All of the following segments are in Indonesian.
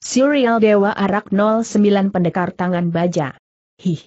Serial Dewa Arak 09 Pendekar Tangan Baja. Hih.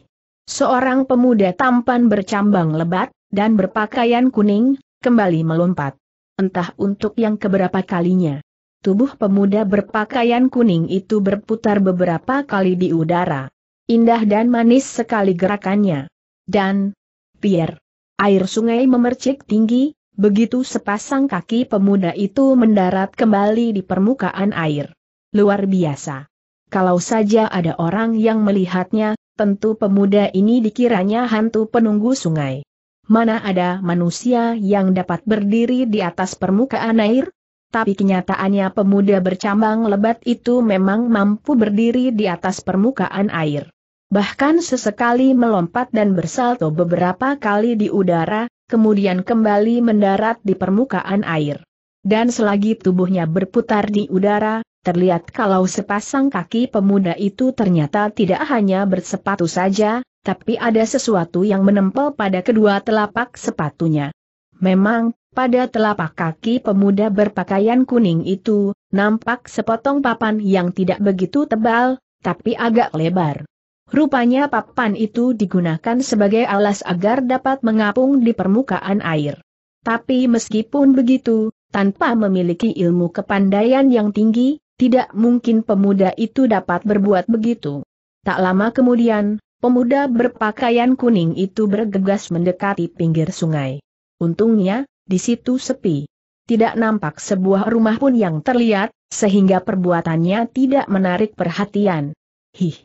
Seorang pemuda tampan bercambang lebat, dan berpakaian kuning, kembali melompat. Entah untuk yang keberapa kalinya. Tubuh pemuda berpakaian kuning itu berputar beberapa kali di udara. Indah dan manis sekali gerakannya. Dan, pier, air sungai memercik tinggi, begitu sepasang kaki pemuda itu mendarat kembali di permukaan air luar biasa. Kalau saja ada orang yang melihatnya, tentu pemuda ini dikiranya hantu penunggu sungai. Mana ada manusia yang dapat berdiri di atas permukaan air? Tapi kenyataannya pemuda bercambang lebat itu memang mampu berdiri di atas permukaan air. Bahkan sesekali melompat dan bersalto beberapa kali di udara, kemudian kembali mendarat di permukaan air. Dan selagi tubuhnya berputar di udara, terlihat kalau sepasang kaki pemuda itu ternyata tidak hanya bersepatu saja, tapi ada sesuatu yang menempel pada kedua telapak sepatunya. Memang, pada telapak kaki pemuda berpakaian kuning itu, nampak sepotong papan yang tidak begitu tebal, tapi agak lebar. Rupanya papan itu digunakan sebagai alas agar dapat mengapung di permukaan air. Tapi meskipun begitu, tanpa memiliki ilmu kepandaian yang tinggi, tidak mungkin pemuda itu dapat berbuat begitu. Tak lama kemudian, pemuda berpakaian kuning itu bergegas mendekati pinggir sungai. Untungnya, di situ sepi. Tidak nampak sebuah rumah pun yang terlihat, sehingga perbuatannya tidak menarik perhatian. Hih!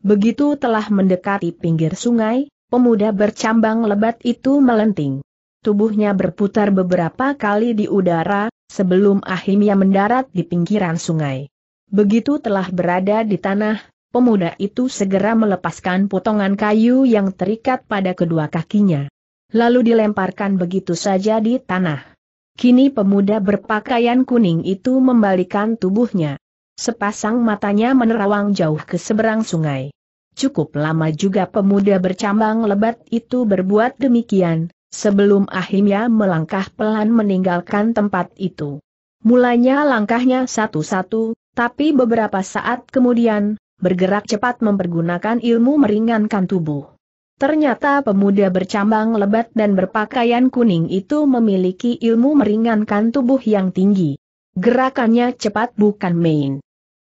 Begitu telah mendekati pinggir sungai, pemuda bercambang lebat itu melenting. Tubuhnya berputar beberapa kali di udara, sebelum Ahimia mendarat di pinggiran sungai. Begitu telah berada di tanah, pemuda itu segera melepaskan potongan kayu yang terikat pada kedua kakinya. Lalu dilemparkan begitu saja di tanah. Kini pemuda berpakaian kuning itu membalikan tubuhnya. Sepasang matanya menerawang jauh ke seberang sungai. Cukup lama juga pemuda bercambang lebat itu berbuat demikian, sebelum akhirnya melangkah pelan meninggalkan tempat itu. Mulanya langkahnya satu-satu, tapi beberapa saat kemudian, bergerak cepat mempergunakan ilmu meringankan tubuh. Ternyata pemuda bercambang lebat dan berpakaian kuning itu memiliki ilmu meringankan tubuh yang tinggi. Gerakannya cepat bukan main.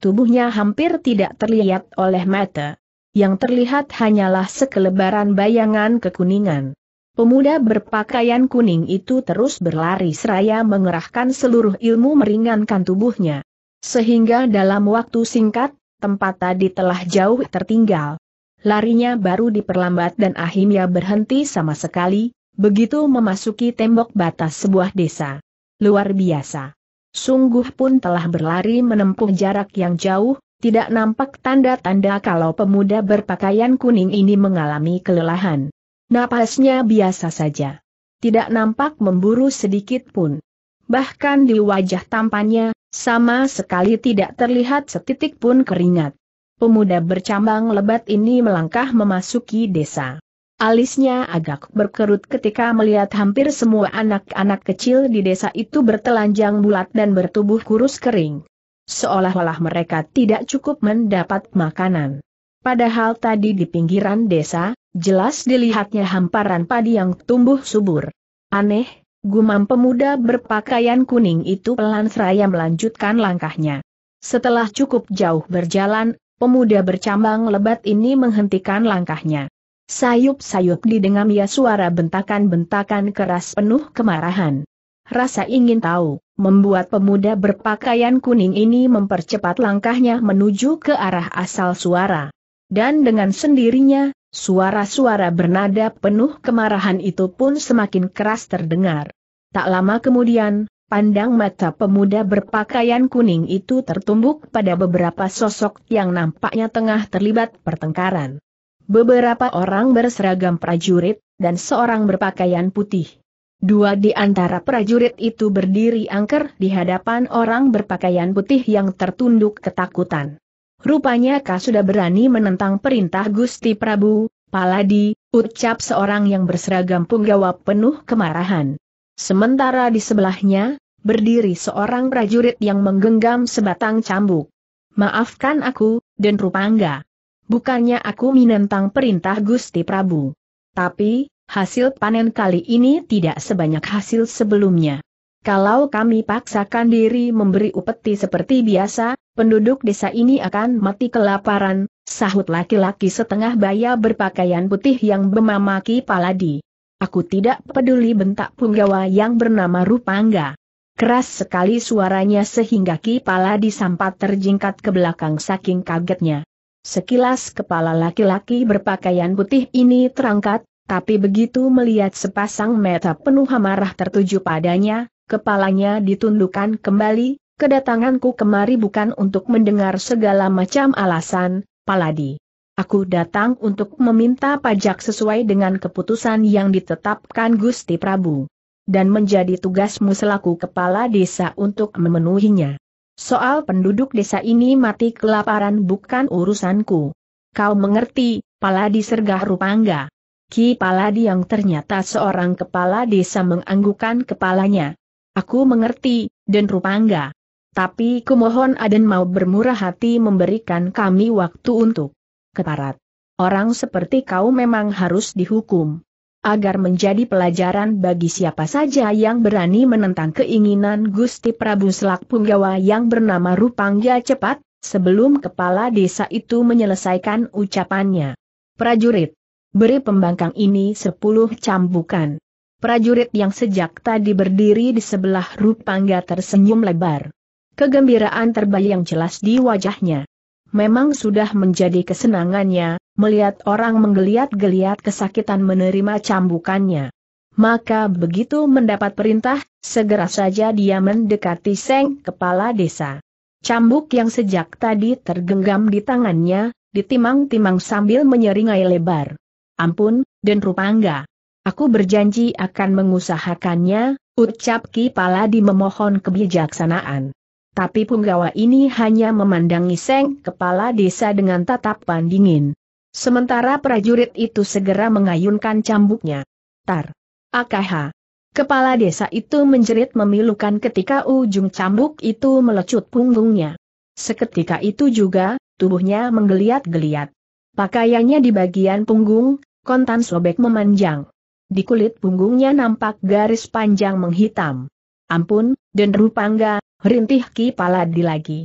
Tubuhnya hampir tidak terlihat oleh mata. Yang terlihat hanyalah sekelebaran bayangan kekuningan. Pemuda berpakaian kuning itu terus berlari seraya mengerahkan seluruh ilmu meringankan tubuhnya. Sehingga dalam waktu singkat, tempat tadi telah jauh tertinggal. Larinya baru diperlambat dan akhirnya berhenti sama sekali, begitu memasuki tembok batas sebuah desa. Luar biasa. Sungguh pun telah berlari menempuh jarak yang jauh, tidak nampak tanda-tanda kalau pemuda berpakaian kuning ini mengalami kelelahan. Napasnya biasa saja. Tidak nampak memburu sedikit pun. Bahkan di wajah tampannya, sama sekali tidak terlihat setitik pun keringat. Pemuda bercambang lebat ini melangkah memasuki desa. Alisnya agak berkerut ketika melihat hampir semua anak-anak kecil di desa itu bertelanjang bulat dan bertubuh kurus kering. Seolah-olah mereka tidak cukup mendapat makanan. Padahal tadi di pinggiran desa, jelas dilihatnya hamparan padi yang tumbuh subur. Aneh, gumam pemuda berpakaian kuning itu pelan seraya melanjutkan langkahnya. Setelah cukup jauh berjalan, pemuda bercambang lebat ini menghentikan langkahnya. Sayup-sayup didengam ia suara bentakan-bentakan keras penuh kemarahan. Rasa ingin tahu, membuat pemuda berpakaian kuning ini mempercepat langkahnya menuju ke arah asal suara dan dengan sendirinya, suara-suara bernada penuh kemarahan itu pun semakin keras terdengar. Tak lama kemudian, pandang mata pemuda berpakaian kuning itu tertumbuk pada beberapa sosok yang nampaknya tengah terlibat pertengkaran. Beberapa orang berseragam prajurit, dan seorang berpakaian putih. Dua di antara prajurit itu berdiri angker di hadapan orang berpakaian putih yang tertunduk ketakutan. Rupanya kau sudah berani menentang perintah Gusti Prabu, Paladi, ucap seorang yang berseragam punggawa penuh kemarahan. Sementara di sebelahnya, berdiri seorang prajurit yang menggenggam sebatang cambuk. Maafkan aku, dan Rupangga. Bukannya aku menentang perintah Gusti Prabu. Tapi, hasil panen kali ini tidak sebanyak hasil sebelumnya. Kalau kami paksakan diri memberi upeti seperti biasa, penduduk desa ini akan mati kelaparan, sahut laki-laki setengah baya berpakaian putih yang memamaki Paladi. Aku tidak peduli bentak punggawa yang bernama Rupangga. Keras sekali suaranya sehingga Ki Paladi sampat terjingkat ke belakang saking kagetnya. Sekilas kepala laki-laki berpakaian putih ini terangkat, tapi begitu melihat sepasang mata penuh amarah tertuju padanya, kepalanya ditundukkan kembali, kedatanganku kemari bukan untuk mendengar segala macam alasan, Paladi. Aku datang untuk meminta pajak sesuai dengan keputusan yang ditetapkan Gusti Prabu. Dan menjadi tugasmu selaku kepala desa untuk memenuhinya. Soal penduduk desa ini mati kelaparan bukan urusanku. Kau mengerti, Paladi Sergah Rupangga. Ki Paladi yang ternyata seorang kepala desa menganggukan kepalanya. Aku mengerti, dan Rupangga. Tapi kumohon Aden mau bermurah hati memberikan kami waktu untuk keparat. Orang seperti kau memang harus dihukum. Agar menjadi pelajaran bagi siapa saja yang berani menentang keinginan Gusti Prabu Selak Punggawa yang bernama Rupangga cepat, sebelum kepala desa itu menyelesaikan ucapannya. Prajurit, beri pembangkang ini sepuluh cambukan prajurit yang sejak tadi berdiri di sebelah Rupangga tersenyum lebar. Kegembiraan terbayang jelas di wajahnya. Memang sudah menjadi kesenangannya, melihat orang menggeliat-geliat kesakitan menerima cambukannya. Maka begitu mendapat perintah, segera saja dia mendekati Seng Kepala Desa. Cambuk yang sejak tadi tergenggam di tangannya, ditimang-timang sambil menyeringai lebar. Ampun, dan Rupangga. Aku berjanji akan mengusahakannya, ucap Ki Paladi memohon kebijaksanaan. Tapi punggawa ini hanya memandangi Seng kepala desa dengan tatapan dingin. Sementara prajurit itu segera mengayunkan cambuknya. Tar. Akaha. Kepala desa itu menjerit memilukan ketika ujung cambuk itu melecut punggungnya. Seketika itu juga, tubuhnya menggeliat-geliat. Pakaiannya di bagian punggung, kontan sobek memanjang. Di kulit punggungnya nampak garis panjang menghitam. Ampun, Denru Pangga, rintih Ki Paladi lagi.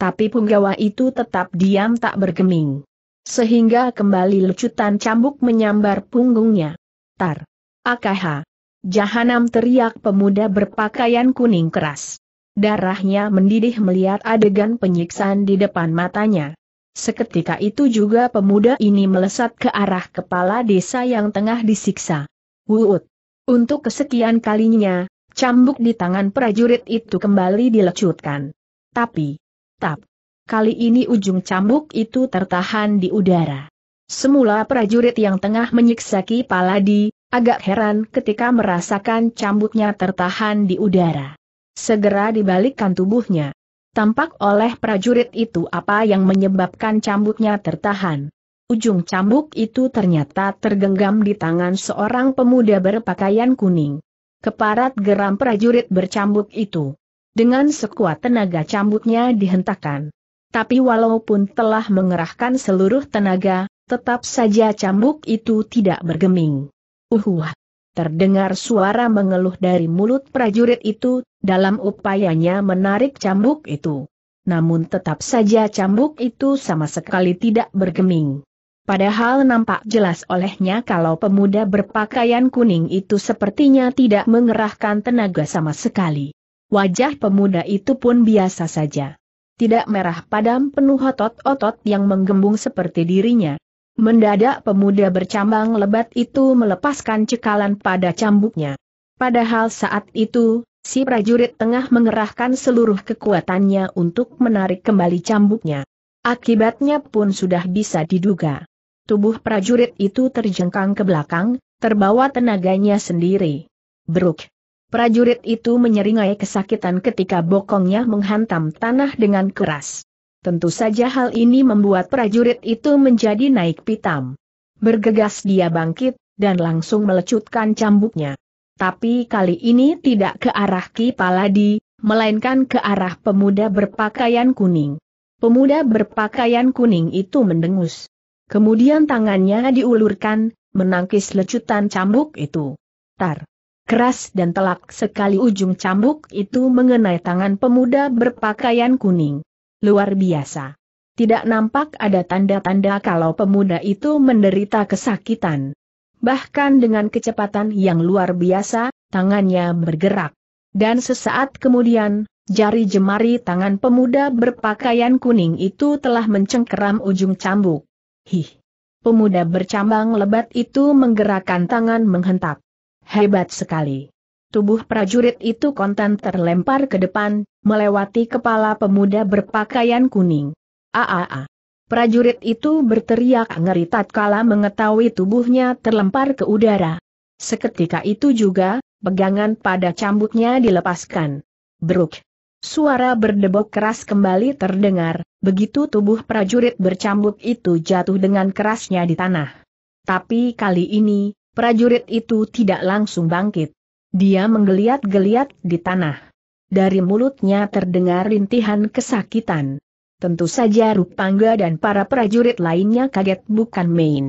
Tapi punggawa itu tetap diam tak bergeming. Sehingga kembali lecutan cambuk menyambar punggungnya. Tar. Akaha. Jahanam teriak pemuda berpakaian kuning keras. Darahnya mendidih melihat adegan penyiksaan di depan matanya. Seketika itu juga pemuda ini melesat ke arah kepala desa yang tengah disiksa. Wuut. Untuk kesekian kalinya, cambuk di tangan prajurit itu kembali dilecutkan. Tapi, tap. Kali ini ujung cambuk itu tertahan di udara. Semula prajurit yang tengah menyiksa Ki Paladi, agak heran ketika merasakan cambuknya tertahan di udara. Segera dibalikkan tubuhnya. Tampak oleh prajurit itu apa yang menyebabkan cambuknya tertahan. Ujung cambuk itu ternyata tergenggam di tangan seorang pemuda berpakaian kuning. Keparat geram prajurit bercambuk itu. Dengan sekuat tenaga cambuknya dihentakkan. Tapi walaupun telah mengerahkan seluruh tenaga, tetap saja cambuk itu tidak bergeming. Uhuh! Terdengar suara mengeluh dari mulut prajurit itu, dalam upayanya menarik cambuk itu. Namun tetap saja cambuk itu sama sekali tidak bergeming. Padahal nampak jelas olehnya kalau pemuda berpakaian kuning itu sepertinya tidak mengerahkan tenaga sama sekali. Wajah pemuda itu pun biasa saja. Tidak merah padam penuh otot-otot yang menggembung seperti dirinya. Mendadak pemuda bercambang lebat itu melepaskan cekalan pada cambuknya. Padahal saat itu, si prajurit tengah mengerahkan seluruh kekuatannya untuk menarik kembali cambuknya. Akibatnya pun sudah bisa diduga. Tubuh prajurit itu terjengkang ke belakang, terbawa tenaganya sendiri. Beruk. Prajurit itu menyeringai kesakitan ketika bokongnya menghantam tanah dengan keras. Tentu saja hal ini membuat prajurit itu menjadi naik pitam. Bergegas dia bangkit, dan langsung melecutkan cambuknya. Tapi kali ini tidak ke arah Ki Paladi, melainkan ke arah pemuda berpakaian kuning. Pemuda berpakaian kuning itu mendengus. Kemudian tangannya diulurkan, menangkis lecutan cambuk itu. Tar! Keras dan telak sekali ujung cambuk itu mengenai tangan pemuda berpakaian kuning. Luar biasa. Tidak nampak ada tanda-tanda kalau pemuda itu menderita kesakitan. Bahkan dengan kecepatan yang luar biasa, tangannya bergerak. Dan sesaat kemudian, jari jemari tangan pemuda berpakaian kuning itu telah mencengkeram ujung cambuk. Hih. Pemuda bercambang lebat itu menggerakkan tangan menghentak. Hebat sekali. Tubuh prajurit itu kontan terlempar ke depan, melewati kepala pemuda berpakaian kuning. Aaa. Prajurit itu berteriak ngeri tatkala mengetahui tubuhnya terlempar ke udara. Seketika itu juga, pegangan pada cambuknya dilepaskan. Bruk. Suara berdebok keras kembali terdengar, begitu tubuh prajurit bercambuk itu jatuh dengan kerasnya di tanah. Tapi kali ini, prajurit itu tidak langsung bangkit. Dia menggeliat-geliat di tanah. Dari mulutnya terdengar rintihan kesakitan. Tentu saja Rupangga dan para prajurit lainnya kaget bukan main.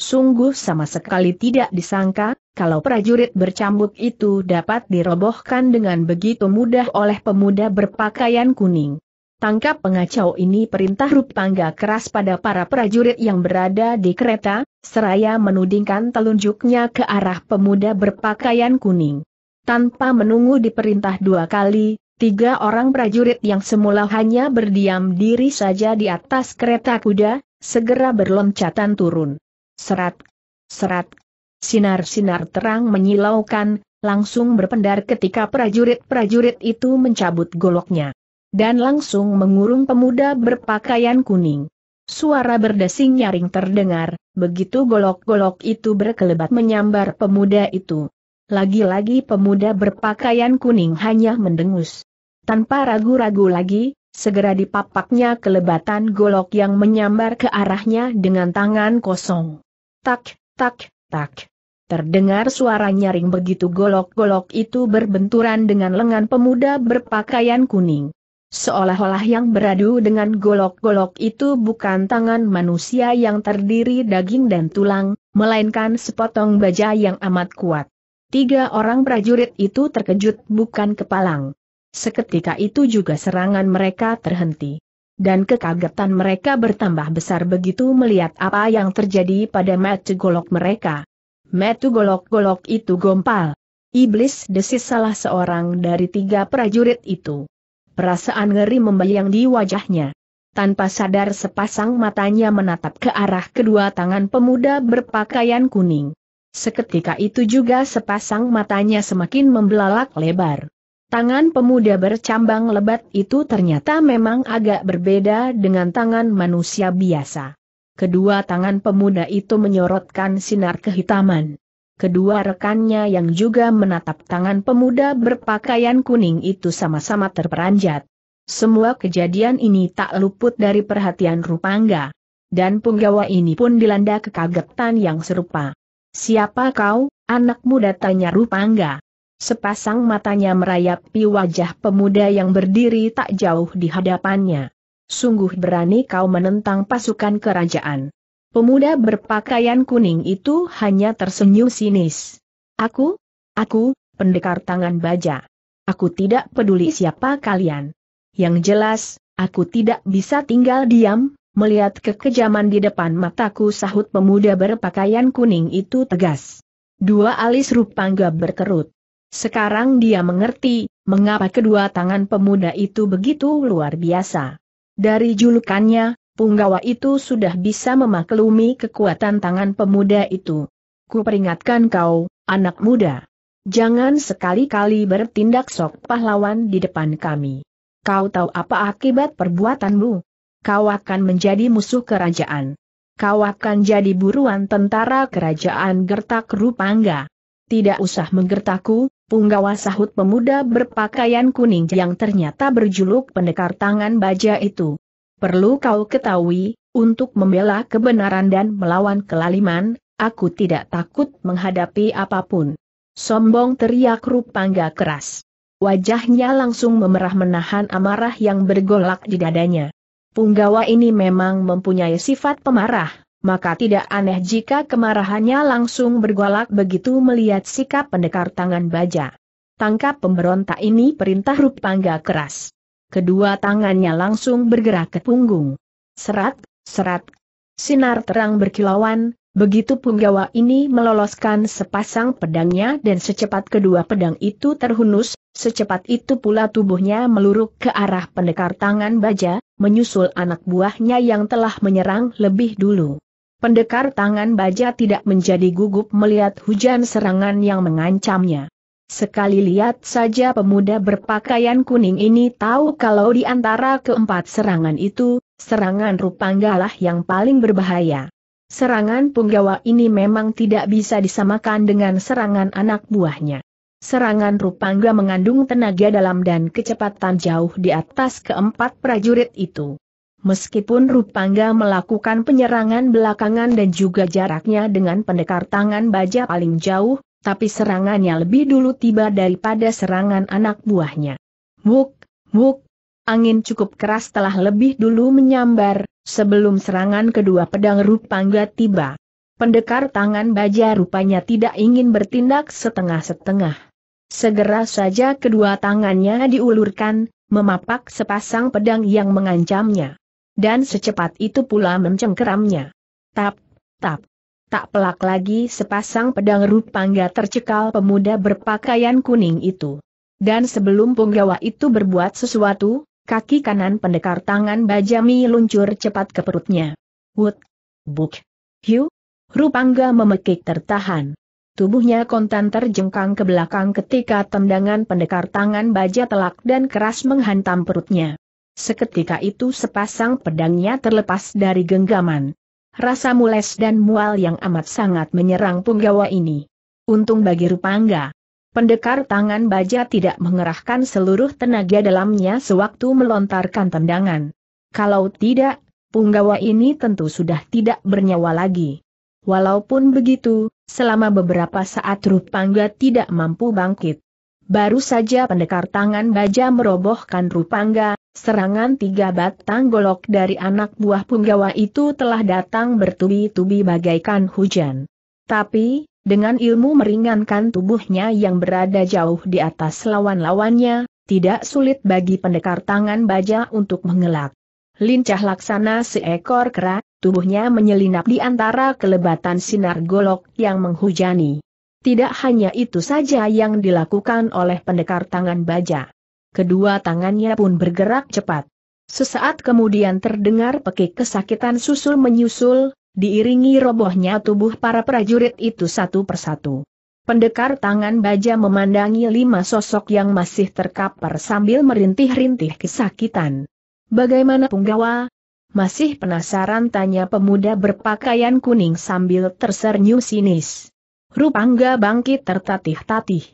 Sungguh sama sekali tidak disangka, kalau prajurit bercambuk itu dapat dirobohkan dengan begitu mudah oleh pemuda berpakaian kuning. Tangkap pengacau ini perintah rup keras pada para prajurit yang berada di kereta, seraya menudingkan telunjuknya ke arah pemuda berpakaian kuning. Tanpa menunggu diperintah dua kali, tiga orang prajurit yang semula hanya berdiam diri saja di atas kereta kuda, segera berloncatan turun. Serat, serat, sinar-sinar terang menyilaukan, langsung berpendar ketika prajurit-prajurit itu mencabut goloknya. Dan langsung mengurung pemuda berpakaian kuning. Suara berdesing nyaring terdengar, begitu golok-golok itu berkelebat menyambar pemuda itu. Lagi-lagi pemuda berpakaian kuning hanya mendengus. Tanpa ragu-ragu lagi, segera dipapaknya kelebatan golok yang menyambar ke arahnya dengan tangan kosong tak, tak, tak. Terdengar suara nyaring begitu golok-golok itu berbenturan dengan lengan pemuda berpakaian kuning. Seolah-olah yang beradu dengan golok-golok itu bukan tangan manusia yang terdiri daging dan tulang, melainkan sepotong baja yang amat kuat. Tiga orang prajurit itu terkejut bukan kepalang. Seketika itu juga serangan mereka terhenti dan kekagetan mereka bertambah besar begitu melihat apa yang terjadi pada metu golok mereka. Metu golok-golok itu gompal. Iblis desis salah seorang dari tiga prajurit itu. Perasaan ngeri membayang di wajahnya. Tanpa sadar sepasang matanya menatap ke arah kedua tangan pemuda berpakaian kuning. Seketika itu juga sepasang matanya semakin membelalak lebar. Tangan pemuda bercambang lebat itu ternyata memang agak berbeda dengan tangan manusia biasa. Kedua tangan pemuda itu menyorotkan sinar kehitaman. Kedua rekannya yang juga menatap tangan pemuda berpakaian kuning itu sama-sama terperanjat. Semua kejadian ini tak luput dari perhatian Rupangga. Dan punggawa ini pun dilanda kekagetan yang serupa. Siapa kau, anak muda tanya Rupangga. Sepasang matanya merayapi wajah pemuda yang berdiri tak jauh di hadapannya. Sungguh berani kau menentang pasukan kerajaan. Pemuda berpakaian kuning itu hanya tersenyum sinis. Aku? Aku, pendekar tangan baja. Aku tidak peduli siapa kalian. Yang jelas, aku tidak bisa tinggal diam, melihat kekejaman di depan mataku sahut pemuda berpakaian kuning itu tegas. Dua alis Rupangga berkerut. Sekarang dia mengerti, mengapa kedua tangan pemuda itu begitu luar biasa. Dari julukannya, punggawa itu sudah bisa memaklumi kekuatan tangan pemuda itu. Ku peringatkan kau, anak muda. Jangan sekali-kali bertindak sok pahlawan di depan kami. Kau tahu apa akibat perbuatanmu? Kau akan menjadi musuh kerajaan. Kau akan jadi buruan tentara kerajaan gertak rupangga. Tidak usah menggertaku, Punggawa sahut pemuda berpakaian kuning yang ternyata berjuluk pendekar tangan baja itu. Perlu kau ketahui, untuk membela kebenaran dan melawan kelaliman, aku tidak takut menghadapi apapun. Sombong teriak Rupangga keras. Wajahnya langsung memerah menahan amarah yang bergolak di dadanya. Punggawa ini memang mempunyai sifat pemarah, maka tidak aneh jika kemarahannya langsung bergolak begitu melihat sikap pendekar tangan baja. Tangkap pemberontak ini perintah Rupangga keras. Kedua tangannya langsung bergerak ke punggung. Serat, serat. Sinar terang berkilauan, begitu punggawa ini meloloskan sepasang pedangnya dan secepat kedua pedang itu terhunus, secepat itu pula tubuhnya meluruk ke arah pendekar tangan baja, menyusul anak buahnya yang telah menyerang lebih dulu. Pendekar tangan baja tidak menjadi gugup melihat hujan serangan yang mengancamnya. Sekali lihat saja pemuda berpakaian kuning ini tahu kalau di antara keempat serangan itu, serangan Rupanggalah yang paling berbahaya. Serangan Punggawa ini memang tidak bisa disamakan dengan serangan anak buahnya. Serangan Rupangga mengandung tenaga dalam dan kecepatan jauh di atas keempat prajurit itu. Meskipun Rupangga melakukan penyerangan belakangan dan juga jaraknya dengan pendekar tangan baja paling jauh, tapi serangannya lebih dulu tiba daripada serangan anak buahnya. Wuk, wuk, angin cukup keras telah lebih dulu menyambar, sebelum serangan kedua pedang Rupangga tiba. Pendekar tangan baja rupanya tidak ingin bertindak setengah-setengah. Segera saja kedua tangannya diulurkan, memapak sepasang pedang yang mengancamnya dan secepat itu pula mencengkeramnya. Tap, tap. Tak pelak lagi sepasang pedang rupangga tercekal pemuda berpakaian kuning itu. Dan sebelum punggawa itu berbuat sesuatu, kaki kanan pendekar tangan bajami luncur cepat ke perutnya. Wut, buk, hiu, rupangga memekik tertahan. Tubuhnya kontan terjengkang ke belakang ketika tendangan pendekar tangan baja telak dan keras menghantam perutnya. Seketika itu sepasang pedangnya terlepas dari genggaman. Rasa mules dan mual yang amat sangat menyerang punggawa ini. Untung bagi Rupangga. Pendekar tangan baja tidak mengerahkan seluruh tenaga dalamnya sewaktu melontarkan tendangan. Kalau tidak, punggawa ini tentu sudah tidak bernyawa lagi. Walaupun begitu, selama beberapa saat Rupangga tidak mampu bangkit. Baru saja pendekar tangan baja merobohkan Rupangga, Serangan tiga batang golok dari anak buah punggawa itu telah datang bertubi-tubi bagaikan hujan. Tapi, dengan ilmu meringankan tubuhnya yang berada jauh di atas lawan-lawannya, tidak sulit bagi pendekar tangan baja untuk mengelak. Lincah laksana seekor kera, tubuhnya menyelinap di antara kelebatan sinar golok yang menghujani. Tidak hanya itu saja yang dilakukan oleh pendekar tangan baja kedua tangannya pun bergerak cepat. Sesaat kemudian terdengar pekik kesakitan susul menyusul, diiringi robohnya tubuh para prajurit itu satu persatu. Pendekar tangan baja memandangi lima sosok yang masih terkapar sambil merintih-rintih kesakitan. Bagaimana punggawa? Masih penasaran tanya pemuda berpakaian kuning sambil tersenyum sinis. Rupangga bangkit tertatih-tatih.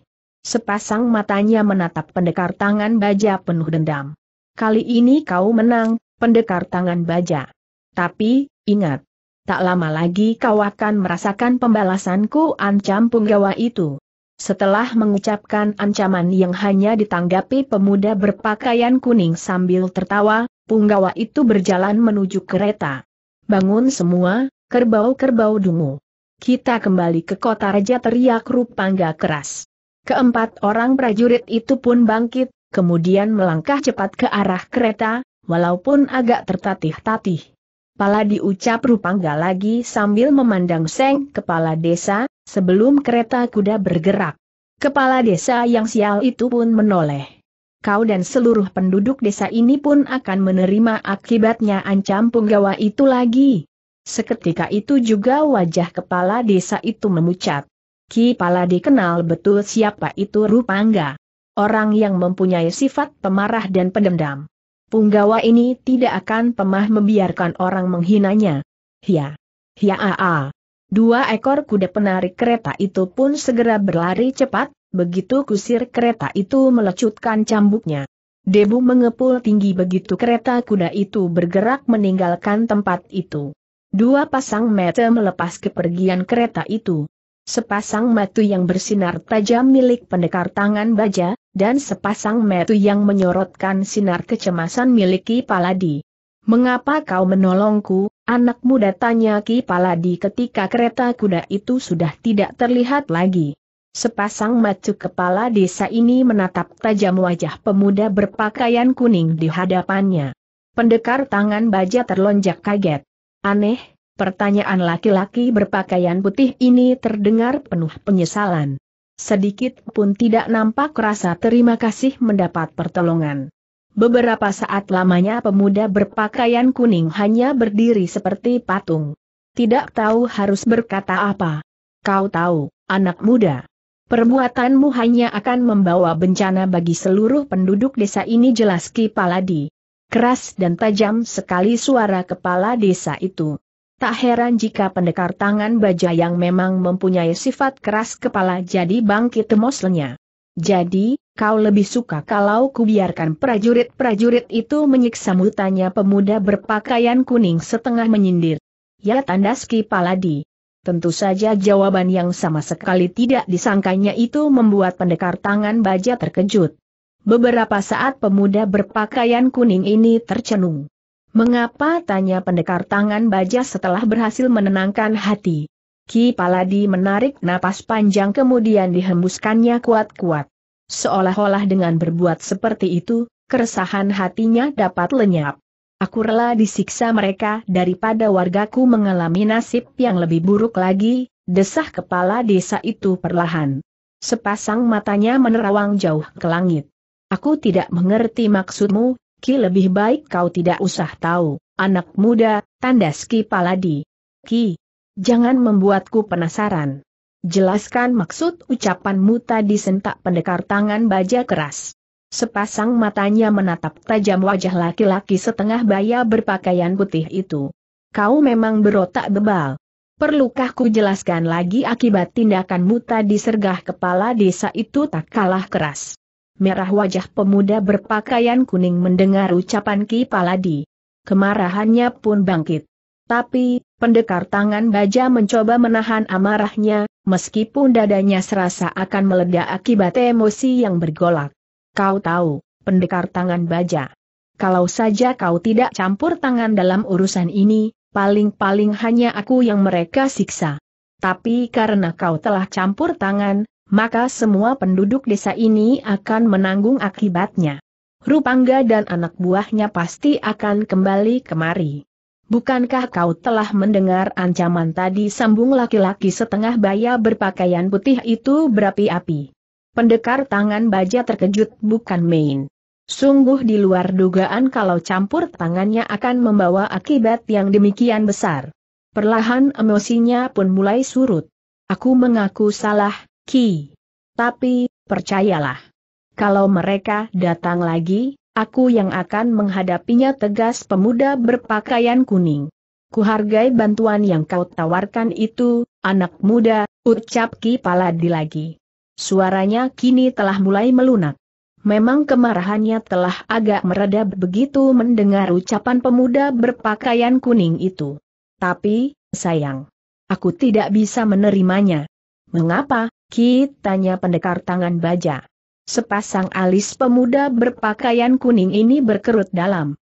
Sepasang matanya menatap pendekar tangan baja penuh dendam. Kali ini kau menang, pendekar tangan baja. Tapi, ingat. Tak lama lagi kau akan merasakan pembalasanku ancam punggawa itu. Setelah mengucapkan ancaman yang hanya ditanggapi pemuda berpakaian kuning sambil tertawa, punggawa itu berjalan menuju kereta. Bangun semua, kerbau-kerbau dungu. Kita kembali ke kota raja teriak Rupangga keras. Keempat orang prajurit itu pun bangkit, kemudian melangkah cepat ke arah kereta, walaupun agak tertatih-tatih. Pala diucap Rupangga lagi sambil memandang Seng kepala desa, sebelum kereta kuda bergerak. Kepala desa yang sial itu pun menoleh. Kau dan seluruh penduduk desa ini pun akan menerima akibatnya ancam punggawa itu lagi. Seketika itu juga wajah kepala desa itu memucat. Ki Pala dikenal betul siapa itu Rupangga. Orang yang mempunyai sifat pemarah dan pendendam. Punggawa ini tidak akan pemah membiarkan orang menghinanya. Hia. Hia aa. Dua ekor kuda penarik kereta itu pun segera berlari cepat, begitu kusir kereta itu melecutkan cambuknya. Debu mengepul tinggi begitu kereta kuda itu bergerak meninggalkan tempat itu. Dua pasang mata melepas kepergian kereta itu sepasang metu yang bersinar tajam milik pendekar tangan baja, dan sepasang metu yang menyorotkan sinar kecemasan miliki Paladi. Mengapa kau menolongku, anak muda tanya Ki Paladi ketika kereta kuda itu sudah tidak terlihat lagi. Sepasang mata kepala desa ini menatap tajam wajah pemuda berpakaian kuning di hadapannya. Pendekar tangan baja terlonjak kaget. Aneh, Pertanyaan laki-laki berpakaian putih ini terdengar penuh penyesalan. Sedikit pun tidak nampak rasa terima kasih mendapat pertolongan. Beberapa saat lamanya pemuda berpakaian kuning hanya berdiri seperti patung. Tidak tahu harus berkata apa. Kau tahu, anak muda. Perbuatanmu hanya akan membawa bencana bagi seluruh penduduk desa ini jelas Ki Paladi. Keras dan tajam sekali suara kepala desa itu. Tak heran jika pendekar tangan baja yang memang mempunyai sifat keras kepala jadi bangkit temoslenya. Jadi, kau lebih suka kalau kubiarkan prajurit-prajurit itu menyiksamu tanya pemuda berpakaian kuning setengah menyindir. Ya tandas Ki Paladi. Tentu saja jawaban yang sama sekali tidak disangkanya itu membuat pendekar tangan baja terkejut. Beberapa saat pemuda berpakaian kuning ini tercenung. Mengapa tanya pendekar tangan baja setelah berhasil menenangkan hati? Ki Paladi menarik napas panjang kemudian dihembuskannya kuat-kuat. Seolah-olah dengan berbuat seperti itu, keresahan hatinya dapat lenyap. Aku rela disiksa mereka daripada wargaku mengalami nasib yang lebih buruk lagi, desah kepala desa itu perlahan. Sepasang matanya menerawang jauh ke langit. Aku tidak mengerti maksudmu, Ki lebih baik kau tidak usah tahu, anak muda, tandas Ki Paladi. Ki, jangan membuatku penasaran. Jelaskan maksud ucapanmu tadi sentak pendekar tangan baja keras. Sepasang matanya menatap tajam wajah laki-laki setengah baya berpakaian putih itu. Kau memang berotak bebal. Perlukah ku jelaskan lagi akibat tindakanmu tadi sergah kepala desa itu tak kalah keras merah wajah pemuda berpakaian kuning mendengar ucapan Ki Paladi. Kemarahannya pun bangkit. Tapi, pendekar tangan baja mencoba menahan amarahnya, meskipun dadanya serasa akan meledak akibat emosi yang bergolak. Kau tahu, pendekar tangan baja. Kalau saja kau tidak campur tangan dalam urusan ini, paling-paling hanya aku yang mereka siksa. Tapi karena kau telah campur tangan, maka semua penduduk desa ini akan menanggung akibatnya. Rupangga dan anak buahnya pasti akan kembali kemari. Bukankah kau telah mendengar ancaman tadi sambung laki-laki setengah baya berpakaian putih itu berapi-api? Pendekar tangan baja terkejut bukan main. Sungguh di luar dugaan kalau campur tangannya akan membawa akibat yang demikian besar. Perlahan emosinya pun mulai surut. Aku mengaku salah, Ki. Tapi, percayalah. Kalau mereka datang lagi, aku yang akan menghadapinya tegas pemuda berpakaian kuning. Kuhargai bantuan yang kau tawarkan itu, anak muda, ucap Ki Paladi lagi. Suaranya kini telah mulai melunak. Memang kemarahannya telah agak mereda begitu mendengar ucapan pemuda berpakaian kuning itu. Tapi, sayang. Aku tidak bisa menerimanya. Mengapa? Ki, tanya pendekar tangan baja. Sepasang alis pemuda berpakaian kuning ini berkerut dalam.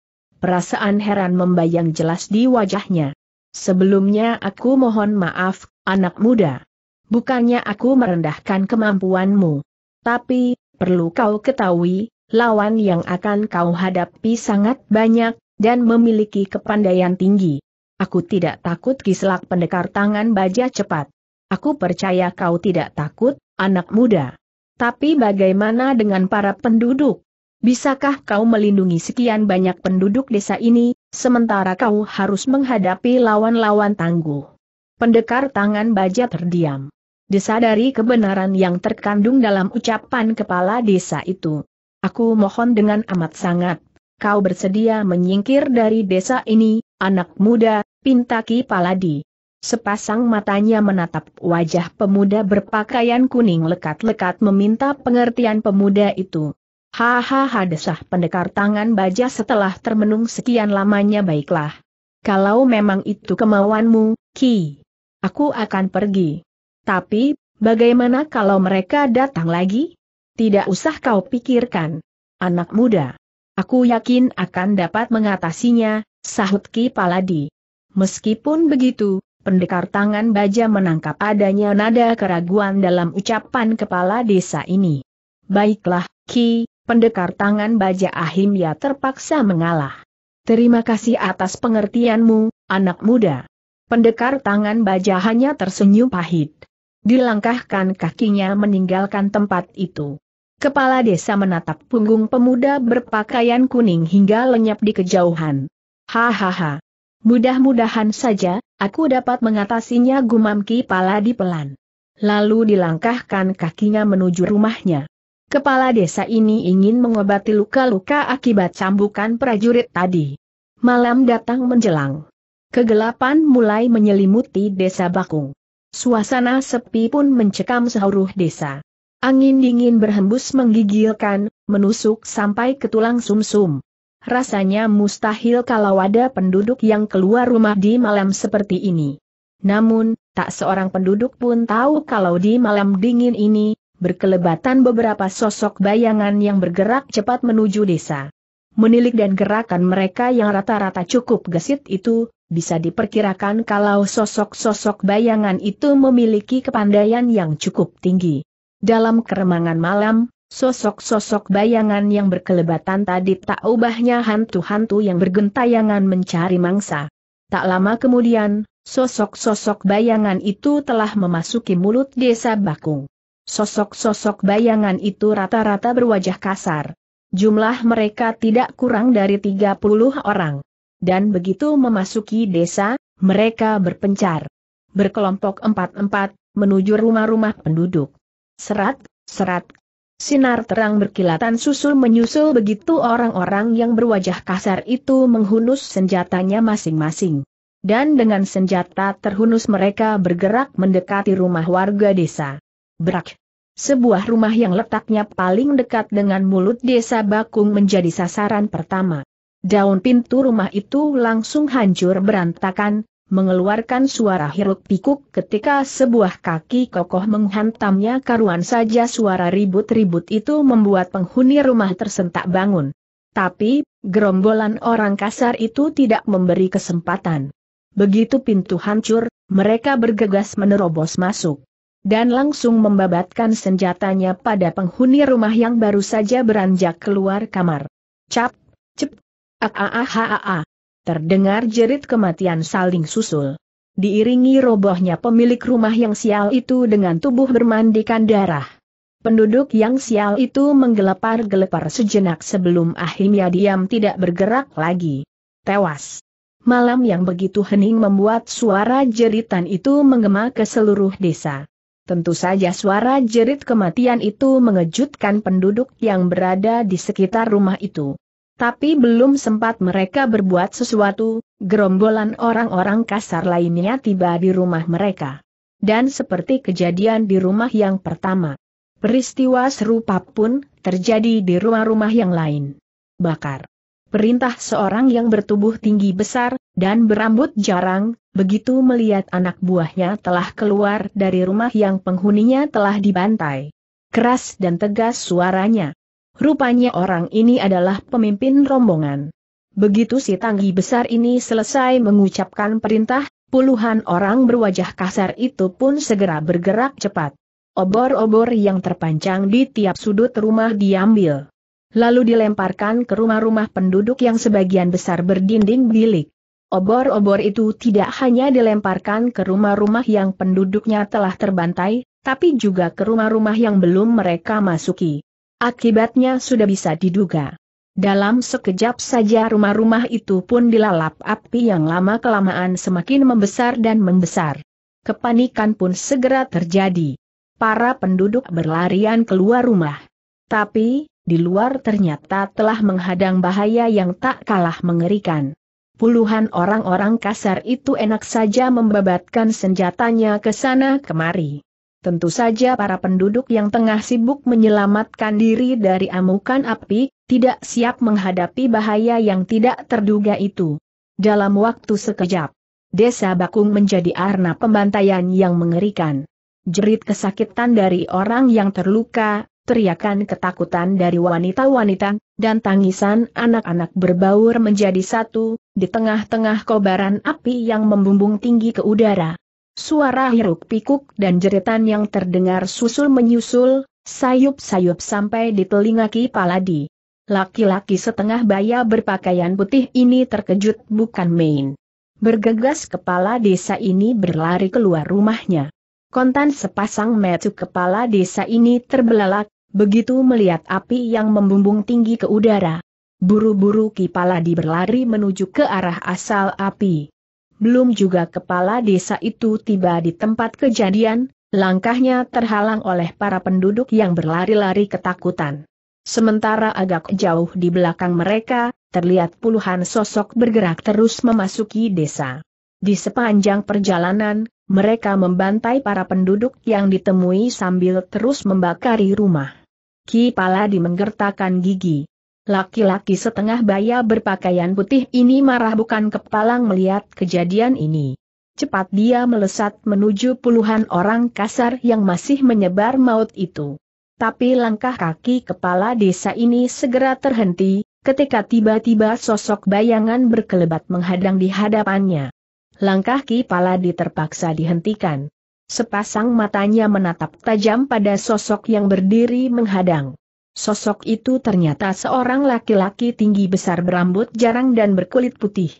Perasaan heran membayang jelas di wajahnya. Sebelumnya aku mohon maaf, anak muda. Bukannya aku merendahkan kemampuanmu. Tapi, perlu kau ketahui, lawan yang akan kau hadapi sangat banyak, dan memiliki kepandaian tinggi. Aku tidak takut kislak pendekar tangan baja cepat. Aku percaya kau tidak takut, anak muda. Tapi bagaimana dengan para penduduk? Bisakah kau melindungi sekian banyak penduduk desa ini, sementara kau harus menghadapi lawan-lawan tangguh? Pendekar tangan baja terdiam. Disadari kebenaran yang terkandung dalam ucapan kepala desa itu. Aku mohon dengan amat sangat, kau bersedia menyingkir dari desa ini, anak muda, Pintaki Paladi. Sepasang matanya menatap wajah pemuda berpakaian kuning lekat-lekat meminta pengertian pemuda itu. Hahaha desah pendekar tangan baja setelah termenung sekian lamanya baiklah. Kalau memang itu kemauanmu, Ki. Aku akan pergi. Tapi, bagaimana kalau mereka datang lagi? Tidak usah kau pikirkan. Anak muda. Aku yakin akan dapat mengatasinya, sahut Ki Paladi. Meskipun begitu, Pendekar tangan baja menangkap adanya nada keraguan dalam ucapan kepala desa ini. Baiklah, Ki, pendekar tangan baja Ahimya terpaksa mengalah. Terima kasih atas pengertianmu, anak muda. Pendekar tangan baja hanya tersenyum pahit. Dilangkahkan kakinya meninggalkan tempat itu. Kepala desa menatap punggung pemuda berpakaian kuning hingga lenyap di kejauhan. Hahaha, Mudah-mudahan saja, aku dapat mengatasinya gumam Ki di pelan. Lalu dilangkahkan kakinya menuju rumahnya. Kepala desa ini ingin mengobati luka-luka akibat cambukan prajurit tadi. Malam datang menjelang. Kegelapan mulai menyelimuti desa Bakung. Suasana sepi pun mencekam seluruh desa. Angin dingin berhembus menggigilkan, menusuk sampai ke tulang sumsum. -sum. Rasanya mustahil kalau ada penduduk yang keluar rumah di malam seperti ini. Namun, tak seorang penduduk pun tahu kalau di malam dingin ini, berkelebatan beberapa sosok bayangan yang bergerak cepat menuju desa. Menilik dan gerakan mereka yang rata-rata cukup gesit itu, bisa diperkirakan kalau sosok-sosok bayangan itu memiliki kepandaian yang cukup tinggi. Dalam keremangan malam, Sosok-sosok bayangan yang berkelebatan tadi tak ubahnya hantu-hantu yang bergentayangan mencari mangsa. Tak lama kemudian, sosok-sosok bayangan itu telah memasuki mulut desa Bakung. Sosok-sosok bayangan itu rata-rata berwajah kasar. Jumlah mereka tidak kurang dari 30 orang. Dan begitu memasuki desa, mereka berpencar. Berkelompok empat-empat, menuju rumah-rumah penduduk. Serat, serat, Sinar terang berkilatan susul menyusul begitu orang-orang yang berwajah kasar itu menghunus senjatanya masing-masing. Dan dengan senjata terhunus mereka bergerak mendekati rumah warga desa. Berak! Sebuah rumah yang letaknya paling dekat dengan mulut desa Bakung menjadi sasaran pertama. Daun pintu rumah itu langsung hancur berantakan, mengeluarkan suara hiruk pikuk ketika sebuah kaki kokoh menghantamnya karuan saja suara ribut-ribut itu membuat penghuni rumah tersentak bangun. Tapi, gerombolan orang kasar itu tidak memberi kesempatan. Begitu pintu hancur, mereka bergegas menerobos masuk dan langsung membabatkan senjatanya pada penghuni rumah yang baru saja beranjak keluar kamar. Cap, cep, aahahaa. Terdengar jerit kematian saling susul. Diiringi robohnya pemilik rumah yang sial itu dengan tubuh bermandikan darah. Penduduk yang sial itu menggelepar-gelepar sejenak sebelum akhirnya diam tidak bergerak lagi. Tewas. Malam yang begitu hening membuat suara jeritan itu menggema ke seluruh desa. Tentu saja suara jerit kematian itu mengejutkan penduduk yang berada di sekitar rumah itu. Tapi belum sempat mereka berbuat sesuatu, gerombolan orang-orang kasar lainnya tiba di rumah mereka. Dan seperti kejadian di rumah yang pertama, peristiwa serupa pun terjadi di rumah-rumah yang lain. Bakar. Perintah seorang yang bertubuh tinggi besar, dan berambut jarang, begitu melihat anak buahnya telah keluar dari rumah yang penghuninya telah dibantai. Keras dan tegas suaranya. Rupanya orang ini adalah pemimpin rombongan. Begitu si tanggi besar ini selesai mengucapkan perintah, puluhan orang berwajah kasar itu pun segera bergerak cepat. Obor-obor yang terpancang di tiap sudut rumah diambil. Lalu dilemparkan ke rumah-rumah penduduk yang sebagian besar berdinding bilik. Obor-obor itu tidak hanya dilemparkan ke rumah-rumah yang penduduknya telah terbantai, tapi juga ke rumah-rumah yang belum mereka masuki. Akibatnya sudah bisa diduga. Dalam sekejap saja rumah-rumah itu pun dilalap api yang lama-kelamaan semakin membesar dan membesar. Kepanikan pun segera terjadi. Para penduduk berlarian keluar rumah. Tapi, di luar ternyata telah menghadang bahaya yang tak kalah mengerikan. Puluhan orang-orang kasar itu enak saja membabatkan senjatanya ke sana kemari tentu saja para penduduk yang tengah sibuk menyelamatkan diri dari amukan api, tidak siap menghadapi bahaya yang tidak terduga itu. Dalam waktu sekejap, desa Bakung menjadi arna pembantaian yang mengerikan. Jerit kesakitan dari orang yang terluka, teriakan ketakutan dari wanita-wanita, dan tangisan anak-anak berbaur menjadi satu, di tengah-tengah kobaran api yang membumbung tinggi ke udara. Suara hiruk pikuk dan jeritan yang terdengar susul menyusul, sayup-sayup sampai di telinga Ki Paladi. Laki-laki setengah baya berpakaian putih ini terkejut bukan main. Bergegas kepala desa ini berlari keluar rumahnya. Kontan sepasang metu kepala desa ini terbelalak, begitu melihat api yang membumbung tinggi ke udara. Buru-buru Ki Paladi berlari menuju ke arah asal api belum juga kepala desa itu tiba di tempat kejadian, langkahnya terhalang oleh para penduduk yang berlari-lari ketakutan. Sementara agak jauh di belakang mereka, terlihat puluhan sosok bergerak terus memasuki desa. Di sepanjang perjalanan, mereka membantai para penduduk yang ditemui sambil terus membakari rumah. Ki Paladi menggertakkan gigi. Laki-laki setengah baya berpakaian putih ini marah bukan kepalang melihat kejadian ini. Cepat dia melesat menuju puluhan orang kasar yang masih menyebar maut itu. Tapi langkah kaki kepala desa ini segera terhenti, ketika tiba-tiba sosok bayangan berkelebat menghadang di hadapannya. Langkah kepala diterpaksa dihentikan. Sepasang matanya menatap tajam pada sosok yang berdiri menghadang. Sosok itu ternyata seorang laki-laki tinggi besar berambut jarang dan berkulit putih.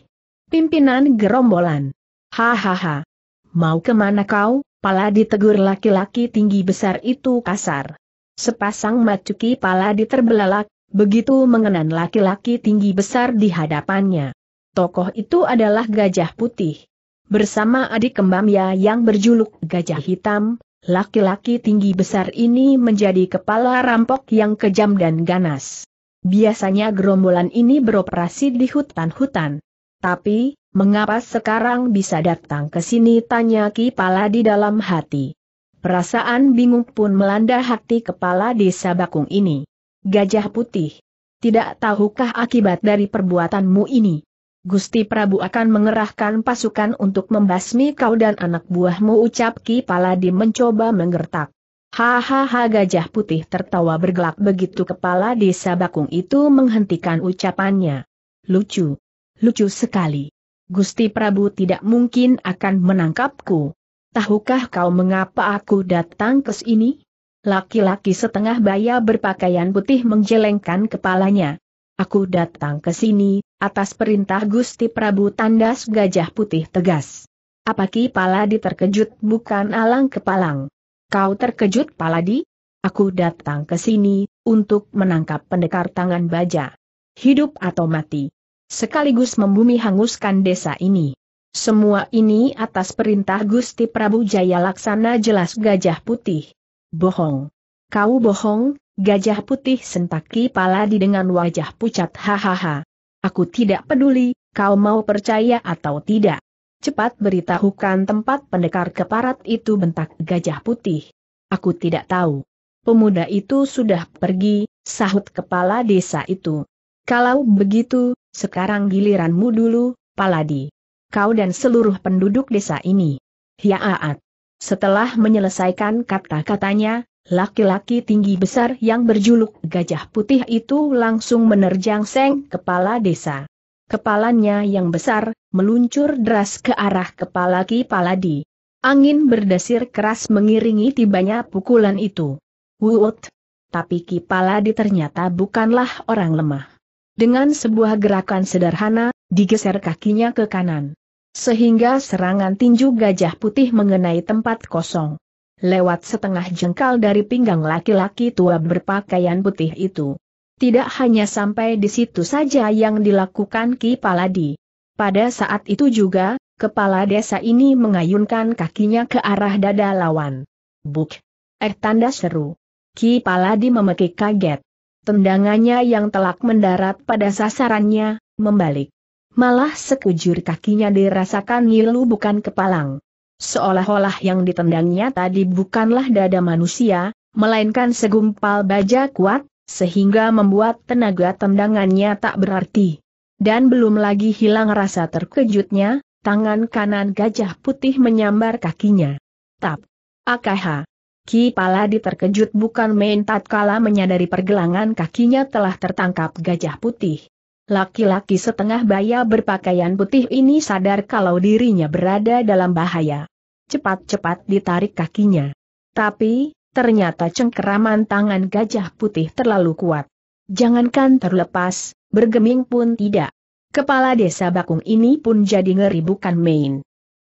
Pimpinan gerombolan. Hahaha. Mau kemana kau, pala ditegur laki-laki tinggi besar itu kasar. Sepasang macuki pala diterbelalak, begitu mengenan laki-laki tinggi besar di hadapannya. Tokoh itu adalah gajah putih. Bersama adik kembangnya yang berjuluk gajah hitam, Laki-laki tinggi besar ini menjadi kepala rampok yang kejam dan ganas. Biasanya gerombolan ini beroperasi di hutan-hutan. Tapi, mengapa sekarang bisa datang ke sini tanya Kipala di dalam hati. Perasaan bingung pun melanda hati kepala desa Bakung ini. Gajah putih. Tidak tahukah akibat dari perbuatanmu ini? Gusti Prabu akan mengerahkan pasukan untuk membasmi kau dan anak buahmu ucap Ki Paladi mencoba menggertak. Hahaha gajah putih tertawa bergelak begitu kepala desa bakung itu menghentikan ucapannya. Lucu. Lucu sekali. Gusti Prabu tidak mungkin akan menangkapku. Tahukah kau mengapa aku datang ke sini? Laki-laki setengah baya berpakaian putih menjelengkan kepalanya. Aku datang ke sini, atas perintah Gusti Prabu Tandas Gajah Putih tegas. Apa Ki Paladi terkejut bukan alang kepalang? Kau terkejut Paladi? Aku datang ke sini, untuk menangkap pendekar tangan baja. Hidup atau mati. Sekaligus membumi hanguskan desa ini. Semua ini atas perintah Gusti Prabu Jaya Laksana jelas Gajah Putih. Bohong. Kau bohong, Gajah putih sentaki paladi dengan wajah pucat hahaha. Aku tidak peduli, kau mau percaya atau tidak. Cepat beritahukan tempat pendekar keparat itu bentak gajah putih. Aku tidak tahu. Pemuda itu sudah pergi, sahut kepala desa itu. Kalau begitu, sekarang giliranmu dulu, Paladi. Kau dan seluruh penduduk desa ini. Hiaat. Setelah menyelesaikan kata-katanya, Laki-laki tinggi besar yang berjuluk Gajah Putih itu langsung menerjang Seng kepala desa. Kepalanya yang besar, meluncur deras ke arah kepala Ki Paladi. Angin berdesir keras mengiringi tibanya pukulan itu. Wut! Tapi Ki Paladi ternyata bukanlah orang lemah. Dengan sebuah gerakan sederhana, digeser kakinya ke kanan. Sehingga serangan tinju Gajah Putih mengenai tempat kosong lewat setengah jengkal dari pinggang laki-laki tua berpakaian putih itu. Tidak hanya sampai di situ saja yang dilakukan Ki Paladi. Pada saat itu juga, kepala desa ini mengayunkan kakinya ke arah dada lawan. Buk! Eh tanda seru. Ki Paladi memekik kaget. Tendangannya yang telak mendarat pada sasarannya, membalik. Malah sekujur kakinya dirasakan ngilu bukan kepalang seolah-olah yang ditendangnya tadi bukanlah dada manusia, melainkan segumpal baja kuat, sehingga membuat tenaga tendangannya tak berarti. Dan belum lagi hilang rasa terkejutnya, tangan kanan gajah putih menyambar kakinya. Tap! Akaha! Ki Paladi terkejut bukan main tatkala menyadari pergelangan kakinya telah tertangkap gajah putih. Laki-laki setengah baya berpakaian putih ini sadar kalau dirinya berada dalam bahaya cepat-cepat ditarik kakinya. Tapi, ternyata cengkeraman tangan gajah putih terlalu kuat. Jangankan terlepas, bergeming pun tidak. Kepala desa Bakung ini pun jadi ngeri bukan main.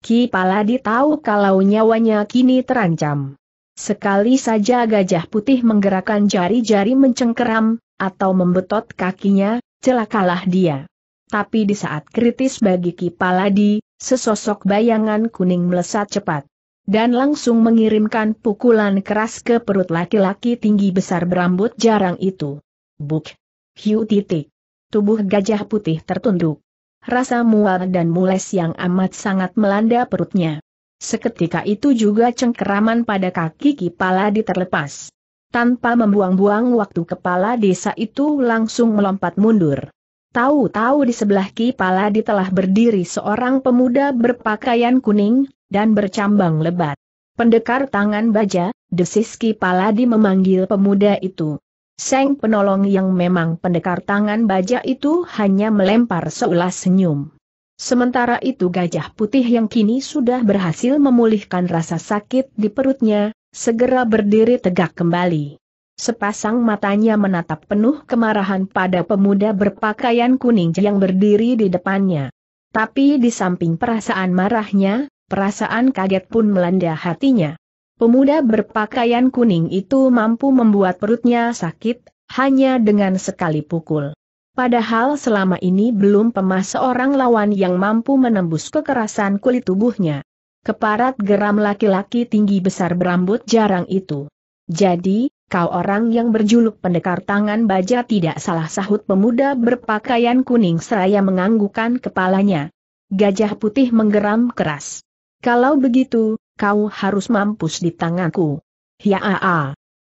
Ki Paladi tahu kalau nyawanya kini terancam. Sekali saja gajah putih menggerakkan jari-jari mencengkeram, atau membetot kakinya, celakalah dia. Tapi di saat kritis bagi Ki Paladi, sesosok bayangan kuning melesat cepat. Dan langsung mengirimkan pukulan keras ke perut laki-laki tinggi besar berambut jarang itu. Buk. Hiu titik. Tubuh gajah putih tertunduk. Rasa mual dan mules yang amat sangat melanda perutnya. Seketika itu juga cengkeraman pada kaki kepala diterlepas. Tanpa membuang-buang waktu kepala desa itu langsung melompat mundur. Tahu-tahu di sebelah kepala di telah berdiri seorang pemuda berpakaian kuning, dan bercambang lebat. Pendekar tangan baja, desis kepala di memanggil pemuda itu. Seng penolong yang memang pendekar tangan baja itu hanya melempar seulas senyum. Sementara itu gajah putih yang kini sudah berhasil memulihkan rasa sakit di perutnya, segera berdiri tegak kembali sepasang matanya menatap penuh kemarahan pada pemuda berpakaian kuning yang berdiri di depannya. Tapi di samping perasaan marahnya, perasaan kaget pun melanda hatinya. Pemuda berpakaian kuning itu mampu membuat perutnya sakit, hanya dengan sekali pukul. Padahal selama ini belum pemah seorang lawan yang mampu menembus kekerasan kulit tubuhnya. Keparat geram laki-laki tinggi besar berambut jarang itu. Jadi, Kau orang yang berjuluk pendekar tangan baja tidak salah sahut pemuda berpakaian kuning seraya menganggukan kepalanya. Gajah putih menggeram keras. Kalau begitu, kau harus mampus di tanganku. Ya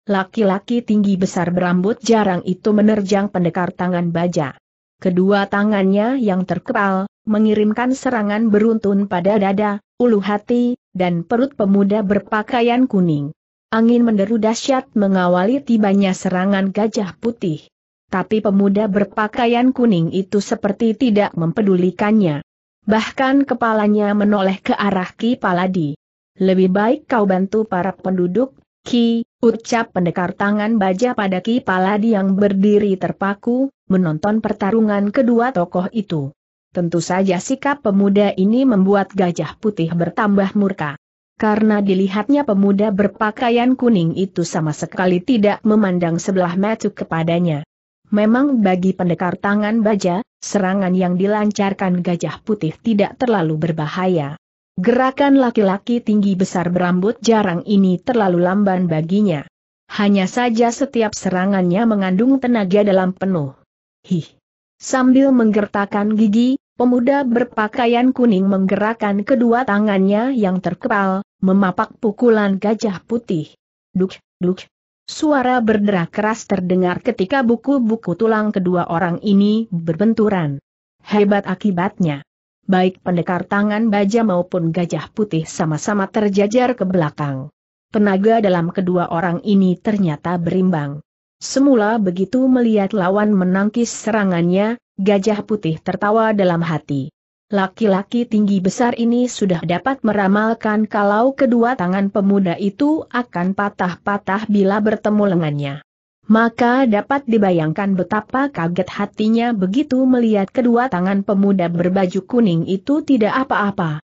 Laki-laki tinggi besar berambut jarang itu menerjang pendekar tangan baja. Kedua tangannya yang terkepal, mengirimkan serangan beruntun pada dada, ulu hati, dan perut pemuda berpakaian kuning. Angin menderu dahsyat mengawali tibanya serangan gajah putih. Tapi pemuda berpakaian kuning itu seperti tidak mempedulikannya. Bahkan kepalanya menoleh ke arah Ki Paladi. Lebih baik kau bantu para penduduk, Ki, ucap pendekar tangan baja pada Ki Paladi yang berdiri terpaku, menonton pertarungan kedua tokoh itu. Tentu saja sikap pemuda ini membuat gajah putih bertambah murka karena dilihatnya pemuda berpakaian kuning itu sama sekali tidak memandang sebelah mata kepadanya. Memang bagi pendekar tangan baja, serangan yang dilancarkan gajah putih tidak terlalu berbahaya. Gerakan laki-laki tinggi besar berambut jarang ini terlalu lamban baginya. Hanya saja setiap serangannya mengandung tenaga dalam penuh. Hih. Sambil menggertakkan gigi, Pemuda berpakaian kuning menggerakkan kedua tangannya yang terkepal, memapak pukulan gajah putih. Duk, duk. Suara berderak keras terdengar ketika buku-buku tulang kedua orang ini berbenturan. Hebat akibatnya. Baik pendekar tangan baja maupun gajah putih sama-sama terjajar ke belakang. Tenaga dalam kedua orang ini ternyata berimbang. Semula begitu melihat lawan menangkis serangannya, Gajah putih tertawa dalam hati. Laki-laki tinggi besar ini sudah dapat meramalkan kalau kedua tangan pemuda itu akan patah-patah bila bertemu lengannya. Maka dapat dibayangkan betapa kaget hatinya begitu melihat kedua tangan pemuda berbaju kuning itu tidak apa-apa.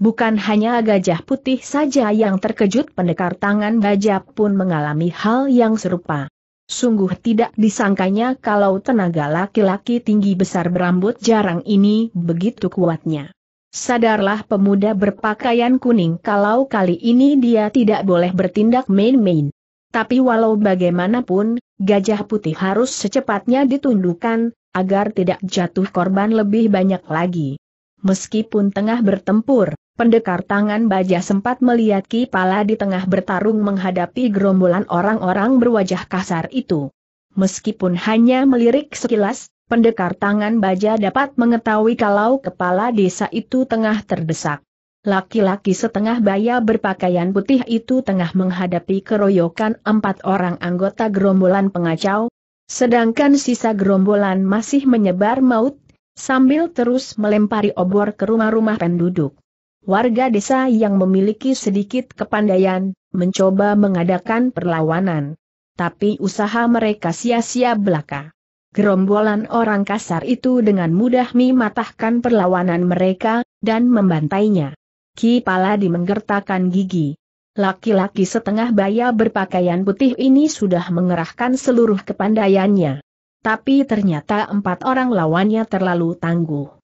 Bukan hanya gajah putih saja yang terkejut pendekar tangan baja pun mengalami hal yang serupa. Sungguh tidak disangkanya kalau tenaga laki-laki tinggi besar berambut jarang ini begitu kuatnya. Sadarlah pemuda berpakaian kuning kalau kali ini dia tidak boleh bertindak main-main. Tapi walau bagaimanapun, gajah putih harus secepatnya ditundukkan, agar tidak jatuh korban lebih banyak lagi. Meskipun tengah bertempur, Pendekar tangan baja sempat melihat kipala di tengah bertarung menghadapi gerombolan orang-orang berwajah kasar itu. Meskipun hanya melirik sekilas, pendekar tangan baja dapat mengetahui kalau kepala desa itu tengah terdesak. Laki-laki setengah baya berpakaian putih itu tengah menghadapi keroyokan empat orang anggota gerombolan pengacau, sedangkan sisa gerombolan masih menyebar maut, sambil terus melempari obor ke rumah-rumah penduduk warga desa yang memiliki sedikit kepandaian, mencoba mengadakan perlawanan. Tapi usaha mereka sia-sia belaka. Gerombolan orang kasar itu dengan mudah mematahkan perlawanan mereka, dan membantainya. Ki Paladi menggertakkan gigi. Laki-laki setengah baya berpakaian putih ini sudah mengerahkan seluruh kepandaiannya. Tapi ternyata empat orang lawannya terlalu tangguh.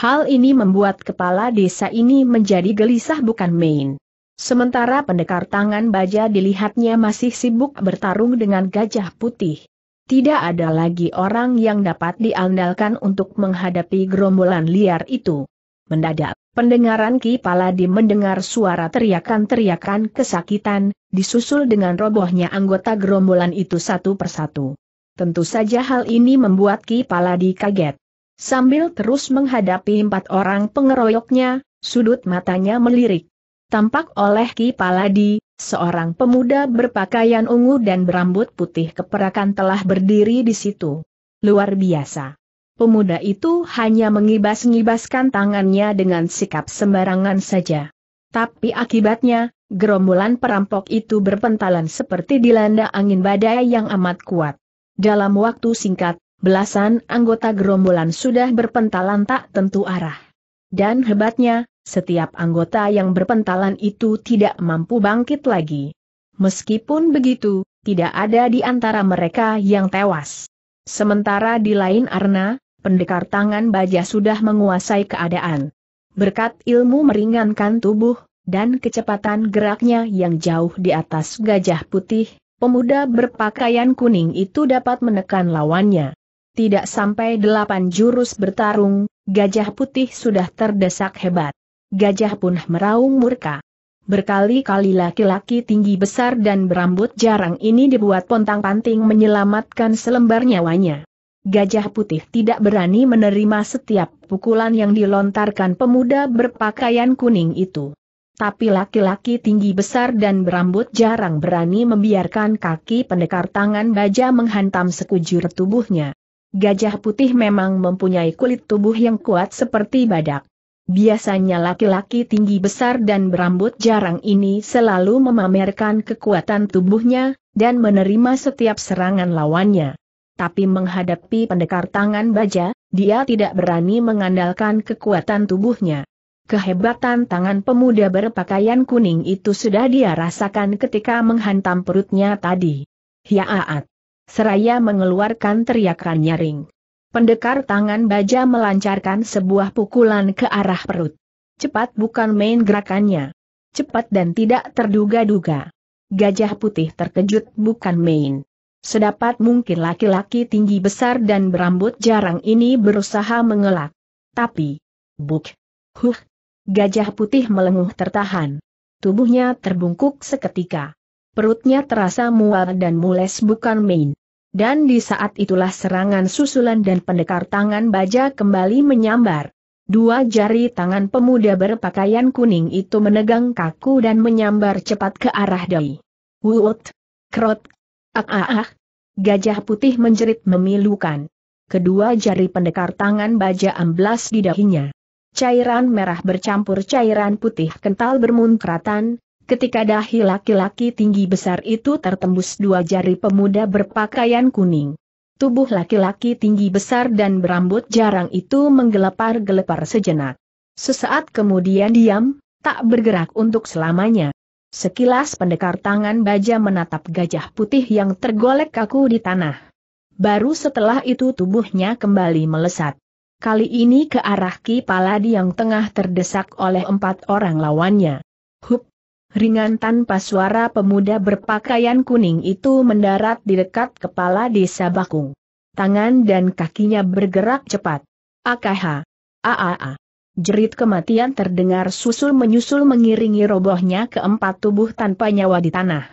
Hal ini membuat kepala desa ini menjadi gelisah bukan main. Sementara pendekar tangan baja dilihatnya masih sibuk bertarung dengan gajah putih. Tidak ada lagi orang yang dapat diandalkan untuk menghadapi gerombolan liar itu. Mendadak, pendengaran Ki Paladi mendengar suara teriakan-teriakan kesakitan, disusul dengan robohnya anggota gerombolan itu satu persatu. Tentu saja hal ini membuat Ki Paladi kaget. Sambil terus menghadapi empat orang pengeroyoknya, sudut matanya melirik. Tampak oleh Ki Paladi, seorang pemuda berpakaian ungu dan berambut putih keperakan telah berdiri di situ. Luar biasa. Pemuda itu hanya mengibas-ngibaskan tangannya dengan sikap sembarangan saja. Tapi akibatnya, gerombolan perampok itu berpentalan seperti dilanda angin badai yang amat kuat. Dalam waktu singkat, belasan anggota gerombolan sudah berpentalan tak tentu arah. Dan hebatnya, setiap anggota yang berpentalan itu tidak mampu bangkit lagi. Meskipun begitu, tidak ada di antara mereka yang tewas. Sementara di lain arna, pendekar tangan baja sudah menguasai keadaan. Berkat ilmu meringankan tubuh, dan kecepatan geraknya yang jauh di atas gajah putih, pemuda berpakaian kuning itu dapat menekan lawannya tidak sampai delapan jurus bertarung, gajah putih sudah terdesak hebat. Gajah pun meraung murka. Berkali-kali laki-laki tinggi besar dan berambut jarang ini dibuat pontang-panting menyelamatkan selembar nyawanya. Gajah putih tidak berani menerima setiap pukulan yang dilontarkan pemuda berpakaian kuning itu. Tapi laki-laki tinggi besar dan berambut jarang berani membiarkan kaki pendekar tangan baja menghantam sekujur tubuhnya. Gajah putih memang mempunyai kulit tubuh yang kuat seperti badak. Biasanya laki-laki tinggi besar dan berambut jarang ini selalu memamerkan kekuatan tubuhnya, dan menerima setiap serangan lawannya. Tapi menghadapi pendekar tangan baja, dia tidak berani mengandalkan kekuatan tubuhnya. Kehebatan tangan pemuda berpakaian kuning itu sudah dia rasakan ketika menghantam perutnya tadi. Hiaat! seraya mengeluarkan teriakan nyaring. Pendekar tangan baja melancarkan sebuah pukulan ke arah perut. Cepat bukan main gerakannya. Cepat dan tidak terduga-duga. Gajah putih terkejut bukan main. Sedapat mungkin laki-laki tinggi besar dan berambut jarang ini berusaha mengelak. Tapi, buk, huh, gajah putih melenguh tertahan. Tubuhnya terbungkuk seketika. Perutnya terasa mual dan mules bukan main. Dan di saat itulah serangan susulan dan pendekar tangan baja kembali menyambar. Dua jari tangan pemuda berpakaian kuning itu menegang kaku dan menyambar cepat ke arah Dai. Wut! Krot! Ak ah ah! Gajah putih menjerit memilukan. Kedua jari pendekar tangan baja amblas di dahinya. Cairan merah bercampur cairan putih kental bermunkratan, ketika dahi laki-laki tinggi besar itu tertembus dua jari pemuda berpakaian kuning. Tubuh laki-laki tinggi besar dan berambut jarang itu menggelepar-gelepar sejenak. Sesaat kemudian diam, tak bergerak untuk selamanya. Sekilas pendekar tangan baja menatap gajah putih yang tergolek kaku di tanah. Baru setelah itu tubuhnya kembali melesat. Kali ini ke arah Ki Paladi yang tengah terdesak oleh empat orang lawannya. Hup! ringan tanpa suara pemuda berpakaian kuning itu mendarat di dekat kepala desa Bakung. Tangan dan kakinya bergerak cepat. AKH. AAA. Jerit kematian terdengar susul-menyusul mengiringi robohnya keempat tubuh tanpa nyawa di tanah.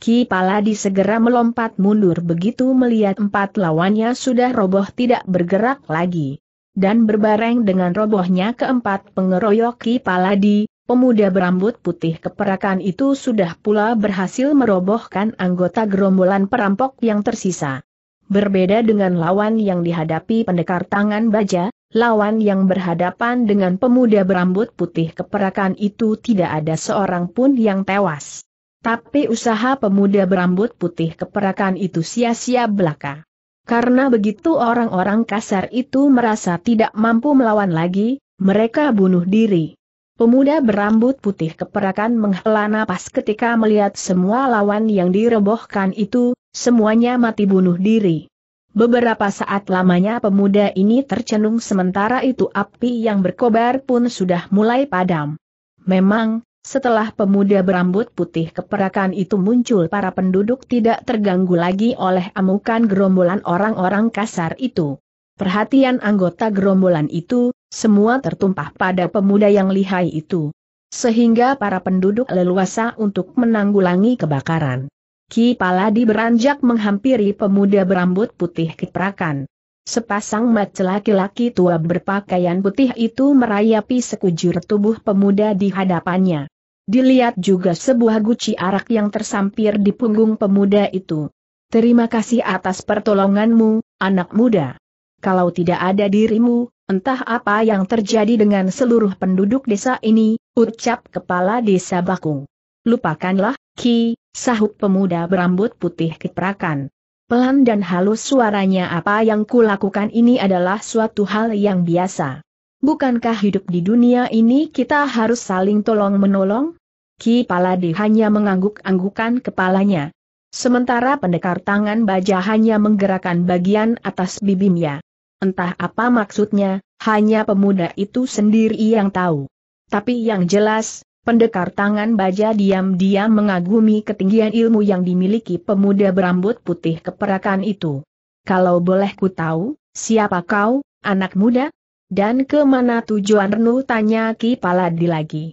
Ki Paladi segera melompat mundur begitu melihat empat lawannya sudah roboh tidak bergerak lagi. Dan berbareng dengan robohnya keempat pengeroyok Ki Paladi, Pemuda berambut putih keperakan itu sudah pula berhasil merobohkan anggota gerombolan perampok yang tersisa. Berbeda dengan lawan yang dihadapi pendekar tangan baja, lawan yang berhadapan dengan pemuda berambut putih keperakan itu tidak ada seorang pun yang tewas. Tapi usaha pemuda berambut putih keperakan itu sia-sia belaka. Karena begitu orang-orang kasar itu merasa tidak mampu melawan lagi, mereka bunuh diri. Pemuda berambut putih keperakan menghela napas ketika melihat semua lawan yang direbohkan itu, semuanya mati bunuh diri. Beberapa saat lamanya pemuda ini tercenung sementara itu api yang berkobar pun sudah mulai padam. Memang, setelah pemuda berambut putih keperakan itu muncul para penduduk tidak terganggu lagi oleh amukan gerombolan orang-orang kasar itu. Perhatian anggota gerombolan itu, semua tertumpah pada pemuda yang lihai itu. Sehingga para penduduk leluasa untuk menanggulangi kebakaran. Ki Paladi beranjak menghampiri pemuda berambut putih keprakan. Sepasang mata laki-laki tua berpakaian putih itu merayapi sekujur tubuh pemuda di hadapannya. Dilihat juga sebuah guci arak yang tersampir di punggung pemuda itu. Terima kasih atas pertolonganmu, anak muda kalau tidak ada dirimu, entah apa yang terjadi dengan seluruh penduduk desa ini, ucap kepala desa Bakung. Lupakanlah, Ki, sahut pemuda berambut putih keperakan. Pelan dan halus suaranya apa yang kulakukan ini adalah suatu hal yang biasa. Bukankah hidup di dunia ini kita harus saling tolong-menolong? Ki Paladi hanya mengangguk-anggukan kepalanya. Sementara pendekar tangan baja hanya menggerakkan bagian atas bibimnya. Entah apa maksudnya, hanya pemuda itu sendiri yang tahu. Tapi yang jelas, pendekar tangan baja diam-diam mengagumi ketinggian ilmu yang dimiliki pemuda berambut putih keperakan itu. Kalau boleh ku tahu, siapa kau, anak muda? Dan kemana tujuan Renu tanya Ki Paladi lagi.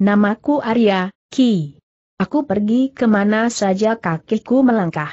Namaku Arya, Ki. Aku pergi kemana saja kakiku melangkah.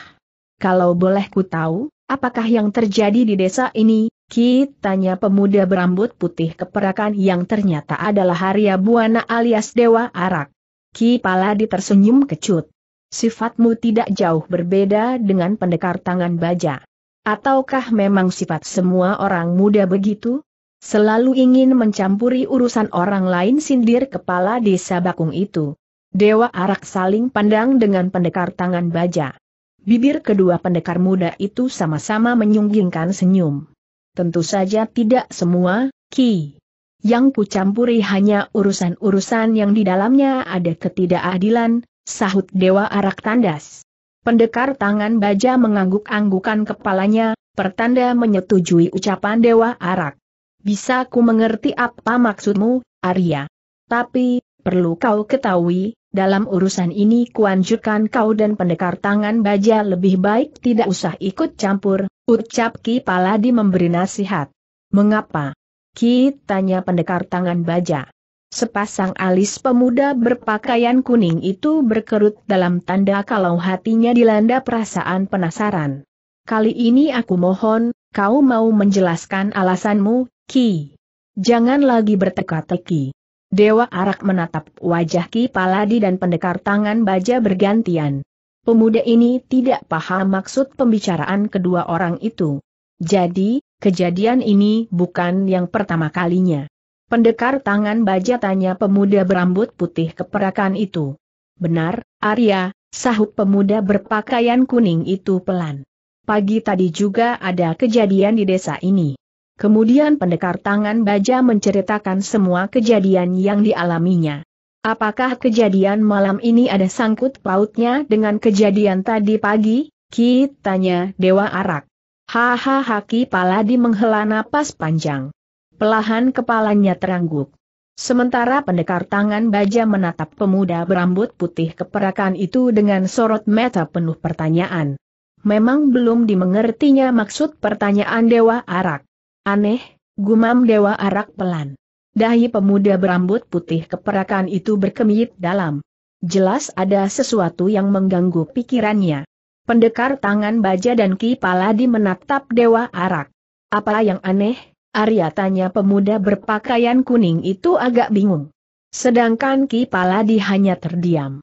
Kalau boleh ku tahu, apakah yang terjadi di desa ini, Ki, tanya pemuda berambut putih keperakan yang ternyata adalah Arya Buana alias Dewa Arak. Ki Paladi tersenyum kecut. Sifatmu tidak jauh berbeda dengan pendekar tangan baja. Ataukah memang sifat semua orang muda begitu? Selalu ingin mencampuri urusan orang lain sindir kepala desa bakung itu. Dewa Arak saling pandang dengan pendekar tangan baja. Bibir kedua pendekar muda itu sama-sama menyunggingkan senyum tentu saja tidak semua, Ki. Yang kucampuri hanya urusan-urusan yang di dalamnya ada ketidakadilan, sahut Dewa Arak Tandas. Pendekar tangan baja mengangguk-anggukan kepalanya, pertanda menyetujui ucapan Dewa Arak. Bisa ku mengerti apa maksudmu, Arya. Tapi, perlu kau ketahui, dalam urusan ini kuanjurkan kau dan pendekar tangan baja lebih baik tidak usah ikut campur, ucap Ki Paladi memberi nasihat. Mengapa? Ki tanya pendekar tangan baja. Sepasang alis pemuda berpakaian kuning itu berkerut dalam tanda kalau hatinya dilanda perasaan penasaran. Kali ini aku mohon, kau mau menjelaskan alasanmu, Ki. Jangan lagi berteka-teki. Dewa Arak menatap wajah Ki Paladi dan pendekar tangan baja bergantian. Pemuda ini tidak paham maksud pembicaraan kedua orang itu. Jadi, kejadian ini bukan yang pertama kalinya. Pendekar tangan baja tanya pemuda berambut putih keperakan itu. Benar, Arya, sahut pemuda berpakaian kuning itu pelan. Pagi tadi juga ada kejadian di desa ini. Kemudian pendekar tangan baja menceritakan semua kejadian yang dialaminya. Apakah kejadian malam ini ada sangkut pautnya dengan kejadian tadi pagi? Kitanya tanya Dewa Arak. Hahaha Ki Paladi menghela napas panjang. Pelahan kepalanya terangguk. Sementara pendekar tangan baja menatap pemuda berambut putih keperakan itu dengan sorot mata penuh pertanyaan. Memang belum dimengertinya maksud pertanyaan Dewa Arak. Aneh, gumam Dewa Arak pelan. Dahi pemuda berambut putih keperakan itu berkemit dalam. Jelas ada sesuatu yang mengganggu pikirannya. Pendekar tangan baja dan Ki Paladi menatap Dewa Arak. Apa yang aneh? Arya tanya pemuda berpakaian kuning itu agak bingung. Sedangkan Ki Paladi hanya terdiam.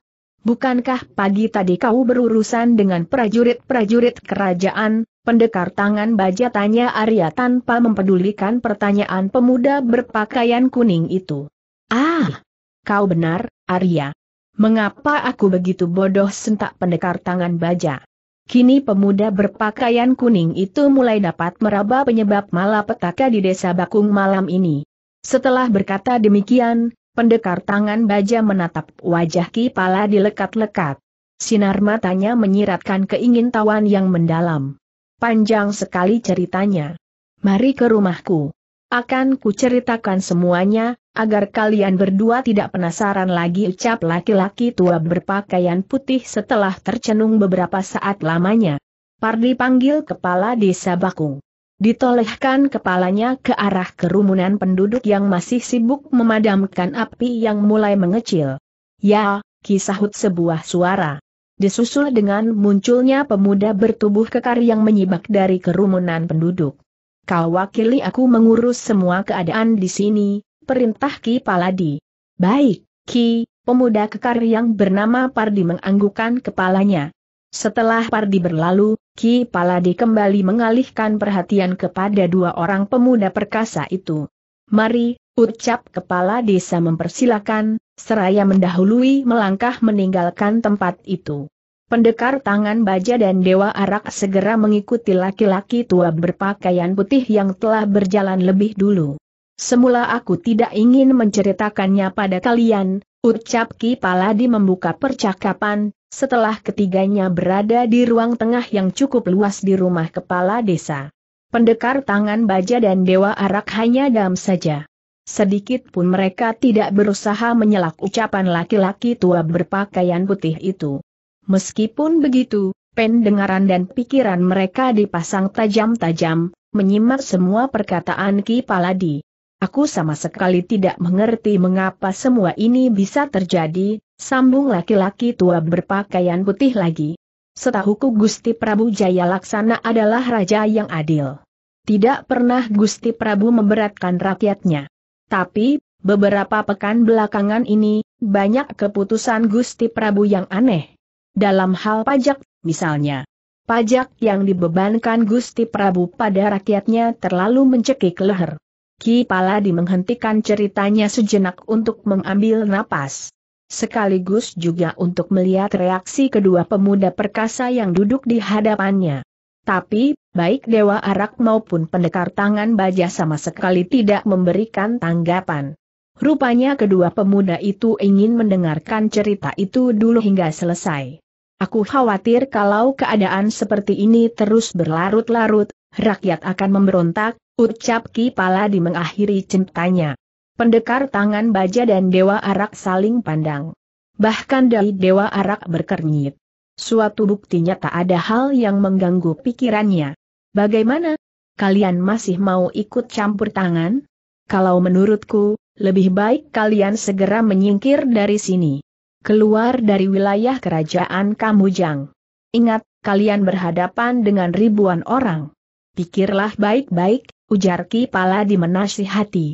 Bukankah pagi tadi kau berurusan dengan prajurit-prajurit kerajaan, Pendekar tangan baja tanya Arya tanpa mempedulikan pertanyaan pemuda berpakaian kuning itu. Ah! Kau benar, Arya. Mengapa aku begitu bodoh sentak pendekar tangan baja? Kini pemuda berpakaian kuning itu mulai dapat meraba penyebab malapetaka di desa Bakung malam ini. Setelah berkata demikian, pendekar tangan baja menatap wajah Kipala di lekat lekat Sinar matanya menyiratkan keingintahuan yang mendalam. Panjang sekali ceritanya. Mari ke rumahku. Akan kuceritakan semuanya, agar kalian berdua tidak penasaran lagi ucap laki-laki tua berpakaian putih setelah tercenung beberapa saat lamanya. Pardi panggil kepala desa Bakung. Ditolehkan kepalanya ke arah kerumunan penduduk yang masih sibuk memadamkan api yang mulai mengecil. Ya, kisahut sebuah suara disusul dengan munculnya pemuda bertubuh kekar yang menyibak dari kerumunan penduduk. Kau wakili aku mengurus semua keadaan di sini, perintah Ki Paladi. Baik, Ki, pemuda kekar yang bernama Pardi menganggukkan kepalanya. Setelah Pardi berlalu, Ki Paladi kembali mengalihkan perhatian kepada dua orang pemuda perkasa itu. Mari, ucap kepala desa mempersilakan, seraya mendahului melangkah meninggalkan tempat itu. Pendekar tangan baja dan Dewa Arak segera mengikuti laki-laki tua berpakaian putih yang telah berjalan lebih dulu. Semula aku tidak ingin menceritakannya pada kalian, ucap Ki Paladi membuka percakapan, setelah ketiganya berada di ruang tengah yang cukup luas di rumah kepala desa. Pendekar tangan baja dan Dewa Arak hanya dam saja. Sedikit pun mereka tidak berusaha menyelak ucapan laki-laki tua berpakaian putih itu. Meskipun begitu, pendengaran dan pikiran mereka dipasang tajam-tajam, menyimak semua perkataan Ki Paladi. Aku sama sekali tidak mengerti mengapa semua ini bisa terjadi, sambung laki-laki tua berpakaian putih lagi. Setahuku Gusti Prabu Jaya Laksana adalah raja yang adil. Tidak pernah Gusti Prabu memberatkan rakyatnya. Tapi, beberapa pekan belakangan ini, banyak keputusan Gusti Prabu yang aneh. Dalam hal pajak, misalnya. Pajak yang dibebankan Gusti Prabu pada rakyatnya terlalu mencekik leher. Ki Paladi menghentikan ceritanya sejenak untuk mengambil napas. Sekaligus juga untuk melihat reaksi kedua pemuda perkasa yang duduk di hadapannya. Tapi, baik Dewa Arak maupun pendekar tangan baja sama sekali tidak memberikan tanggapan. Rupanya kedua pemuda itu ingin mendengarkan cerita itu dulu hingga selesai. Aku khawatir kalau keadaan seperti ini terus berlarut-larut, rakyat akan memberontak, ucap Ki Paladi mengakhiri cintanya. Pendekar tangan baja dan Dewa Arak saling pandang. Bahkan dari Dewa Arak berkernyit. Suatu buktinya tak ada hal yang mengganggu pikirannya. Bagaimana? Kalian masih mau ikut campur tangan? Kalau menurutku, lebih baik kalian segera menyingkir dari sini. Keluar dari wilayah kerajaan Kamujang. Ingat, kalian berhadapan dengan ribuan orang. Pikirlah baik-baik, ujar Ki Pala di menasihati.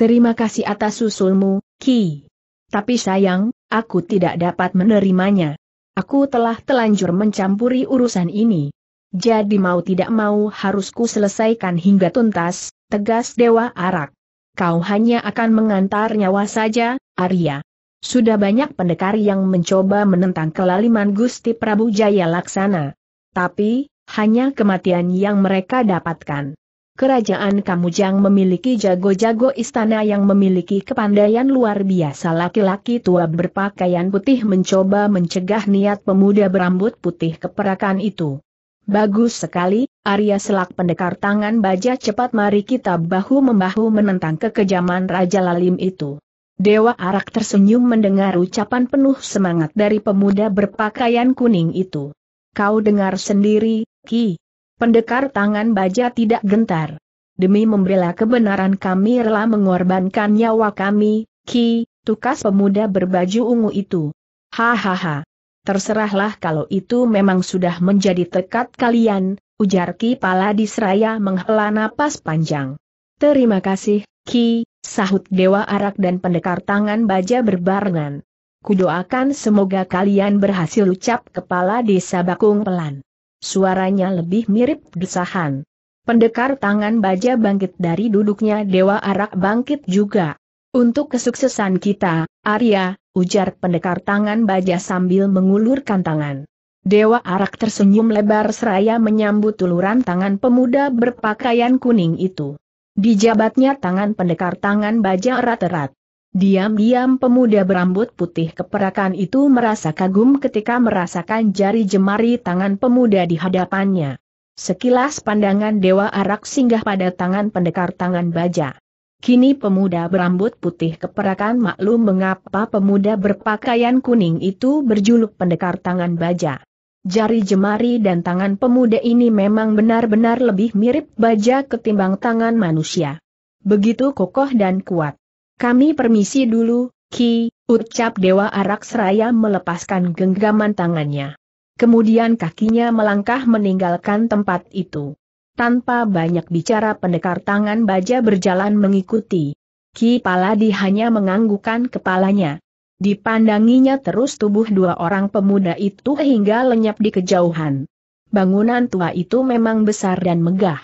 Terima kasih atas susulmu, Ki. Tapi sayang, aku tidak dapat menerimanya. Aku telah telanjur mencampuri urusan ini. Jadi mau tidak mau harusku selesaikan hingga tuntas, tegas Dewa Arak. Kau hanya akan mengantar nyawa saja, Arya. Sudah banyak pendekar yang mencoba menentang kelaliman Gusti Prabu Jaya Laksana. Tapi, hanya kematian yang mereka dapatkan. Kerajaan Kamujang memiliki jago-jago istana yang memiliki kepandaian luar biasa laki-laki tua berpakaian putih mencoba mencegah niat pemuda berambut putih keperakan itu. Bagus sekali, Arya Selak pendekar tangan baja cepat mari kita bahu-membahu menentang kekejaman Raja Lalim itu. Dewa Arak tersenyum mendengar ucapan penuh semangat dari pemuda berpakaian kuning itu. Kau dengar sendiri, Ki. Pendekar tangan baja tidak gentar. Demi membela kebenaran kami rela mengorbankan nyawa kami, Ki, tukas pemuda berbaju ungu itu. Hahaha. Terserahlah kalau itu memang sudah menjadi tekad kalian, ujar Ki Paladi Seraya menghela napas panjang. Terima kasih, Ki, sahut Dewa Arak dan pendekar tangan baja berbarengan. Kudoakan semoga kalian berhasil ucap kepala desa Bakung pelan. Suaranya lebih mirip desahan. Pendekar tangan baja bangkit dari duduknya Dewa Arak bangkit juga. Untuk kesuksesan kita, Arya, ujar pendekar tangan baja sambil mengulurkan tangan. Dewa Arak tersenyum lebar seraya menyambut uluran tangan pemuda berpakaian kuning itu. Dijabatnya tangan pendekar tangan baja erat-erat. Diam-diam pemuda berambut putih keperakan itu merasa kagum ketika merasakan jari jemari tangan pemuda di hadapannya. Sekilas pandangan Dewa Arak singgah pada tangan pendekar tangan baja. Kini pemuda berambut putih keperakan maklum mengapa pemuda berpakaian kuning itu berjuluk pendekar tangan baja. Jari jemari dan tangan pemuda ini memang benar-benar lebih mirip baja ketimbang tangan manusia. Begitu kokoh dan kuat. Kami permisi dulu, Ki, ucap Dewa Arak Seraya melepaskan genggaman tangannya. Kemudian kakinya melangkah meninggalkan tempat itu. Tanpa banyak bicara pendekar tangan baja berjalan mengikuti. Ki Paladi hanya menganggukan kepalanya. Dipandanginya terus tubuh dua orang pemuda itu hingga lenyap di kejauhan. Bangunan tua itu memang besar dan megah.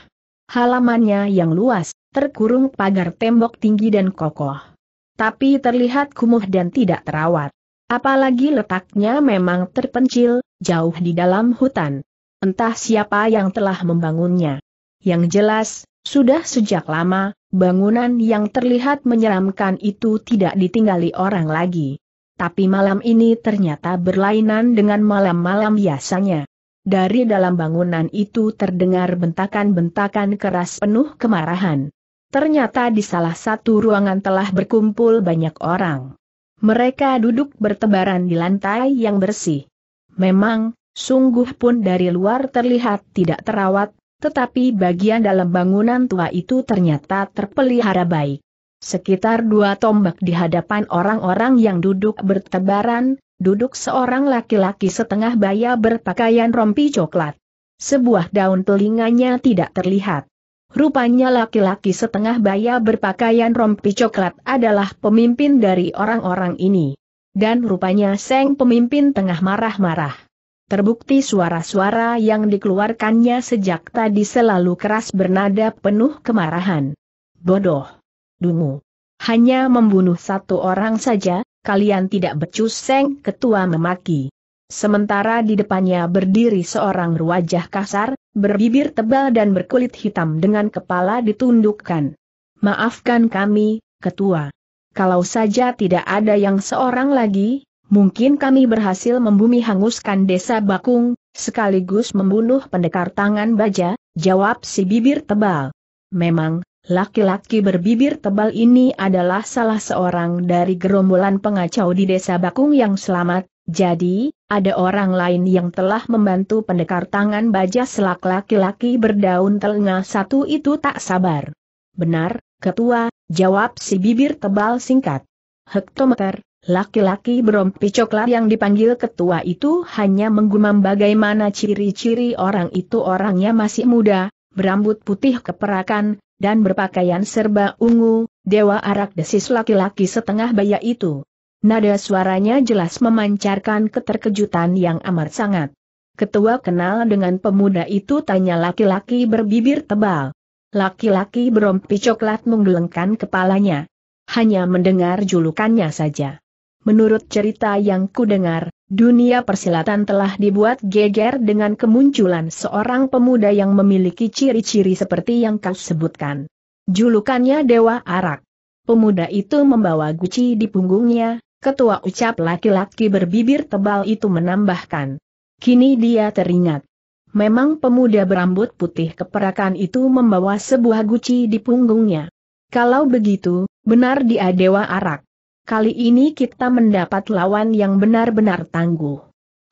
Halamannya yang luas, terkurung pagar tembok tinggi dan kokoh. Tapi terlihat kumuh dan tidak terawat. Apalagi letaknya memang terpencil, jauh di dalam hutan. Entah siapa yang telah membangunnya. Yang jelas, sudah sejak lama, bangunan yang terlihat menyeramkan itu tidak ditinggali orang lagi. Tapi malam ini ternyata berlainan dengan malam-malam biasanya. Dari dalam bangunan itu terdengar bentakan-bentakan keras penuh kemarahan. Ternyata di salah satu ruangan telah berkumpul banyak orang. Mereka duduk bertebaran di lantai yang bersih. Memang, sungguh pun dari luar terlihat tidak terawat, tetapi bagian dalam bangunan tua itu ternyata terpelihara baik. Sekitar dua tombak di hadapan orang-orang yang duduk bertebaran, duduk seorang laki-laki setengah baya berpakaian rompi coklat. Sebuah daun telinganya tidak terlihat. Rupanya laki-laki setengah baya berpakaian rompi coklat adalah pemimpin dari orang-orang ini. Dan rupanya Seng pemimpin tengah marah-marah. Terbukti suara-suara yang dikeluarkannya sejak tadi selalu keras bernada penuh kemarahan. Bodoh. Dungu. Hanya membunuh satu orang saja, kalian tidak becus seng ketua memaki. Sementara di depannya berdiri seorang wajah kasar, berbibir tebal dan berkulit hitam dengan kepala ditundukkan. Maafkan kami, ketua. Kalau saja tidak ada yang seorang lagi, mungkin kami berhasil membumi hanguskan desa Bakung, sekaligus membunuh pendekar tangan baja, jawab si bibir tebal. Memang, laki-laki berbibir tebal ini adalah salah seorang dari gerombolan pengacau di desa Bakung yang selamat, jadi, ada orang lain yang telah membantu pendekar tangan baja selak laki-laki berdaun telinga satu itu tak sabar. Benar, ketua, jawab si bibir tebal singkat. Hektometer, Laki-laki berompi coklat yang dipanggil ketua itu hanya menggumam bagaimana ciri-ciri orang itu orangnya masih muda, berambut putih keperakan, dan berpakaian serba ungu, dewa arak desis laki-laki setengah baya itu. Nada suaranya jelas memancarkan keterkejutan yang amat sangat. Ketua kenal dengan pemuda itu tanya laki-laki berbibir tebal. Laki-laki berompi coklat menggelengkan kepalanya. Hanya mendengar julukannya saja. Menurut cerita yang kudengar, dunia persilatan telah dibuat geger dengan kemunculan seorang pemuda yang memiliki ciri-ciri seperti yang kau sebutkan. Julukannya Dewa Arak. Pemuda itu membawa guci di punggungnya, ketua ucap laki-laki berbibir tebal itu menambahkan. Kini dia teringat. Memang pemuda berambut putih keperakan itu membawa sebuah guci di punggungnya. Kalau begitu, benar dia Dewa Arak. Kali ini kita mendapat lawan yang benar-benar tangguh.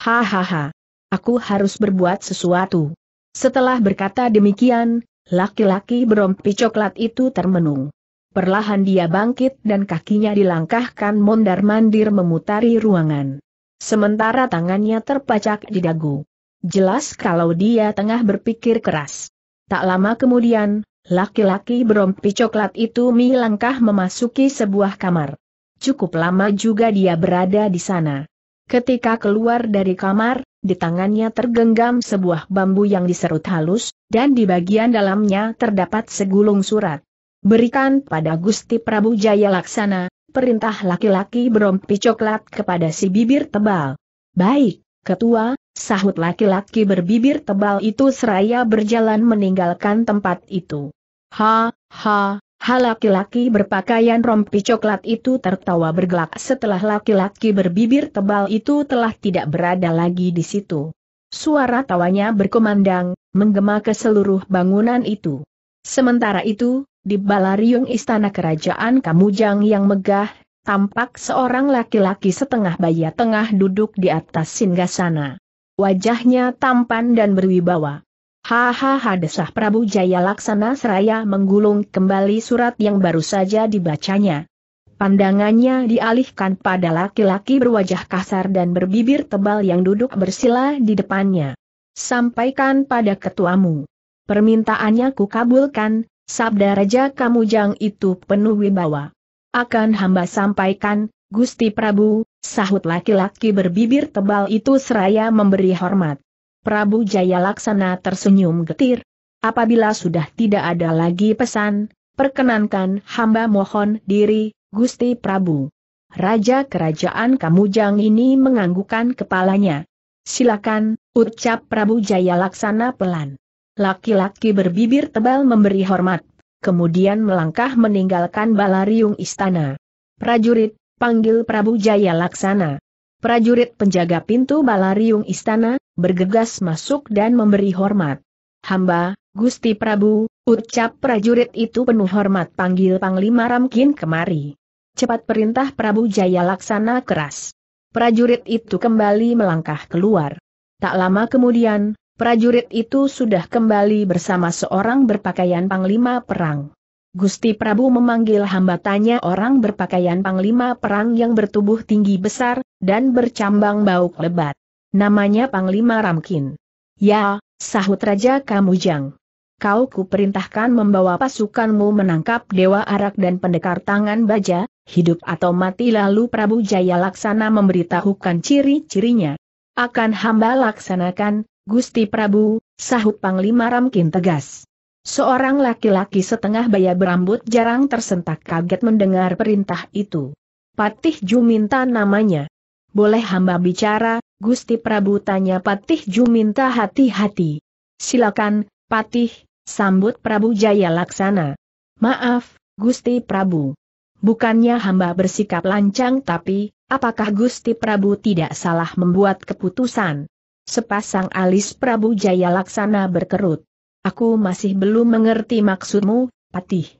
Hahaha. Aku harus berbuat sesuatu. Setelah berkata demikian, laki-laki berompi coklat itu termenung. Perlahan dia bangkit dan kakinya dilangkahkan mondar-mandir memutari ruangan. Sementara tangannya terpacak di dagu. Jelas kalau dia tengah berpikir keras. Tak lama kemudian, laki-laki berompi coklat itu milangkah memasuki sebuah kamar. Cukup lama juga dia berada di sana. Ketika keluar dari kamar, di tangannya tergenggam sebuah bambu yang diserut halus, dan di bagian dalamnya terdapat segulung surat. Berikan pada Gusti Prabu Jaya Laksana, perintah laki-laki berompi coklat kepada si bibir tebal. Baik, ketua, sahut laki-laki berbibir tebal itu seraya berjalan meninggalkan tempat itu. Ha, ha, Hal laki-laki berpakaian rompi coklat itu tertawa bergelak setelah laki-laki berbibir tebal itu telah tidak berada lagi di situ. Suara tawanya berkumandang, menggema ke seluruh bangunan itu. Sementara itu, di balariung istana kerajaan Kamujang yang megah, tampak seorang laki-laki setengah baya tengah duduk di atas singgasana. Wajahnya tampan dan berwibawa. Hahaha desah Prabu Jaya Laksana Seraya menggulung kembali surat yang baru saja dibacanya. Pandangannya dialihkan pada laki-laki berwajah kasar dan berbibir tebal yang duduk bersila di depannya. Sampaikan pada ketuamu. Permintaannya kukabulkan, sabda Raja Kamujang itu penuh wibawa. Akan hamba sampaikan, Gusti Prabu, sahut laki-laki berbibir tebal itu seraya memberi hormat. Prabu Jaya Laksana tersenyum getir. Apabila sudah tidak ada lagi pesan, perkenankan hamba mohon diri, Gusti Prabu. Raja kerajaan Kamujang ini menganggukan kepalanya. Silakan, ucap Prabu Jaya Laksana pelan. Laki-laki berbibir tebal memberi hormat, kemudian melangkah meninggalkan balariung istana. Prajurit, panggil Prabu Jaya Laksana. Prajurit penjaga pintu balariung istana, bergegas masuk dan memberi hormat. Hamba, Gusti Prabu, ucap prajurit itu penuh hormat panggil Panglima Ramkin kemari. Cepat perintah Prabu Jaya laksana keras. Prajurit itu kembali melangkah keluar. Tak lama kemudian, prajurit itu sudah kembali bersama seorang berpakaian Panglima Perang. Gusti Prabu memanggil hamba tanya orang berpakaian panglima perang yang bertubuh tinggi besar, dan bercambang bau lebat. Namanya Panglima Ramkin. Ya, sahut Raja Kamujang. Kau kuperintahkan membawa pasukanmu menangkap Dewa Arak dan Pendekar Tangan Baja, hidup atau mati lalu Prabu Jaya Laksana memberitahukan ciri-cirinya. Akan hamba laksanakan, Gusti Prabu, sahut Panglima Ramkin tegas. Seorang laki-laki setengah baya berambut jarang tersentak kaget mendengar perintah itu. Patih Juminta namanya. Boleh hamba bicara, Gusti Prabu tanya Patih Juminta hati-hati. Silakan, Patih, sambut Prabu Jaya Laksana. Maaf, Gusti Prabu. Bukannya hamba bersikap lancang tapi, apakah Gusti Prabu tidak salah membuat keputusan? Sepasang alis Prabu Jaya Laksana berkerut. Aku masih belum mengerti maksudmu, Patih.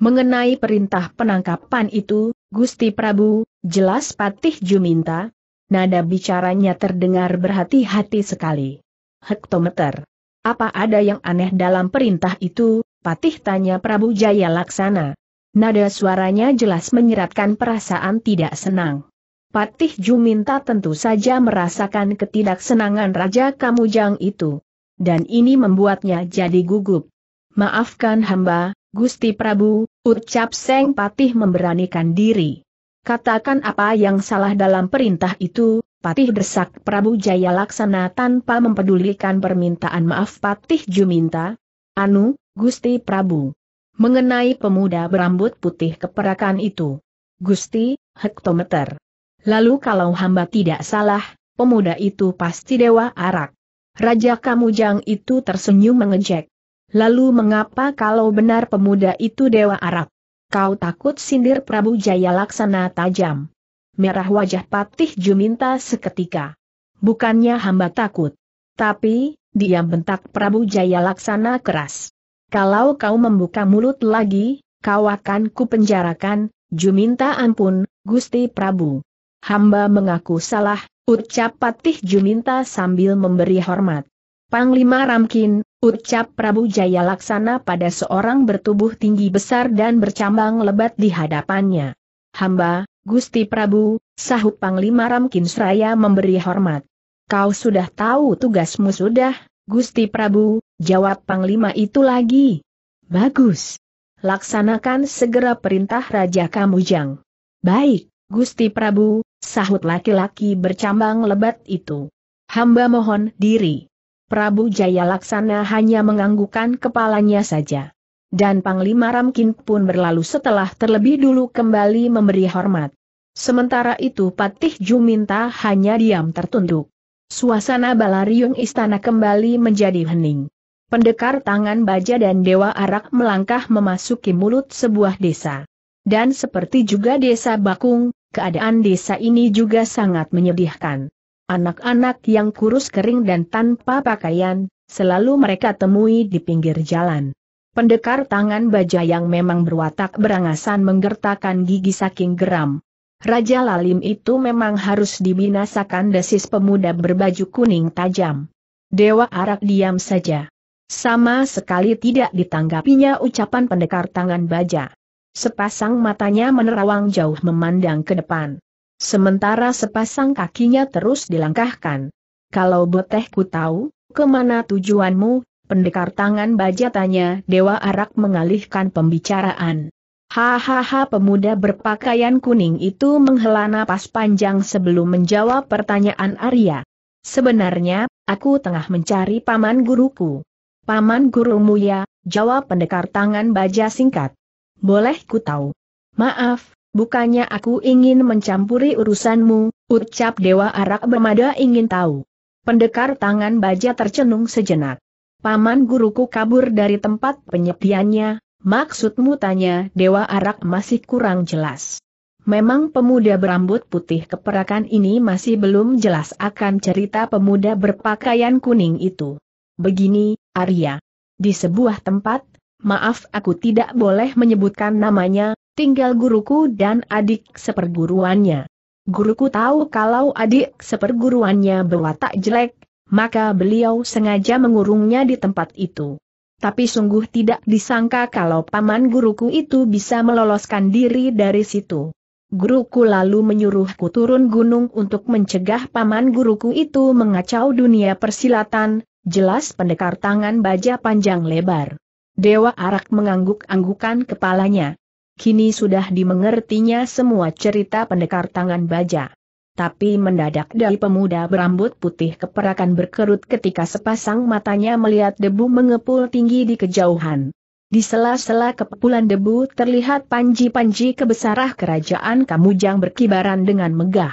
Mengenai perintah penangkapan itu, Gusti Prabu, jelas Patih Juminta, Nada bicaranya terdengar berhati-hati sekali. Hektometer. Apa ada yang aneh dalam perintah itu? Patih tanya Prabu Jaya Laksana. Nada suaranya jelas menyeratkan perasaan tidak senang. Patih Juminta tentu saja merasakan ketidaksenangan Raja Kamujang itu. Dan ini membuatnya jadi gugup. Maafkan hamba, Gusti Prabu, ucap Seng Patih memberanikan diri. Katakan apa yang salah dalam perintah itu, Patih desak Prabu Jaya Laksana tanpa mempedulikan permintaan maaf Patih Juminta. Anu, Gusti Prabu. Mengenai pemuda berambut putih keperakan itu. Gusti, hektometer. Lalu kalau hamba tidak salah, pemuda itu pasti dewa arak. Raja Kamujang itu tersenyum mengejek. Lalu mengapa kalau benar pemuda itu dewa arak? Kau takut sindir Prabu Jaya Laksana tajam. Merah wajah Patih Juminta seketika. Bukannya hamba takut. Tapi, dia bentak Prabu Jaya Laksana keras. Kalau kau membuka mulut lagi, kau akan kupenjarakan, Juminta ampun, Gusti Prabu. Hamba mengaku salah, ucap Patih Juminta sambil memberi hormat. Panglima Ramkin, ucap Prabu Jaya Laksana pada seorang bertubuh tinggi besar dan bercambang lebat di hadapannya. Hamba, Gusti Prabu, sahut Panglima Ramkin seraya memberi hormat. Kau sudah tahu tugasmu sudah, Gusti Prabu, jawab Panglima itu lagi. Bagus. Laksanakan segera perintah Raja Kamujang. Baik, Gusti Prabu, sahut laki-laki bercambang lebat itu. Hamba mohon diri. Prabu Jaya Laksana hanya menganggukkan kepalanya saja. Dan Panglima Ramkin pun berlalu setelah terlebih dulu kembali memberi hormat. Sementara itu Patih Juminta hanya diam tertunduk. Suasana balariung istana kembali menjadi hening. Pendekar tangan baja dan Dewa Arak melangkah memasuki mulut sebuah desa. Dan seperti juga desa Bakung, keadaan desa ini juga sangat menyedihkan. Anak-anak yang kurus kering dan tanpa pakaian, selalu mereka temui di pinggir jalan. Pendekar tangan baja yang memang berwatak berangasan menggertakkan gigi saking geram. Raja Lalim itu memang harus dibinasakan desis pemuda berbaju kuning tajam. Dewa Arak diam saja. Sama sekali tidak ditanggapinya ucapan pendekar tangan baja. Sepasang matanya menerawang jauh memandang ke depan. Sementara sepasang kakinya terus dilangkahkan. Kalau betehku tahu, kemana tujuanmu, pendekar tangan baja? Tanya Dewa Arak mengalihkan pembicaraan. Hahaha pemuda berpakaian kuning itu menghela napas panjang sebelum menjawab pertanyaan Arya. Sebenarnya, aku tengah mencari paman guruku. Paman gurumu ya, jawab pendekar tangan baja singkat. Boleh ku tahu. Maaf, bukannya aku ingin mencampuri urusanmu, ucap Dewa Arak Bermada ingin tahu. Pendekar tangan baja tercenung sejenak. Paman guruku kabur dari tempat penyepiannya, maksudmu tanya Dewa Arak masih kurang jelas. Memang pemuda berambut putih keperakan ini masih belum jelas akan cerita pemuda berpakaian kuning itu. Begini, Arya. Di sebuah tempat, maaf aku tidak boleh menyebutkan namanya, tinggal guruku dan adik seperguruannya. Guruku tahu kalau adik seperguruannya berwatak jelek, maka beliau sengaja mengurungnya di tempat itu. Tapi sungguh tidak disangka kalau paman guruku itu bisa meloloskan diri dari situ. Guruku lalu menyuruhku turun gunung untuk mencegah paman guruku itu mengacau dunia persilatan, jelas pendekar tangan baja panjang lebar. Dewa Arak mengangguk-anggukan kepalanya. Kini sudah dimengertinya semua cerita pendekar tangan baja. Tapi mendadak dari pemuda berambut putih keperakan berkerut ketika sepasang matanya melihat debu mengepul tinggi di kejauhan. Di sela-sela kepulan debu terlihat panji-panji kebesaran kerajaan Kamujang berkibaran dengan megah.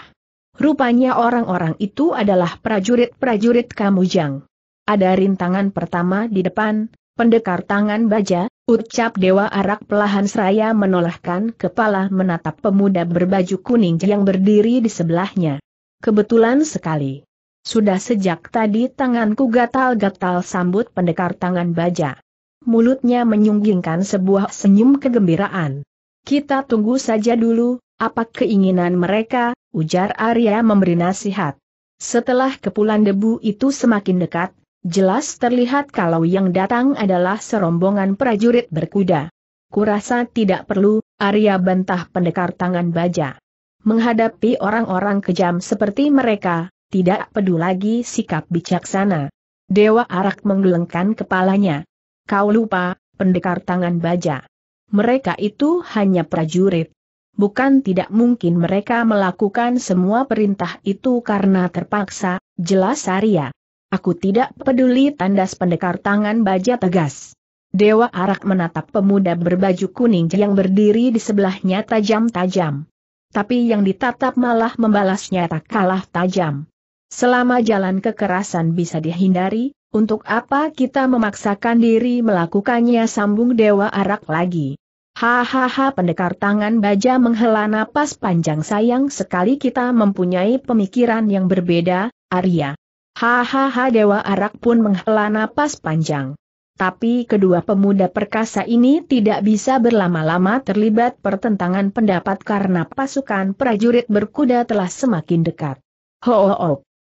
Rupanya orang-orang itu adalah prajurit-prajurit Kamujang. Ada rintangan pertama di depan, Pendekar tangan baja, ucap Dewa Arak pelahan seraya menolehkan kepala menatap pemuda berbaju kuning yang berdiri di sebelahnya. Kebetulan sekali. Sudah sejak tadi tanganku gatal-gatal sambut pendekar tangan baja. Mulutnya menyunggingkan sebuah senyum kegembiraan. Kita tunggu saja dulu, apa keinginan mereka, ujar Arya memberi nasihat. Setelah kepulan debu itu semakin dekat, Jelas terlihat kalau yang datang adalah serombongan prajurit berkuda. Kurasa tidak perlu, Arya bantah pendekar tangan baja. Menghadapi orang-orang kejam seperti mereka, tidak peduli lagi sikap bijaksana. Dewa Arak menggelengkan kepalanya. Kau lupa, pendekar tangan baja. Mereka itu hanya prajurit. Bukan tidak mungkin mereka melakukan semua perintah itu karena terpaksa, jelas Arya. Aku tidak peduli tandas pendekar tangan baja tegas. Dewa Arak menatap pemuda berbaju kuning yang berdiri di sebelahnya tajam-tajam. Tapi yang ditatap malah membalasnya tak kalah tajam. Selama jalan kekerasan bisa dihindari, untuk apa kita memaksakan diri melakukannya sambung Dewa Arak lagi? Hahaha pendekar tangan baja menghela napas panjang sayang sekali kita mempunyai pemikiran yang berbeda, Arya. Hahaha Dewa Arak pun menghela napas panjang. Tapi kedua pemuda perkasa ini tidak bisa berlama-lama terlibat pertentangan pendapat karena pasukan prajurit berkuda telah semakin dekat. Ho, -ho, -ho.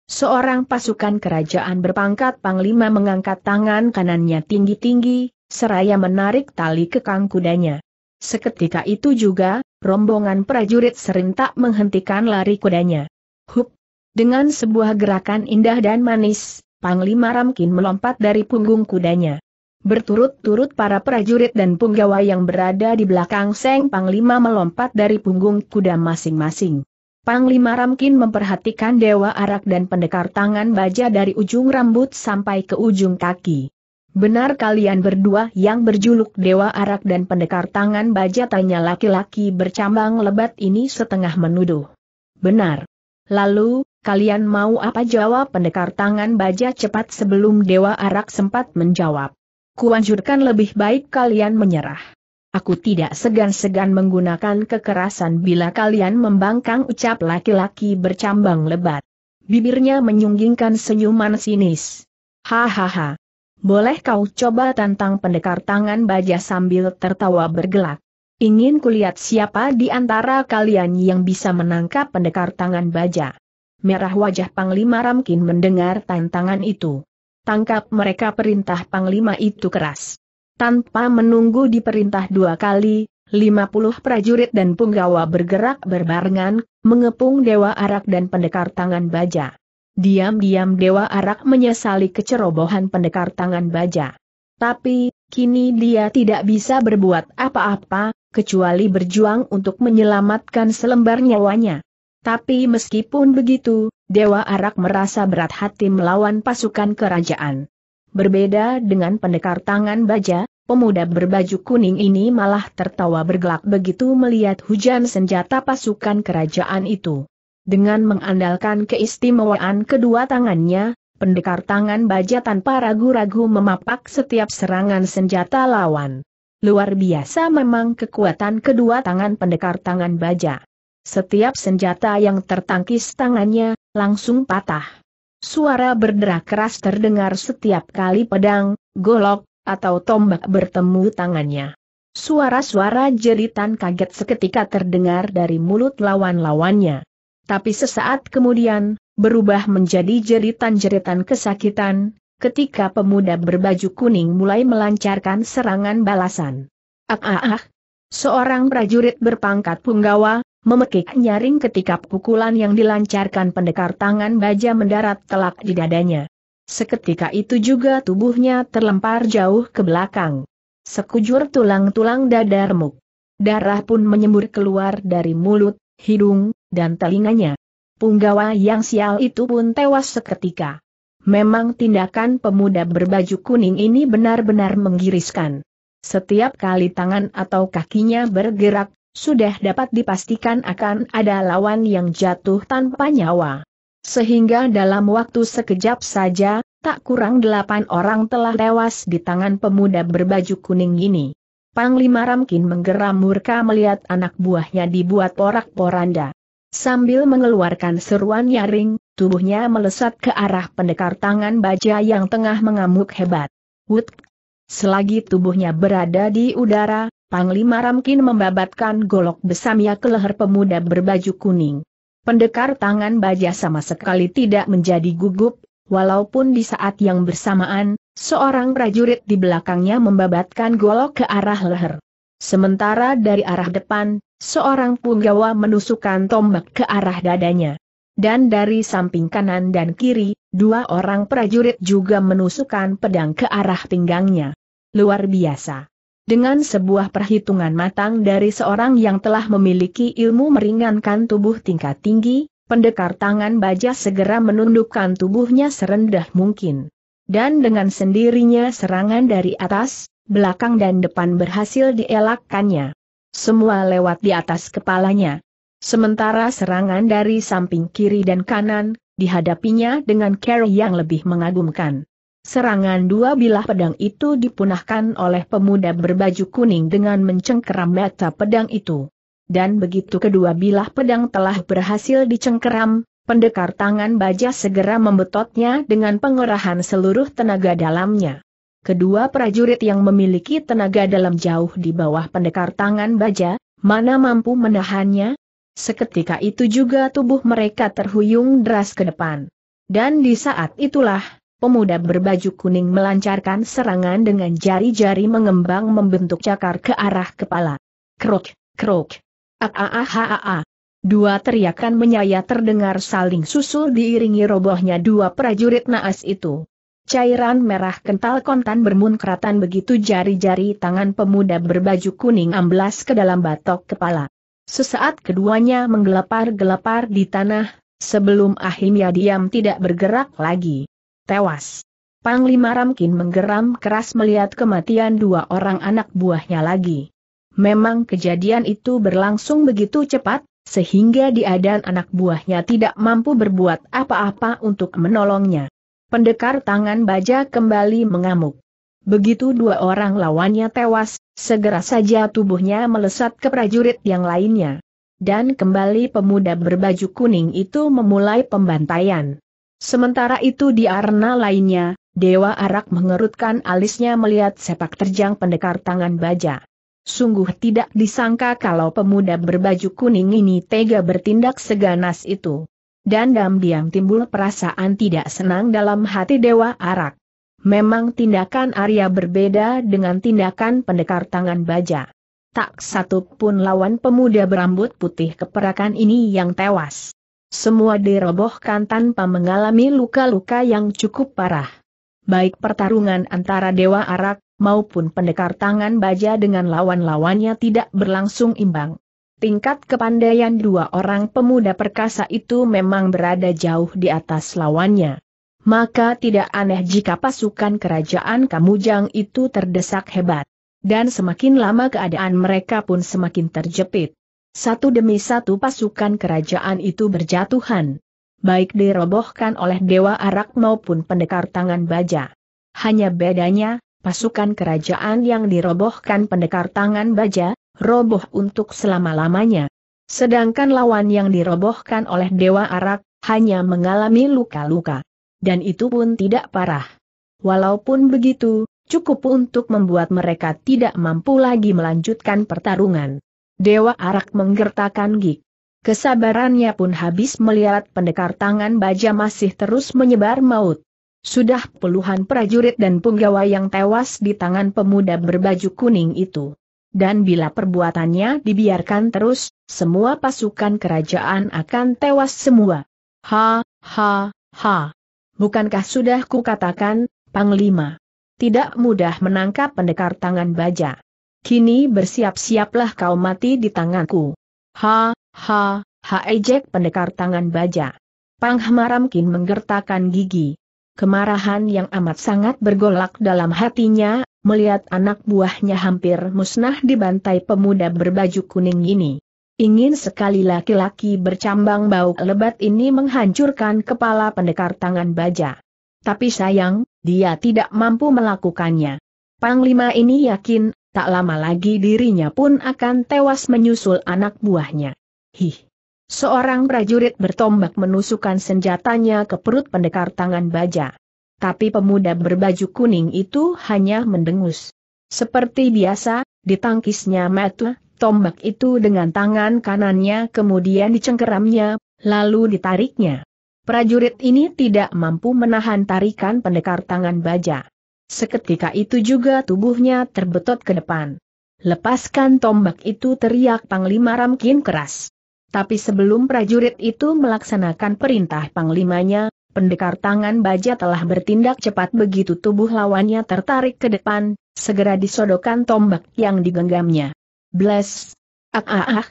Seorang pasukan kerajaan berpangkat panglima mengangkat tangan kanannya tinggi-tinggi, seraya menarik tali kekang kudanya. Seketika itu juga, rombongan prajurit serentak menghentikan lari kudanya. Hup! Dengan sebuah gerakan indah dan manis, Panglima Ramkin melompat dari punggung kudanya. Berturut-turut para prajurit dan punggawa yang berada di belakang Seng Panglima melompat dari punggung kuda masing-masing. Panglima Ramkin memperhatikan Dewa Arak dan pendekar tangan baja dari ujung rambut sampai ke ujung kaki. Benar kalian berdua yang berjuluk Dewa Arak dan pendekar tangan baja tanya laki-laki bercambang lebat ini setengah menuduh. Benar. Lalu, kalian mau apa jawab pendekar tangan baja cepat sebelum Dewa Arak sempat menjawab. Kuanjurkan lebih baik kalian menyerah. Aku tidak segan-segan menggunakan kekerasan bila kalian membangkang ucap laki-laki bercambang lebat. Bibirnya menyunggingkan senyuman sinis. Hahaha. Boleh kau coba tantang pendekar tangan baja sambil tertawa bergelak. Ingin kulihat siapa di antara kalian yang bisa menangkap pendekar tangan baja merah wajah Panglima Ramkin mendengar tantangan itu. Tangkap mereka perintah Panglima itu keras. Tanpa menunggu diperintah dua kali, 50 prajurit dan punggawa bergerak berbarengan, mengepung Dewa Arak dan pendekar tangan baja. Diam-diam Dewa Arak menyesali kecerobohan pendekar tangan baja. Tapi, kini dia tidak bisa berbuat apa-apa, kecuali berjuang untuk menyelamatkan selembar nyawanya. Tapi meskipun begitu, Dewa Arak merasa berat hati melawan pasukan kerajaan. Berbeda dengan pendekar tangan baja, pemuda berbaju kuning ini malah tertawa bergelak begitu melihat hujan senjata pasukan kerajaan itu. Dengan mengandalkan keistimewaan kedua tangannya, pendekar tangan baja tanpa ragu-ragu memapak setiap serangan senjata lawan. Luar biasa memang kekuatan kedua tangan pendekar tangan baja. Setiap senjata yang tertangkis tangannya, langsung patah. Suara berderak keras terdengar setiap kali pedang, golok, atau tombak bertemu tangannya. Suara-suara jeritan kaget seketika terdengar dari mulut lawan-lawannya. Tapi sesaat kemudian, berubah menjadi jeritan-jeritan kesakitan, ketika pemuda berbaju kuning mulai melancarkan serangan balasan. Ah ah ah! Seorang prajurit berpangkat punggawa, memekik nyaring ketika pukulan yang dilancarkan pendekar tangan baja mendarat telak di dadanya. Seketika itu juga tubuhnya terlempar jauh ke belakang. Sekujur tulang-tulang dada remuk. Darah pun menyembur keluar dari mulut, hidung, dan telinganya. Punggawa yang sial itu pun tewas seketika. Memang tindakan pemuda berbaju kuning ini benar-benar menggiriskan. Setiap kali tangan atau kakinya bergerak, sudah dapat dipastikan akan ada lawan yang jatuh tanpa nyawa. Sehingga dalam waktu sekejap saja, tak kurang delapan orang telah tewas di tangan pemuda berbaju kuning ini. Panglima Ramkin menggeram murka melihat anak buahnya dibuat porak-poranda. Sambil mengeluarkan seruan nyaring, tubuhnya melesat ke arah pendekar tangan baja yang tengah mengamuk hebat. Wut! Selagi tubuhnya berada di udara, Panglima Ramkin membabatkan golok besamnya ke leher pemuda berbaju kuning. Pendekar tangan baja sama sekali tidak menjadi gugup, walaupun di saat yang bersamaan, seorang prajurit di belakangnya membabatkan golok ke arah leher. Sementara dari arah depan, seorang punggawa menusukkan tombak ke arah dadanya. Dan dari samping kanan dan kiri, dua orang prajurit juga menusukkan pedang ke arah pinggangnya. Luar biasa. Dengan sebuah perhitungan matang dari seorang yang telah memiliki ilmu meringankan tubuh tingkat tinggi, pendekar tangan baja segera menundukkan tubuhnya serendah mungkin. Dan dengan sendirinya serangan dari atas, belakang dan depan berhasil dielakkannya. Semua lewat di atas kepalanya. Sementara serangan dari samping kiri dan kanan, dihadapinya dengan cara yang lebih mengagumkan. Serangan dua bilah pedang itu dipunahkan oleh pemuda berbaju kuning dengan mencengkeram mata pedang itu. Dan begitu kedua bilah pedang telah berhasil dicengkeram, pendekar tangan baja segera membetotnya dengan pengerahan seluruh tenaga dalamnya. Kedua prajurit yang memiliki tenaga dalam jauh di bawah pendekar tangan baja, mana mampu menahannya? Seketika itu juga tubuh mereka terhuyung deras ke depan. Dan di saat itulah, pemuda berbaju kuning melancarkan serangan dengan jari-jari mengembang membentuk cakar ke arah kepala. Krok, krok. A-a-a-a-a-a. Dua teriakan menyayat terdengar saling susul diiringi robohnya dua prajurit naas itu. Cairan merah kental kontan bermunkratan begitu jari-jari tangan pemuda berbaju kuning amblas ke dalam batok kepala. Sesaat keduanya menggelepar-gelepar di tanah, sebelum akhirnya diam tidak bergerak lagi tewas. Panglima Ramkin menggeram keras melihat kematian dua orang anak buahnya lagi. Memang kejadian itu berlangsung begitu cepat, sehingga dia dan anak buahnya tidak mampu berbuat apa-apa untuk menolongnya. Pendekar tangan baja kembali mengamuk. Begitu dua orang lawannya tewas, segera saja tubuhnya melesat ke prajurit yang lainnya. Dan kembali pemuda berbaju kuning itu memulai pembantaian. Sementara itu di arena lainnya, Dewa Arak mengerutkan alisnya melihat sepak terjang pendekar tangan baja. Sungguh tidak disangka kalau pemuda berbaju kuning ini tega bertindak seganas itu. Dan dalam diam timbul perasaan tidak senang dalam hati Dewa Arak. Memang tindakan Arya berbeda dengan tindakan pendekar tangan baja. Tak satu pun lawan pemuda berambut putih keperakan ini yang tewas. Semua dirobohkan tanpa mengalami luka-luka yang cukup parah. Baik pertarungan antara Dewa Arak, maupun pendekar tangan baja dengan lawan-lawannya tidak berlangsung imbang. Tingkat kepandaian dua orang pemuda perkasa itu memang berada jauh di atas lawannya. Maka tidak aneh jika pasukan kerajaan Kamujang itu terdesak hebat. Dan semakin lama keadaan mereka pun semakin terjepit. Satu demi satu pasukan kerajaan itu berjatuhan. Baik dirobohkan oleh Dewa Arak maupun pendekar tangan baja. Hanya bedanya, pasukan kerajaan yang dirobohkan pendekar tangan baja, roboh untuk selama-lamanya. Sedangkan lawan yang dirobohkan oleh Dewa Arak, hanya mengalami luka-luka. Dan itu pun tidak parah. Walaupun begitu, cukup untuk membuat mereka tidak mampu lagi melanjutkan pertarungan. Dewa Arak menggertakkan gig. Kesabarannya pun habis melihat pendekar tangan baja masih terus menyebar maut. Sudah puluhan prajurit dan punggawa yang tewas di tangan pemuda berbaju kuning itu. Dan bila perbuatannya dibiarkan terus, semua pasukan kerajaan akan tewas semua. Ha, ha, ha. Bukankah sudah kukatakan, Panglima? Tidak mudah menangkap pendekar tangan baja kini bersiap-siaplah kau mati di tanganku. Ha, ha, ha ejek pendekar tangan baja. Panghmaram Kin menggertakkan gigi. Kemarahan yang amat sangat bergolak dalam hatinya, melihat anak buahnya hampir musnah dibantai pemuda berbaju kuning ini. Ingin sekali laki-laki bercambang bau lebat ini menghancurkan kepala pendekar tangan baja. Tapi sayang, dia tidak mampu melakukannya. Panglima ini yakin tak lama lagi dirinya pun akan tewas menyusul anak buahnya. Hih! Seorang prajurit bertombak menusukkan senjatanya ke perut pendekar tangan baja. Tapi pemuda berbaju kuning itu hanya mendengus. Seperti biasa, ditangkisnya metu, tombak itu dengan tangan kanannya kemudian dicengkeramnya, lalu ditariknya. Prajurit ini tidak mampu menahan tarikan pendekar tangan baja. Seketika itu juga tubuhnya terbetot ke depan. Lepaskan tombak itu teriak Panglima Ramkin keras. Tapi sebelum prajurit itu melaksanakan perintah Panglimanya, pendekar tangan baja telah bertindak cepat begitu tubuh lawannya tertarik ke depan, segera disodokan tombak yang digenggamnya. Bless! Ah ah ah!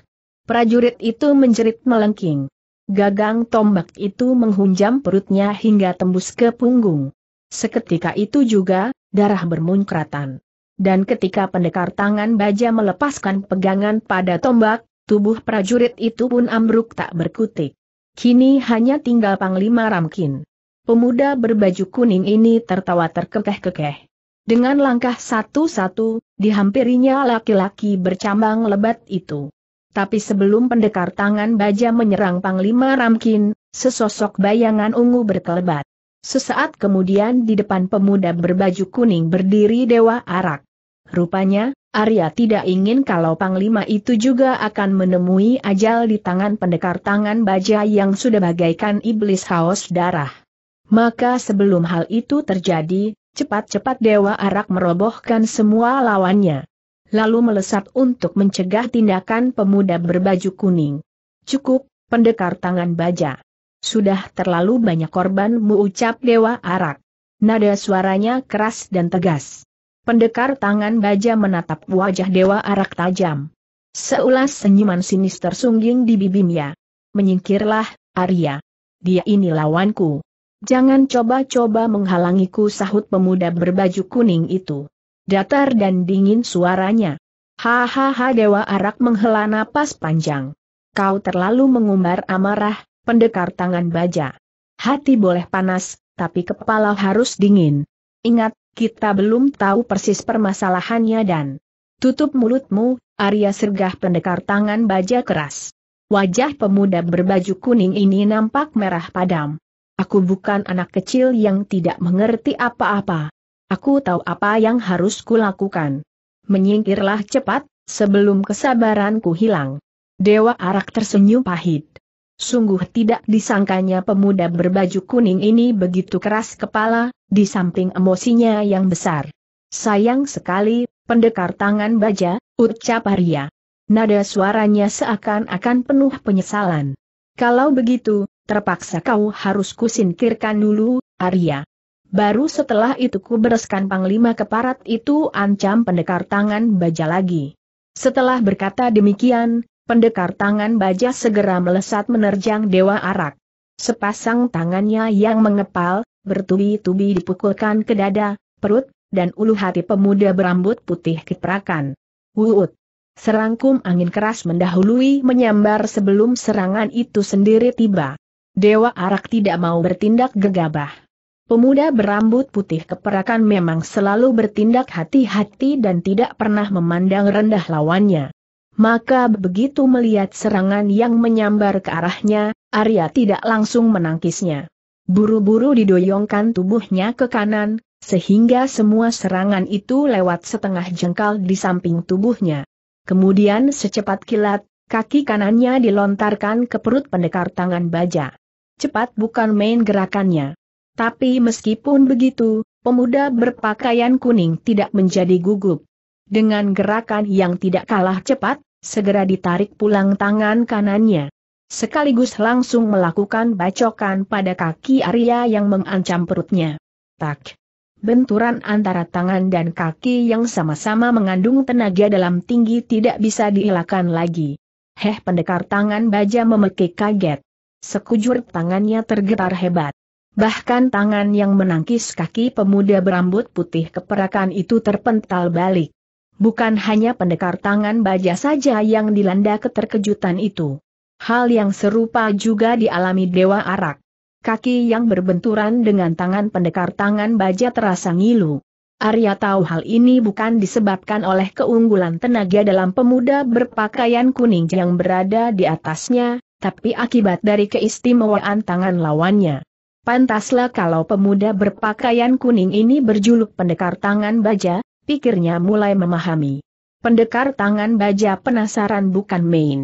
Prajurit itu menjerit melengking. Gagang tombak itu menghunjam perutnya hingga tembus ke punggung. Seketika itu juga, darah bermunkratan. Dan ketika pendekar tangan baja melepaskan pegangan pada tombak, tubuh prajurit itu pun ambruk tak berkutik. Kini hanya tinggal Panglima Ramkin. Pemuda berbaju kuning ini tertawa terkekeh-kekeh. Dengan langkah satu-satu, dihampirinya laki-laki bercambang lebat itu. Tapi sebelum pendekar tangan baja menyerang Panglima Ramkin, sesosok bayangan ungu berkelebat. Sesaat kemudian di depan pemuda berbaju kuning berdiri Dewa Arak. Rupanya, Arya tidak ingin kalau Panglima itu juga akan menemui ajal di tangan pendekar tangan baja yang sudah bagaikan iblis haus darah. Maka sebelum hal itu terjadi, cepat-cepat Dewa Arak merobohkan semua lawannya. Lalu melesat untuk mencegah tindakan pemuda berbaju kuning. Cukup, pendekar tangan baja. Sudah terlalu banyak korban, ucap Dewa Arak. Nada suaranya keras dan tegas. Pendekar tangan baja menatap wajah Dewa Arak tajam. Seulas senyuman sinis tersungging di bibirnya. Menyingkirlah, Arya. Dia ini lawanku. Jangan coba-coba menghalangiku sahut pemuda berbaju kuning itu. Datar dan dingin suaranya. Hahaha Dewa Arak menghela napas panjang. Kau terlalu mengumbar amarah, pendekar tangan baja. Hati boleh panas, tapi kepala harus dingin. Ingat, kita belum tahu persis permasalahannya dan tutup mulutmu, Arya Sergah pendekar tangan baja keras. Wajah pemuda berbaju kuning ini nampak merah padam. Aku bukan anak kecil yang tidak mengerti apa-apa. Aku tahu apa yang harus kulakukan. Menyingkirlah cepat, sebelum kesabaranku hilang. Dewa Arak tersenyum pahit. Sungguh tidak disangkanya pemuda berbaju kuning ini begitu keras kepala, di samping emosinya yang besar. Sayang sekali, pendekar tangan baja, ucap Arya. Nada suaranya seakan-akan penuh penyesalan. Kalau begitu, terpaksa kau harus kusinkirkan dulu, Arya. Baru setelah itu ku bereskan panglima keparat itu ancam pendekar tangan baja lagi. Setelah berkata demikian, Pendekar tangan baja segera melesat menerjang Dewa Arak. Sepasang tangannya yang mengepal, bertubi-tubi dipukulkan ke dada, perut, dan ulu hati pemuda berambut putih keperakan. Wuut! Serangkum angin keras mendahului menyambar sebelum serangan itu sendiri tiba. Dewa Arak tidak mau bertindak gegabah. Pemuda berambut putih keperakan memang selalu bertindak hati-hati dan tidak pernah memandang rendah lawannya. Maka begitu melihat serangan yang menyambar ke arahnya, Arya tidak langsung menangkisnya. Buru-buru didoyongkan tubuhnya ke kanan, sehingga semua serangan itu lewat setengah jengkal di samping tubuhnya. Kemudian secepat kilat, kaki kanannya dilontarkan ke perut pendekar tangan baja. Cepat bukan main gerakannya. Tapi meskipun begitu, pemuda berpakaian kuning tidak menjadi gugup. Dengan gerakan yang tidak kalah cepat, segera ditarik pulang tangan kanannya. Sekaligus langsung melakukan bacokan pada kaki Arya yang mengancam perutnya. Tak. Benturan antara tangan dan kaki yang sama-sama mengandung tenaga dalam tinggi tidak bisa dielakkan lagi. Heh pendekar tangan baja memekik kaget. Sekujur tangannya tergetar hebat. Bahkan tangan yang menangkis kaki pemuda berambut putih keperakan itu terpental balik. Bukan hanya pendekar tangan baja saja yang dilanda keterkejutan itu. Hal yang serupa juga dialami Dewa Arak. Kaki yang berbenturan dengan tangan pendekar tangan baja terasa ngilu. Arya tahu hal ini bukan disebabkan oleh keunggulan tenaga dalam pemuda berpakaian kuning yang berada di atasnya, tapi akibat dari keistimewaan tangan lawannya. Pantaslah kalau pemuda berpakaian kuning ini berjuluk pendekar tangan baja, pikirnya mulai memahami. Pendekar tangan baja penasaran bukan main.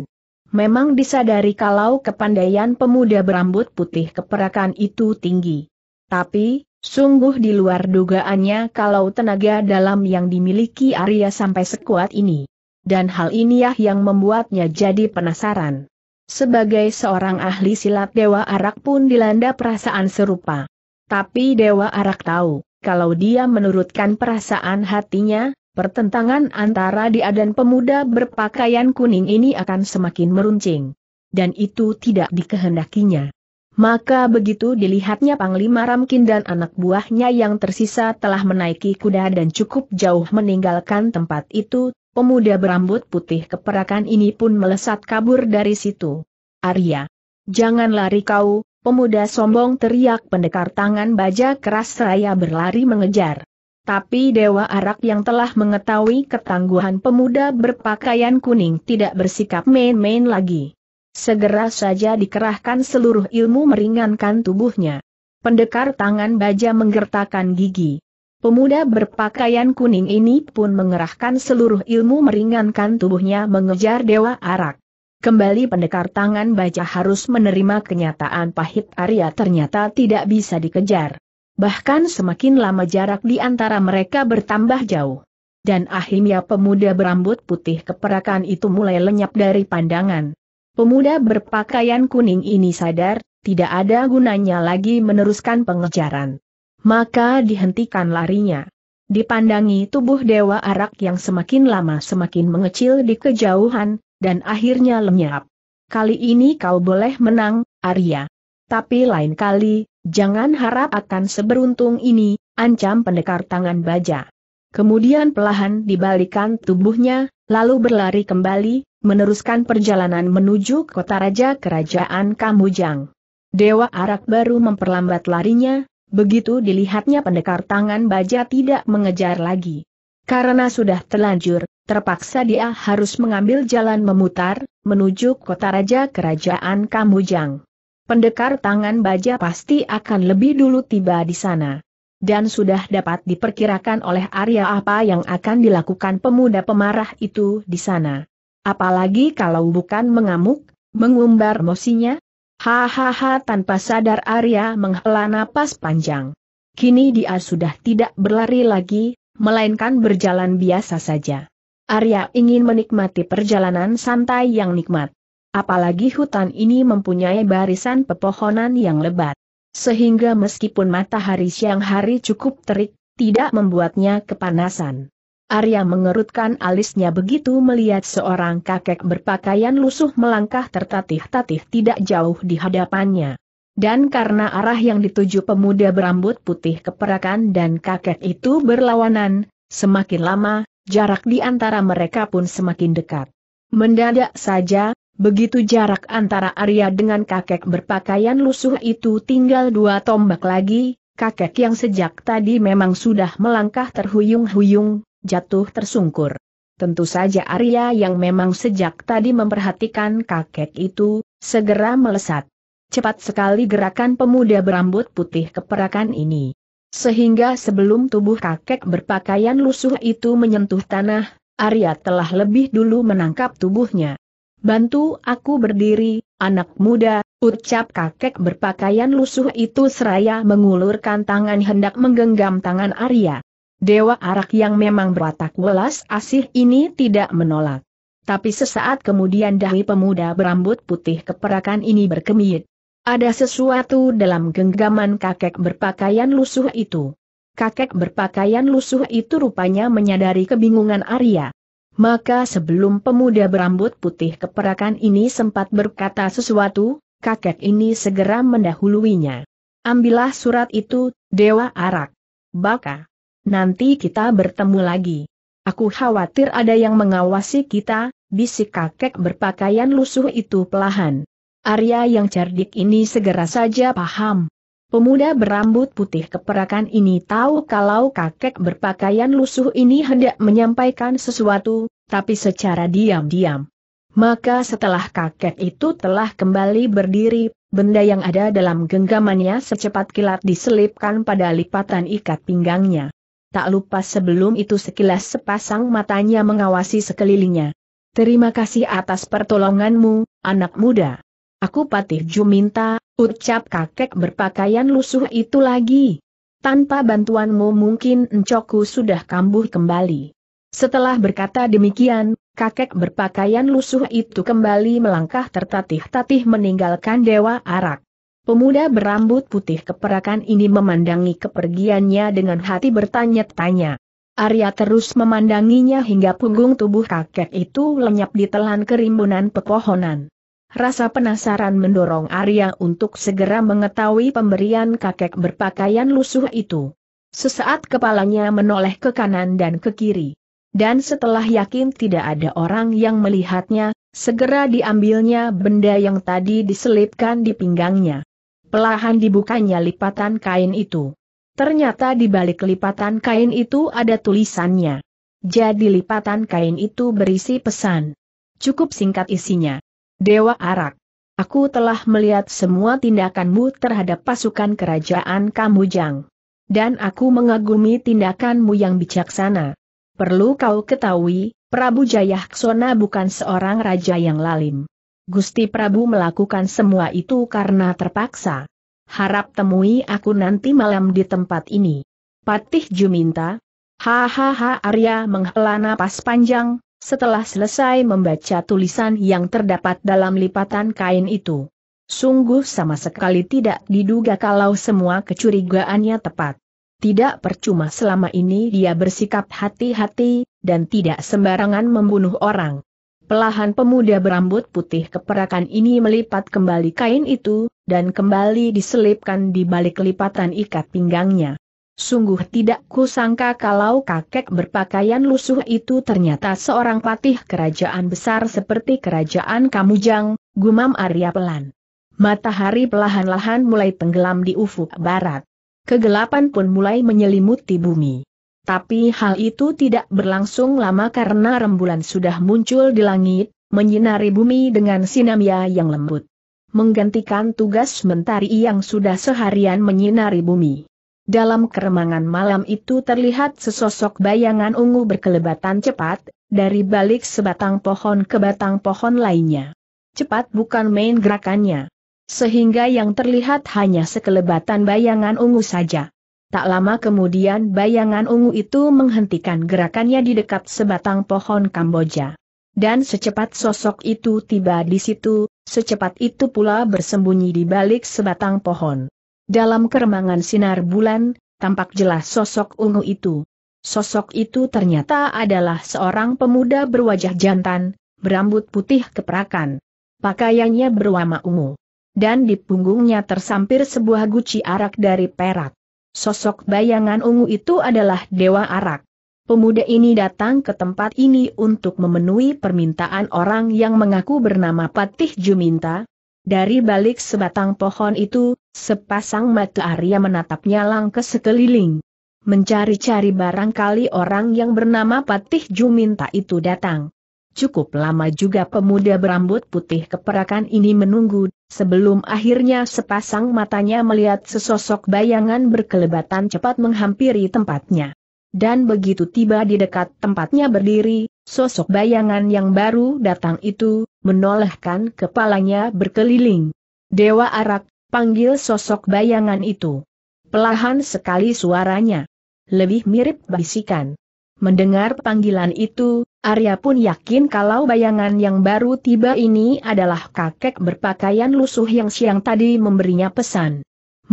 Memang disadari kalau kepandaian pemuda berambut putih keperakan itu tinggi. Tapi, sungguh di luar dugaannya kalau tenaga dalam yang dimiliki Arya sampai sekuat ini. Dan hal inilah yang membuatnya jadi penasaran. Sebagai seorang ahli silat Dewa Arak pun dilanda perasaan serupa. Tapi Dewa Arak tahu, kalau dia menurutkan perasaan hatinya, pertentangan antara dia dan pemuda berpakaian kuning ini akan semakin meruncing. Dan itu tidak dikehendakinya. Maka begitu dilihatnya Panglima Ramkin dan anak buahnya yang tersisa telah menaiki kuda dan cukup jauh meninggalkan tempat itu, pemuda berambut putih keperakan ini pun melesat kabur dari situ. Arya, jangan lari kau, Pemuda sombong teriak pendekar tangan baja keras seraya berlari mengejar. Tapi Dewa Arak yang telah mengetahui ketangguhan pemuda berpakaian kuning tidak bersikap main-main lagi. Segera saja dikerahkan seluruh ilmu meringankan tubuhnya. Pendekar tangan baja menggertakkan gigi. Pemuda berpakaian kuning ini pun mengerahkan seluruh ilmu meringankan tubuhnya mengejar Dewa Arak. Kembali pendekar tangan baja harus menerima kenyataan pahit Arya ternyata tidak bisa dikejar. Bahkan semakin lama jarak di antara mereka bertambah jauh. Dan akhirnya pemuda berambut putih keperakan itu mulai lenyap dari pandangan. Pemuda berpakaian kuning ini sadar, tidak ada gunanya lagi meneruskan pengejaran. Maka dihentikan larinya. Dipandangi tubuh Dewa Arak yang semakin lama semakin mengecil di kejauhan, dan akhirnya lenyap. Kali ini kau boleh menang, Arya. Tapi lain kali, jangan harap akan seberuntung ini, ancam pendekar tangan baja. Kemudian pelahan dibalikan tubuhnya, lalu berlari kembali, meneruskan perjalanan menuju kota raja kerajaan Kamujang. Dewa Arak baru memperlambat larinya, begitu dilihatnya pendekar tangan baja tidak mengejar lagi. Karena sudah terlanjur, terpaksa dia harus mengambil jalan memutar, menuju kota raja kerajaan Kamujang. Pendekar tangan baja pasti akan lebih dulu tiba di sana. Dan sudah dapat diperkirakan oleh Arya apa yang akan dilakukan pemuda pemarah itu di sana. Apalagi kalau bukan mengamuk, mengumbar mosinya. Hahaha tanpa sadar Arya menghela napas panjang. Kini dia sudah tidak berlari lagi, melainkan berjalan biasa saja. Arya ingin menikmati perjalanan santai yang nikmat. Apalagi hutan ini mempunyai barisan pepohonan yang lebat. Sehingga meskipun matahari siang hari cukup terik, tidak membuatnya kepanasan. Arya mengerutkan alisnya begitu melihat seorang kakek berpakaian lusuh melangkah tertatih-tatih tidak jauh di hadapannya. Dan karena arah yang dituju pemuda berambut putih keperakan dan kakek itu berlawanan, semakin lama, jarak di antara mereka pun semakin dekat. Mendadak saja, begitu jarak antara Arya dengan kakek berpakaian lusuh itu tinggal dua tombak lagi, kakek yang sejak tadi memang sudah melangkah terhuyung-huyung, jatuh tersungkur. Tentu saja Arya yang memang sejak tadi memperhatikan kakek itu, segera melesat. Cepat sekali gerakan pemuda berambut putih keperakan ini. Sehingga sebelum tubuh kakek berpakaian lusuh itu menyentuh tanah, Arya telah lebih dulu menangkap tubuhnya. Bantu aku berdiri, anak muda, ucap kakek berpakaian lusuh itu seraya mengulurkan tangan hendak menggenggam tangan Arya. Dewa arak yang memang berwatak welas asih ini tidak menolak. Tapi sesaat kemudian dahi pemuda berambut putih keperakan ini berkemit. Ada sesuatu dalam genggaman kakek berpakaian lusuh itu. Kakek berpakaian lusuh itu rupanya menyadari kebingungan Arya. Maka sebelum pemuda berambut putih keperakan ini sempat berkata sesuatu, kakek ini segera mendahuluinya. Ambillah surat itu, Dewa Arak. Baka. Nanti kita bertemu lagi. Aku khawatir ada yang mengawasi kita, bisik kakek berpakaian lusuh itu pelahan. Arya yang cerdik ini segera saja paham. Pemuda berambut putih keperakan ini tahu kalau kakek berpakaian lusuh ini hendak menyampaikan sesuatu, tapi secara diam-diam. Maka setelah kakek itu telah kembali berdiri, benda yang ada dalam genggamannya secepat kilat diselipkan pada lipatan ikat pinggangnya. Tak lupa sebelum itu sekilas sepasang matanya mengawasi sekelilingnya. Terima kasih atas pertolonganmu, anak muda. Aku patih juminta, ucap kakek berpakaian lusuh itu lagi. Tanpa bantuanmu mungkin encoku sudah kambuh kembali. Setelah berkata demikian, kakek berpakaian lusuh itu kembali melangkah tertatih-tatih meninggalkan Dewa Arak. Pemuda berambut putih keperakan ini memandangi kepergiannya dengan hati bertanya-tanya. Arya terus memandanginya hingga punggung tubuh kakek itu lenyap di telan kerimbunan pepohonan. Rasa penasaran mendorong Arya untuk segera mengetahui pemberian kakek berpakaian lusuh itu. Sesaat kepalanya menoleh ke kanan dan ke kiri. Dan setelah yakin tidak ada orang yang melihatnya, segera diambilnya benda yang tadi diselipkan di pinggangnya. Pelahan dibukanya lipatan kain itu. Ternyata di balik lipatan kain itu ada tulisannya. Jadi lipatan kain itu berisi pesan. Cukup singkat isinya. Dewa Arak. Aku telah melihat semua tindakanmu terhadap pasukan kerajaan Kamujang. Dan aku mengagumi tindakanmu yang bijaksana. Perlu kau ketahui, Prabu Jayaksona bukan seorang raja yang lalim. Gusti Prabu melakukan semua itu karena terpaksa. Harap temui aku nanti malam di tempat ini. Patih Juminta. Hahaha Arya menghela napas panjang, setelah selesai membaca tulisan yang terdapat dalam lipatan kain itu. Sungguh sama sekali tidak diduga kalau semua kecurigaannya tepat. Tidak percuma selama ini dia bersikap hati-hati, dan tidak sembarangan membunuh orang. Pelahan pemuda berambut putih keperakan ini melipat kembali kain itu, dan kembali diselipkan di balik lipatan ikat pinggangnya. Sungguh tidak kusangka kalau kakek berpakaian lusuh itu ternyata seorang patih kerajaan besar seperti kerajaan Kamujang, gumam Arya pelan. Matahari pelahan lahan mulai tenggelam di ufuk barat. Kegelapan pun mulai menyelimuti bumi. Tapi hal itu tidak berlangsung lama karena rembulan sudah muncul di langit, menyinari bumi dengan sinamia yang lembut. Menggantikan tugas mentari yang sudah seharian menyinari bumi. Dalam keremangan malam itu terlihat sesosok bayangan ungu berkelebatan cepat, dari balik sebatang pohon ke batang pohon lainnya. Cepat bukan main gerakannya. Sehingga yang terlihat hanya sekelebatan bayangan ungu saja. Tak lama kemudian bayangan ungu itu menghentikan gerakannya di dekat sebatang pohon Kamboja. Dan secepat sosok itu tiba di situ, secepat itu pula bersembunyi di balik sebatang pohon. Dalam keremangan sinar bulan, tampak jelas sosok ungu itu. Sosok itu ternyata adalah seorang pemuda berwajah jantan, berambut putih keperakan. Pakaiannya berwarna ungu. Dan di punggungnya tersampir sebuah guci arak dari perak. Sosok bayangan ungu itu adalah Dewa Arak. Pemuda ini datang ke tempat ini untuk memenuhi permintaan orang yang mengaku bernama Patih Juminta, dari balik sebatang pohon itu, sepasang mata Arya menatapnya ke sekeliling. Mencari-cari barangkali orang yang bernama Patih Juminta itu datang. Cukup lama juga pemuda berambut putih keperakan ini menunggu, sebelum akhirnya sepasang matanya melihat sesosok bayangan berkelebatan cepat menghampiri tempatnya dan begitu tiba di dekat tempatnya berdiri, sosok bayangan yang baru datang itu, menolehkan kepalanya berkeliling. Dewa Arak, panggil sosok bayangan itu. Pelahan sekali suaranya. Lebih mirip bisikan. Mendengar panggilan itu, Arya pun yakin kalau bayangan yang baru tiba ini adalah kakek berpakaian lusuh yang siang tadi memberinya pesan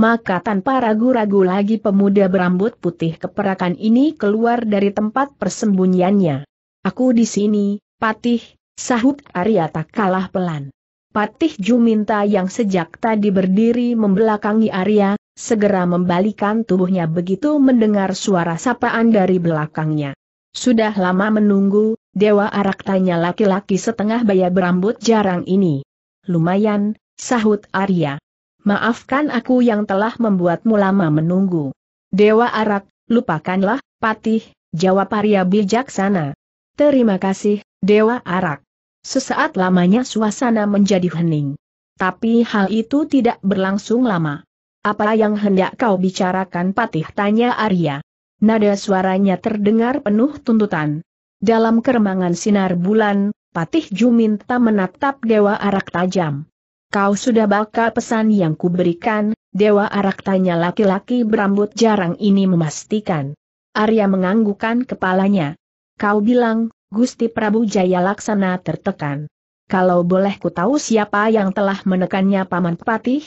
maka tanpa ragu-ragu lagi pemuda berambut putih keperakan ini keluar dari tempat persembunyiannya. Aku di sini, Patih, sahut Arya tak kalah pelan. Patih Juminta yang sejak tadi berdiri membelakangi Arya, segera membalikan tubuhnya begitu mendengar suara sapaan dari belakangnya. Sudah lama menunggu, Dewa Arak tanya laki-laki setengah baya berambut jarang ini. Lumayan, sahut Arya maafkan aku yang telah membuatmu lama menunggu. Dewa Arak, lupakanlah, Patih, jawab Arya bijaksana. Terima kasih, Dewa Arak. Sesaat lamanya suasana menjadi hening. Tapi hal itu tidak berlangsung lama. Apa yang hendak kau bicarakan patih tanya Arya. Nada suaranya terdengar penuh tuntutan. Dalam keremangan sinar bulan, patih Juminta menatap Dewa Arak tajam. Kau sudah baca pesan yang kuberikan, Dewa Arak tanya laki-laki berambut jarang ini memastikan. Arya menganggukan kepalanya. Kau bilang, Gusti Prabu Jaya Laksana tertekan. Kalau boleh ku tahu siapa yang telah menekannya Paman Patih?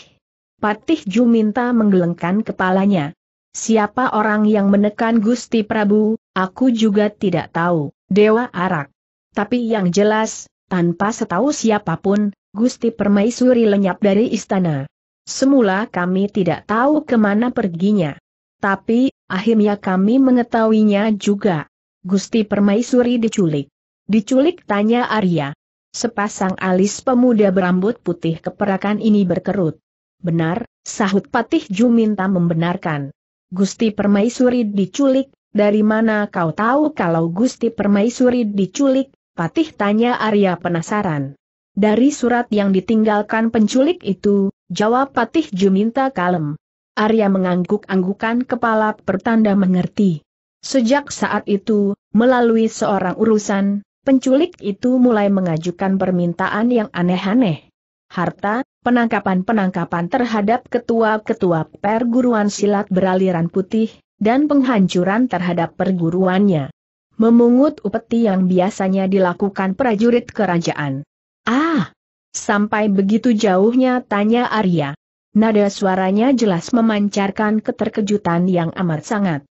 Patih Juminta menggelengkan kepalanya. Siapa orang yang menekan Gusti Prabu, aku juga tidak tahu, Dewa Arak. Tapi yang jelas, tanpa setahu siapapun, Gusti Permaisuri lenyap dari istana. Semula kami tidak tahu kemana perginya. Tapi, akhirnya kami mengetahuinya juga. Gusti Permaisuri diculik. Diculik tanya Arya. Sepasang alis pemuda berambut putih keperakan ini berkerut. Benar, sahut Patih Juminta membenarkan. Gusti Permaisuri diculik, dari mana kau tahu kalau Gusti Permaisuri diculik? Patih tanya Arya penasaran. Dari surat yang ditinggalkan penculik itu, jawab Patih Juminta kalem. Arya mengangguk-anggukan kepala pertanda mengerti. Sejak saat itu, melalui seorang urusan, penculik itu mulai mengajukan permintaan yang aneh-aneh. Harta, penangkapan-penangkapan terhadap ketua-ketua perguruan silat beraliran putih, dan penghancuran terhadap perguruannya. Memungut upeti yang biasanya dilakukan prajurit kerajaan. Ah! Sampai begitu jauhnya tanya Arya. Nada suaranya jelas memancarkan keterkejutan yang amat sangat.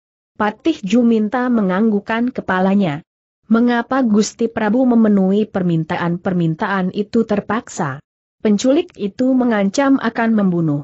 Patih Juminta menganggukan kepalanya. Mengapa Gusti Prabu memenuhi permintaan-permintaan itu terpaksa? Penculik itu mengancam akan membunuh.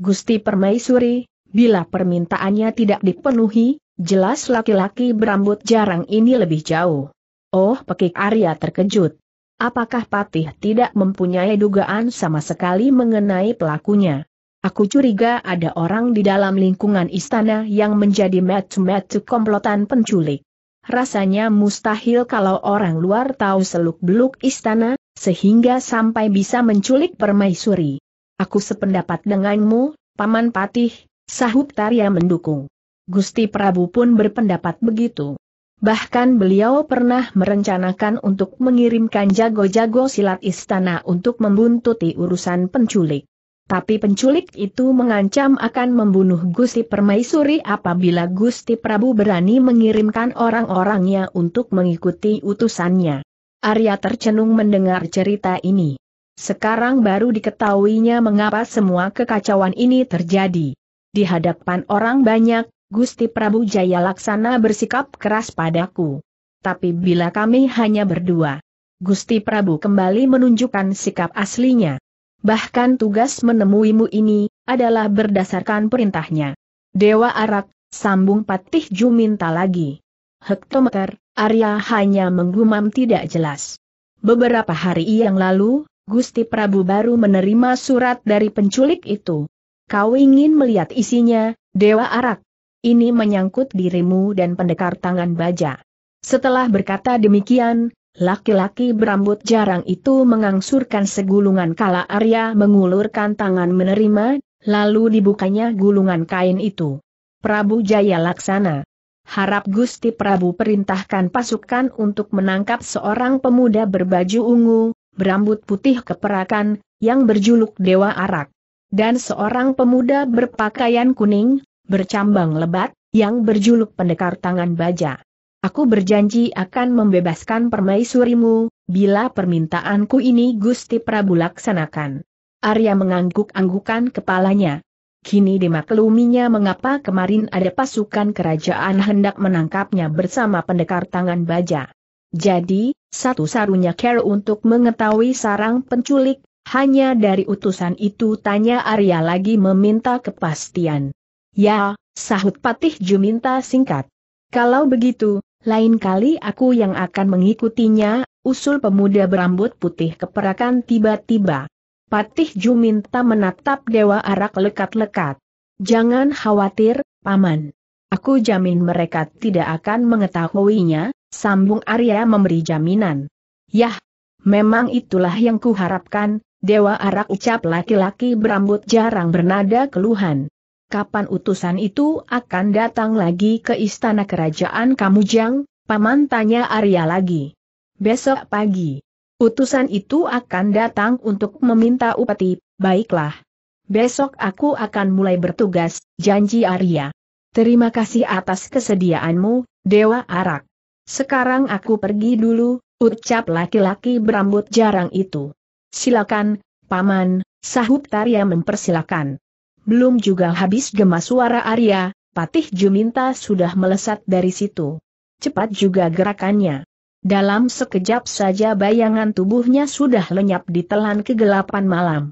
Gusti Permaisuri, bila permintaannya tidak dipenuhi, jelas laki-laki berambut jarang ini lebih jauh. Oh, pekik Arya terkejut. Apakah Patih tidak mempunyai dugaan sama sekali mengenai pelakunya? Aku curiga ada orang di dalam lingkungan istana yang menjadi metu-metu komplotan penculik. Rasanya mustahil kalau orang luar tahu seluk-beluk istana, sehingga sampai bisa menculik permaisuri. Aku sependapat denganmu, Paman Patih, sahut Tarya mendukung. Gusti Prabu pun berpendapat begitu. Bahkan beliau pernah merencanakan untuk mengirimkan jago-jago silat istana untuk membuntuti urusan penculik. Tapi penculik itu mengancam akan membunuh Gusti Permaisuri apabila Gusti Prabu berani mengirimkan orang-orangnya untuk mengikuti utusannya. Arya tercenung mendengar cerita ini. Sekarang baru diketahuinya mengapa semua kekacauan ini terjadi. Di hadapan orang banyak, Gusti Prabu Jaya Laksana bersikap keras padaku. Tapi bila kami hanya berdua, Gusti Prabu kembali menunjukkan sikap aslinya. Bahkan tugas menemuimu ini, adalah berdasarkan perintahnya. Dewa Arak, sambung Patih juminta lagi. Hektometer, Arya hanya menggumam tidak jelas. Beberapa hari yang lalu, Gusti Prabu baru menerima surat dari penculik itu. Kau ingin melihat isinya, Dewa Arak, ini menyangkut dirimu dan pendekar tangan baja. Setelah berkata demikian, laki-laki berambut jarang itu mengangsurkan segulungan kala Arya mengulurkan tangan menerima, lalu dibukanya gulungan kain itu. Prabu Jaya Laksana. Harap Gusti Prabu perintahkan pasukan untuk menangkap seorang pemuda berbaju ungu, berambut putih keperakan, yang berjuluk Dewa Arak. Dan seorang pemuda berpakaian kuning, bercambang lebat, yang berjuluk pendekar tangan baja. Aku berjanji akan membebaskan permaisurimu, bila permintaanku ini Gusti Prabu laksanakan. Arya mengangguk-anggukan kepalanya. Kini dimakluminya mengapa kemarin ada pasukan kerajaan hendak menangkapnya bersama pendekar tangan baja. Jadi, satu sarunya care untuk mengetahui sarang penculik, hanya dari utusan itu tanya Arya lagi meminta kepastian. Ya, sahut Patih Juminta singkat. Kalau begitu, lain kali aku yang akan mengikutinya, usul pemuda berambut putih keperakan tiba-tiba. Patih Juminta menatap Dewa Arak lekat-lekat. Jangan khawatir, Paman. Aku jamin mereka tidak akan mengetahuinya, sambung Arya memberi jaminan. Yah, memang itulah yang kuharapkan, Dewa Arak ucap laki-laki berambut jarang bernada keluhan kapan utusan itu akan datang lagi ke istana kerajaan Kamujang? Paman tanya Arya lagi. Besok pagi. Utusan itu akan datang untuk meminta upeti, baiklah. Besok aku akan mulai bertugas, janji Arya. Terima kasih atas kesediaanmu, Dewa Arak. Sekarang aku pergi dulu, ucap laki-laki berambut jarang itu. Silakan, Paman, sahut Arya mempersilakan. Belum juga habis gemas suara Arya, Patih Juminta sudah melesat dari situ. Cepat juga gerakannya. Dalam sekejap saja bayangan tubuhnya sudah lenyap di telan kegelapan malam.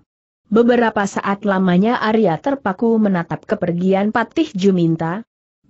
Beberapa saat lamanya Arya terpaku menatap kepergian Patih Juminta.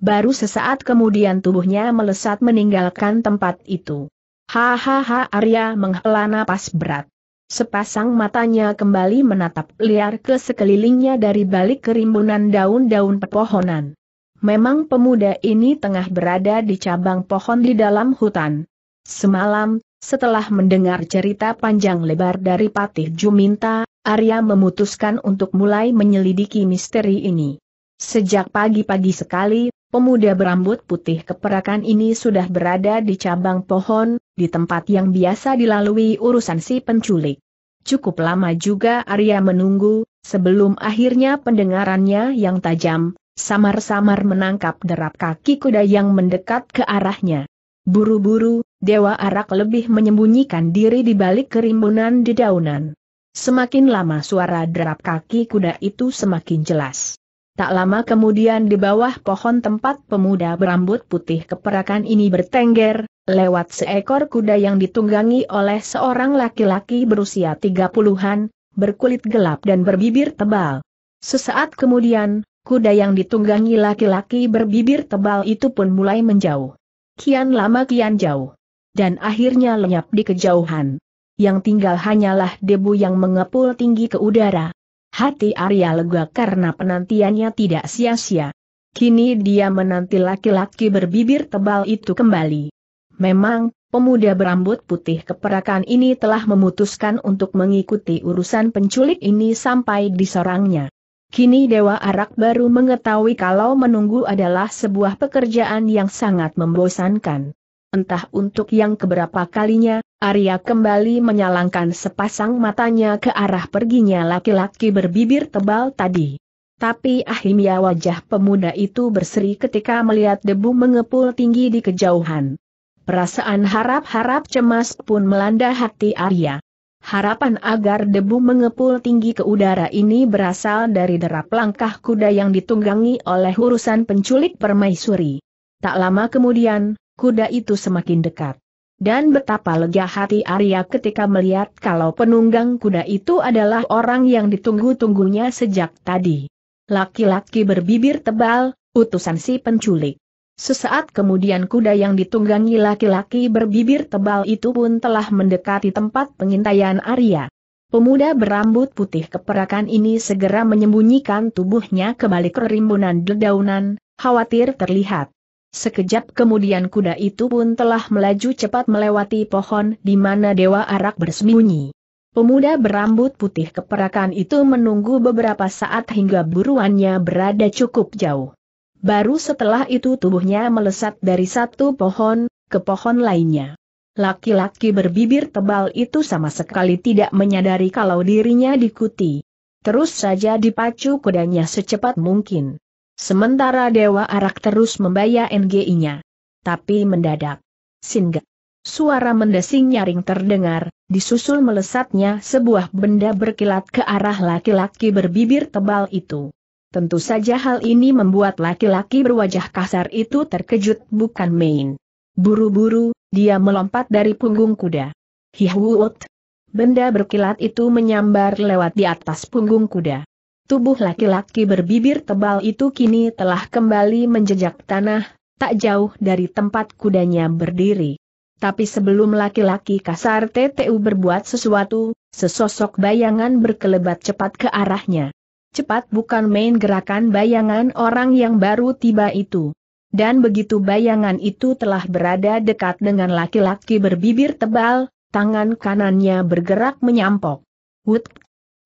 Baru sesaat kemudian tubuhnya melesat meninggalkan tempat itu. Hahaha Arya menghela napas berat. Sepasang matanya kembali menatap liar ke sekelilingnya dari balik kerimbunan daun-daun pepohonan. Memang pemuda ini tengah berada di cabang pohon di dalam hutan. Semalam, setelah mendengar cerita panjang lebar dari Patih Juminta, Arya memutuskan untuk mulai menyelidiki misteri ini. Sejak pagi-pagi sekali, pemuda berambut putih keperakan ini sudah berada di cabang pohon, di tempat yang biasa dilalui urusan si penculik. Cukup lama juga Arya menunggu, sebelum akhirnya pendengarannya yang tajam, samar-samar menangkap derap kaki kuda yang mendekat ke arahnya. Buru-buru, Dewa Arak lebih menyembunyikan diri di balik kerimbunan dedaunan. Semakin lama suara derap kaki kuda itu semakin jelas. Tak lama kemudian di bawah pohon tempat pemuda berambut putih keperakan ini bertengger, lewat seekor kuda yang ditunggangi oleh seorang laki-laki berusia tiga puluhan, berkulit gelap dan berbibir tebal. Sesaat kemudian, kuda yang ditunggangi laki-laki berbibir tebal itu pun mulai menjauh. Kian lama kian jauh. Dan akhirnya lenyap di kejauhan. Yang tinggal hanyalah debu yang mengepul tinggi ke udara Hati Arya lega karena penantiannya tidak sia-sia. Kini dia menanti laki-laki berbibir tebal itu kembali. Memang, pemuda berambut putih keperakan ini telah memutuskan untuk mengikuti urusan penculik ini sampai di sorangnya. Kini Dewa Arak baru mengetahui kalau menunggu adalah sebuah pekerjaan yang sangat membosankan. Entah untuk yang keberapa kalinya, Arya kembali menyalangkan sepasang matanya ke arah perginya laki-laki berbibir tebal tadi. Tapi ahimya wajah pemuda itu berseri ketika melihat debu mengepul tinggi di kejauhan. Perasaan harap-harap cemas pun melanda hati Arya. Harapan agar debu mengepul tinggi ke udara ini berasal dari derap langkah kuda yang ditunggangi oleh urusan penculik permaisuri. Tak lama kemudian, kuda itu semakin dekat. Dan betapa lega hati Arya ketika melihat kalau penunggang kuda itu adalah orang yang ditunggu-tunggunya sejak tadi. Laki-laki berbibir tebal, utusan si penculik. Sesaat kemudian kuda yang ditunggangi laki-laki berbibir tebal itu pun telah mendekati tempat pengintaian Arya. Pemuda berambut putih keperakan ini segera menyembunyikan tubuhnya kembali ke rimbunan dedaunan, khawatir terlihat. Sekejap kemudian kuda itu pun telah melaju cepat melewati pohon di mana Dewa Arak bersembunyi. Pemuda berambut putih keperakan itu menunggu beberapa saat hingga buruannya berada cukup jauh. Baru setelah itu tubuhnya melesat dari satu pohon, ke pohon lainnya. Laki-laki berbibir tebal itu sama sekali tidak menyadari kalau dirinya dikuti. Terus saja dipacu kudanya secepat mungkin. Sementara Dewa Arak terus membaya NGI-nya. Tapi mendadak. Singgah. Suara mendesing nyaring terdengar, disusul melesatnya sebuah benda berkilat ke arah laki-laki berbibir tebal itu. Tentu saja hal ini membuat laki-laki berwajah kasar itu terkejut bukan main. Buru-buru, dia melompat dari punggung kuda. Hihuot. Benda berkilat itu menyambar lewat di atas punggung kuda. Tubuh laki-laki berbibir tebal itu kini telah kembali menjejak tanah, tak jauh dari tempat kudanya berdiri. Tapi sebelum laki-laki kasar TTU berbuat sesuatu, sesosok bayangan berkelebat cepat ke arahnya. Cepat bukan main gerakan bayangan orang yang baru tiba itu. Dan begitu bayangan itu telah berada dekat dengan laki-laki berbibir tebal, tangan kanannya bergerak menyampok. Wut!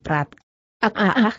Prat! Ah ah ah!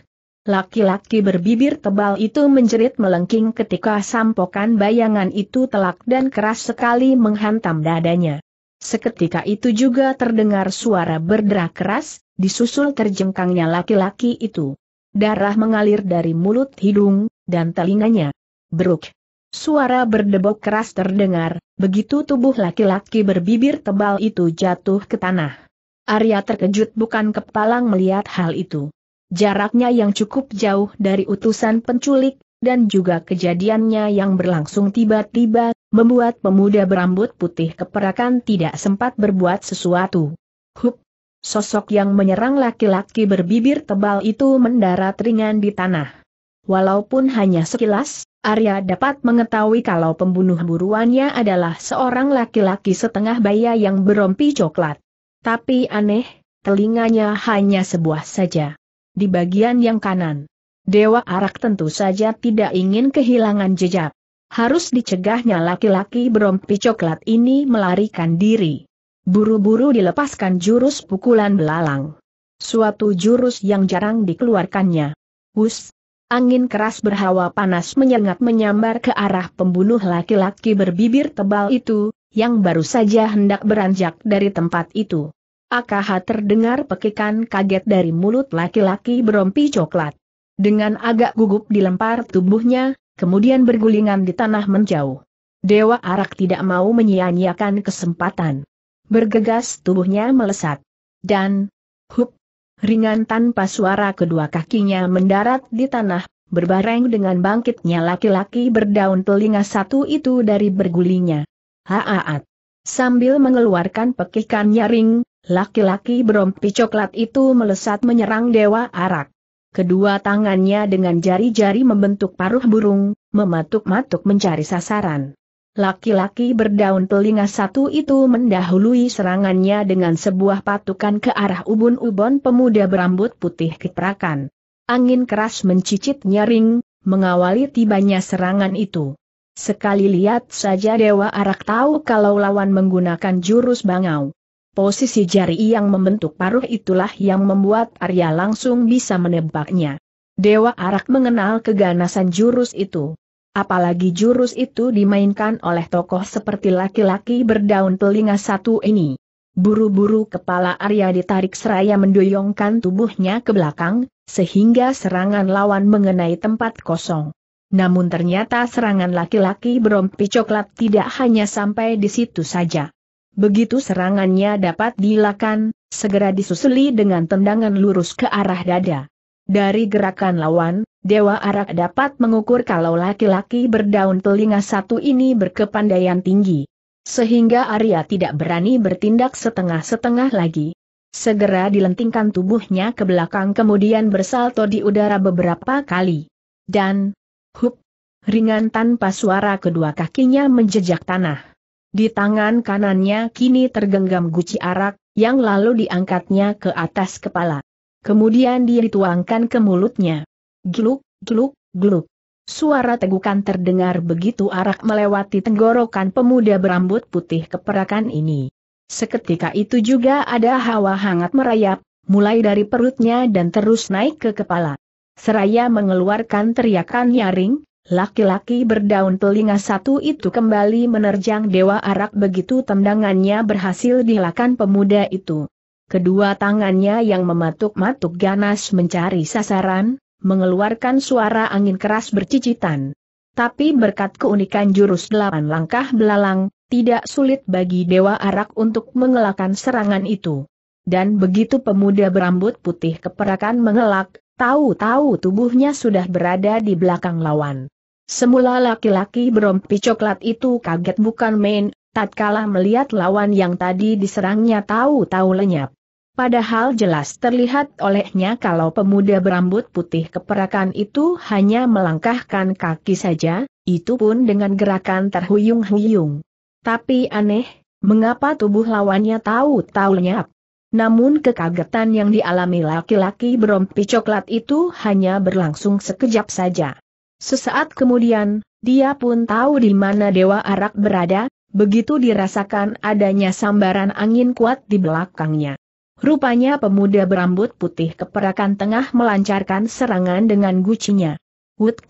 Laki-laki berbibir tebal itu menjerit melengking ketika sampokan bayangan itu telak dan keras sekali menghantam dadanya. Seketika itu juga terdengar suara berderak keras, disusul terjengkangnya laki-laki itu. Darah mengalir dari mulut hidung, dan telinganya. Beruk. Suara berdebok keras terdengar, begitu tubuh laki-laki berbibir tebal itu jatuh ke tanah. Arya terkejut bukan kepalang melihat hal itu. Jaraknya yang cukup jauh dari utusan penculik, dan juga kejadiannya yang berlangsung tiba-tiba, membuat pemuda berambut putih keperakan tidak sempat berbuat sesuatu. Hup! Sosok yang menyerang laki-laki berbibir tebal itu mendarat ringan di tanah. Walaupun hanya sekilas, Arya dapat mengetahui kalau pembunuh buruannya adalah seorang laki-laki setengah baya yang berompi coklat. Tapi aneh, telinganya hanya sebuah saja di bagian yang kanan. Dewa Arak tentu saja tidak ingin kehilangan jejak. Harus dicegahnya laki-laki berompi coklat ini melarikan diri. Buru-buru dilepaskan jurus pukulan belalang. Suatu jurus yang jarang dikeluarkannya. Hus! Angin keras berhawa panas menyengat menyambar ke arah pembunuh laki-laki berbibir tebal itu, yang baru saja hendak beranjak dari tempat itu. Akaha terdengar pekikan kaget dari mulut laki-laki berompi coklat. Dengan agak gugup dilempar tubuhnya, kemudian bergulingan di tanah menjauh. Dewa Arak tidak mau menyia-nyiakan kesempatan. Bergegas tubuhnya melesat. Dan, hup, ringan tanpa suara kedua kakinya mendarat di tanah, berbareng dengan bangkitnya laki-laki berdaun telinga satu itu dari bergulingnya. Haaat. Sambil mengeluarkan pekikan nyaring, Laki-laki berompi coklat itu melesat menyerang Dewa Arak. Kedua tangannya dengan jari-jari membentuk paruh burung, mematuk-matuk mencari sasaran. Laki-laki berdaun telinga satu itu mendahului serangannya dengan sebuah patukan ke arah ubun-ubun pemuda berambut putih kiprakan. Angin keras mencicit nyaring, mengawali tibanya serangan itu. Sekali lihat saja Dewa Arak tahu kalau lawan menggunakan jurus bangau. Posisi jari yang membentuk paruh itulah yang membuat Arya langsung bisa menebaknya. Dewa Arak mengenal keganasan jurus itu. Apalagi jurus itu dimainkan oleh tokoh seperti laki-laki berdaun telinga satu ini. Buru-buru kepala Arya ditarik seraya mendoyongkan tubuhnya ke belakang, sehingga serangan lawan mengenai tempat kosong. Namun ternyata serangan laki-laki berompi coklat tidak hanya sampai di situ saja. Begitu serangannya dapat dilakukan, segera disusuli dengan tendangan lurus ke arah dada. Dari gerakan lawan, Dewa Arak dapat mengukur kalau laki-laki berdaun telinga satu ini berkepandaian tinggi. Sehingga Arya tidak berani bertindak setengah-setengah lagi. Segera dilentingkan tubuhnya ke belakang kemudian bersalto di udara beberapa kali. Dan, hup, ringan tanpa suara kedua kakinya menjejak tanah. Di tangan kanannya kini tergenggam guci arak, yang lalu diangkatnya ke atas kepala. Kemudian dia dituangkan ke mulutnya. Gluk, gluk, gluk. Suara tegukan terdengar begitu arak melewati tenggorokan pemuda berambut putih keperakan ini. Seketika itu juga ada hawa hangat merayap, mulai dari perutnya dan terus naik ke kepala. Seraya mengeluarkan teriakan nyaring, Laki-laki berdaun telinga satu itu kembali menerjang Dewa Arak begitu tendangannya berhasil dilakukan pemuda itu. Kedua tangannya yang mematuk-matuk ganas mencari sasaran, mengeluarkan suara angin keras bercicitan. Tapi berkat keunikan jurus delapan langkah belalang, tidak sulit bagi Dewa Arak untuk mengelakkan serangan itu. Dan begitu pemuda berambut putih keperakan mengelak, tahu-tahu tubuhnya sudah berada di belakang lawan. Semula laki-laki berompi coklat itu kaget bukan main, tatkala melihat lawan yang tadi diserangnya tahu-tahu lenyap. Padahal jelas terlihat olehnya kalau pemuda berambut putih keperakan itu hanya melangkahkan kaki saja, itu pun dengan gerakan terhuyung-huyung. Tapi aneh, mengapa tubuh lawannya tahu-tahu lenyap? Namun kekagetan yang dialami laki-laki berompi coklat itu hanya berlangsung sekejap saja. Sesaat kemudian, dia pun tahu di mana Dewa Arak berada, begitu dirasakan adanya sambaran angin kuat di belakangnya. Rupanya pemuda berambut putih keperakan tengah melancarkan serangan dengan gucinya. Wut!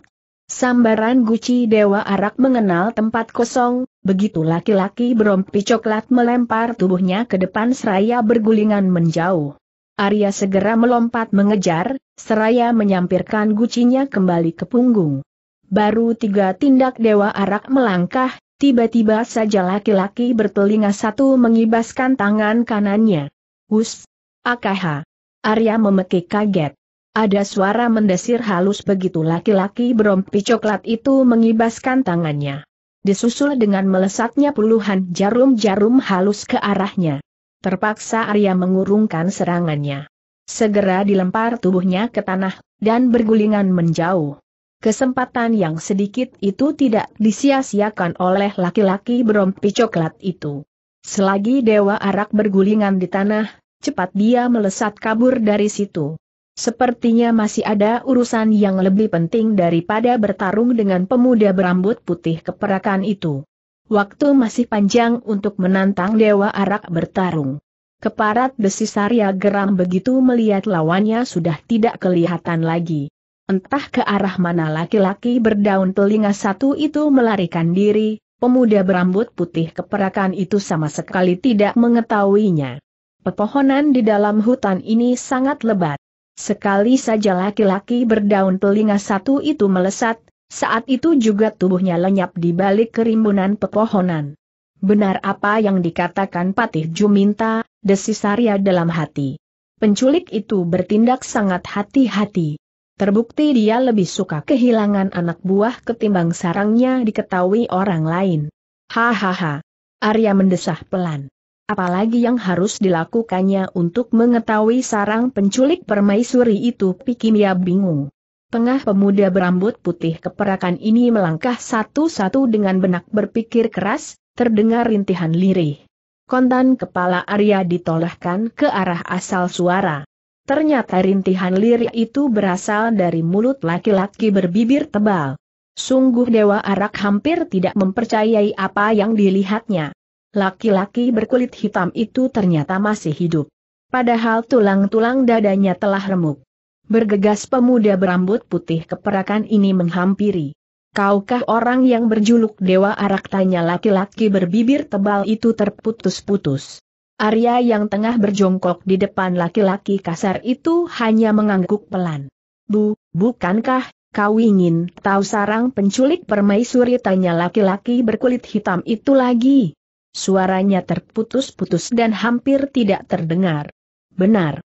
Sambaran guci Dewa Arak mengenal tempat kosong, begitu laki-laki berompi coklat melempar tubuhnya ke depan seraya bergulingan menjauh. Arya segera melompat mengejar, seraya menyampirkan gucinya kembali ke punggung. Baru tiga tindak Dewa Arak melangkah, tiba-tiba saja laki-laki bertelinga satu mengibaskan tangan kanannya. Hus! Akaha! Arya memekik kaget. Ada suara mendesir halus begitu laki-laki berompi coklat itu mengibaskan tangannya disusul dengan melesatnya puluhan jarum-jarum halus ke arahnya. Terpaksa Arya mengurungkan serangannya. Segera dilempar tubuhnya ke tanah, dan bergulingan menjauh. Kesempatan yang sedikit itu tidak disia-siakan oleh laki-laki berompi coklat itu. Selagi Dewa Arak bergulingan di tanah, cepat dia melesat kabur dari situ. Sepertinya masih ada urusan yang lebih penting daripada bertarung dengan pemuda berambut putih keperakan itu. Waktu masih panjang untuk menantang Dewa Arak bertarung. Keparat besi Sarya geram begitu melihat lawannya sudah tidak kelihatan lagi. Entah ke arah mana laki-laki berdaun telinga satu itu melarikan diri, pemuda berambut putih keperakan itu sama sekali tidak mengetahuinya. Pepohonan di dalam hutan ini sangat lebat. Sekali saja laki-laki berdaun telinga satu itu melesat, saat itu juga tubuhnya lenyap di balik kerimbunan pepohonan. Benar apa yang dikatakan Patih Juminta, desis Arya dalam hati. Penculik itu bertindak sangat hati-hati. Terbukti dia lebih suka kehilangan anak buah ketimbang sarangnya diketahui orang lain. Hahaha. Arya mendesah pelan. Apalagi yang harus dilakukannya untuk mengetahui sarang penculik permaisuri itu Pikimia bingung. Tengah pemuda berambut putih keperakan ini melangkah satu-satu dengan benak berpikir keras, terdengar rintihan lirih. Kontan kepala Arya ditolahkan ke arah asal suara. Ternyata rintihan lirih itu berasal dari mulut laki-laki berbibir tebal. Sungguh Dewa Arak hampir tidak mempercayai apa yang dilihatnya. Laki-laki berkulit hitam itu ternyata masih hidup. Padahal tulang-tulang dadanya telah remuk. Bergegas pemuda berambut putih keperakan ini menghampiri. Kaukah orang yang berjuluk Dewa Arak tanya laki-laki berbibir tebal itu terputus-putus. Arya yang tengah berjongkok di depan laki-laki kasar itu hanya mengangguk pelan. Bu, bukankah, kau ingin tahu sarang penculik permaisuri tanya laki-laki berkulit hitam itu lagi? Suaranya terputus-putus dan hampir tidak terdengar. Benar.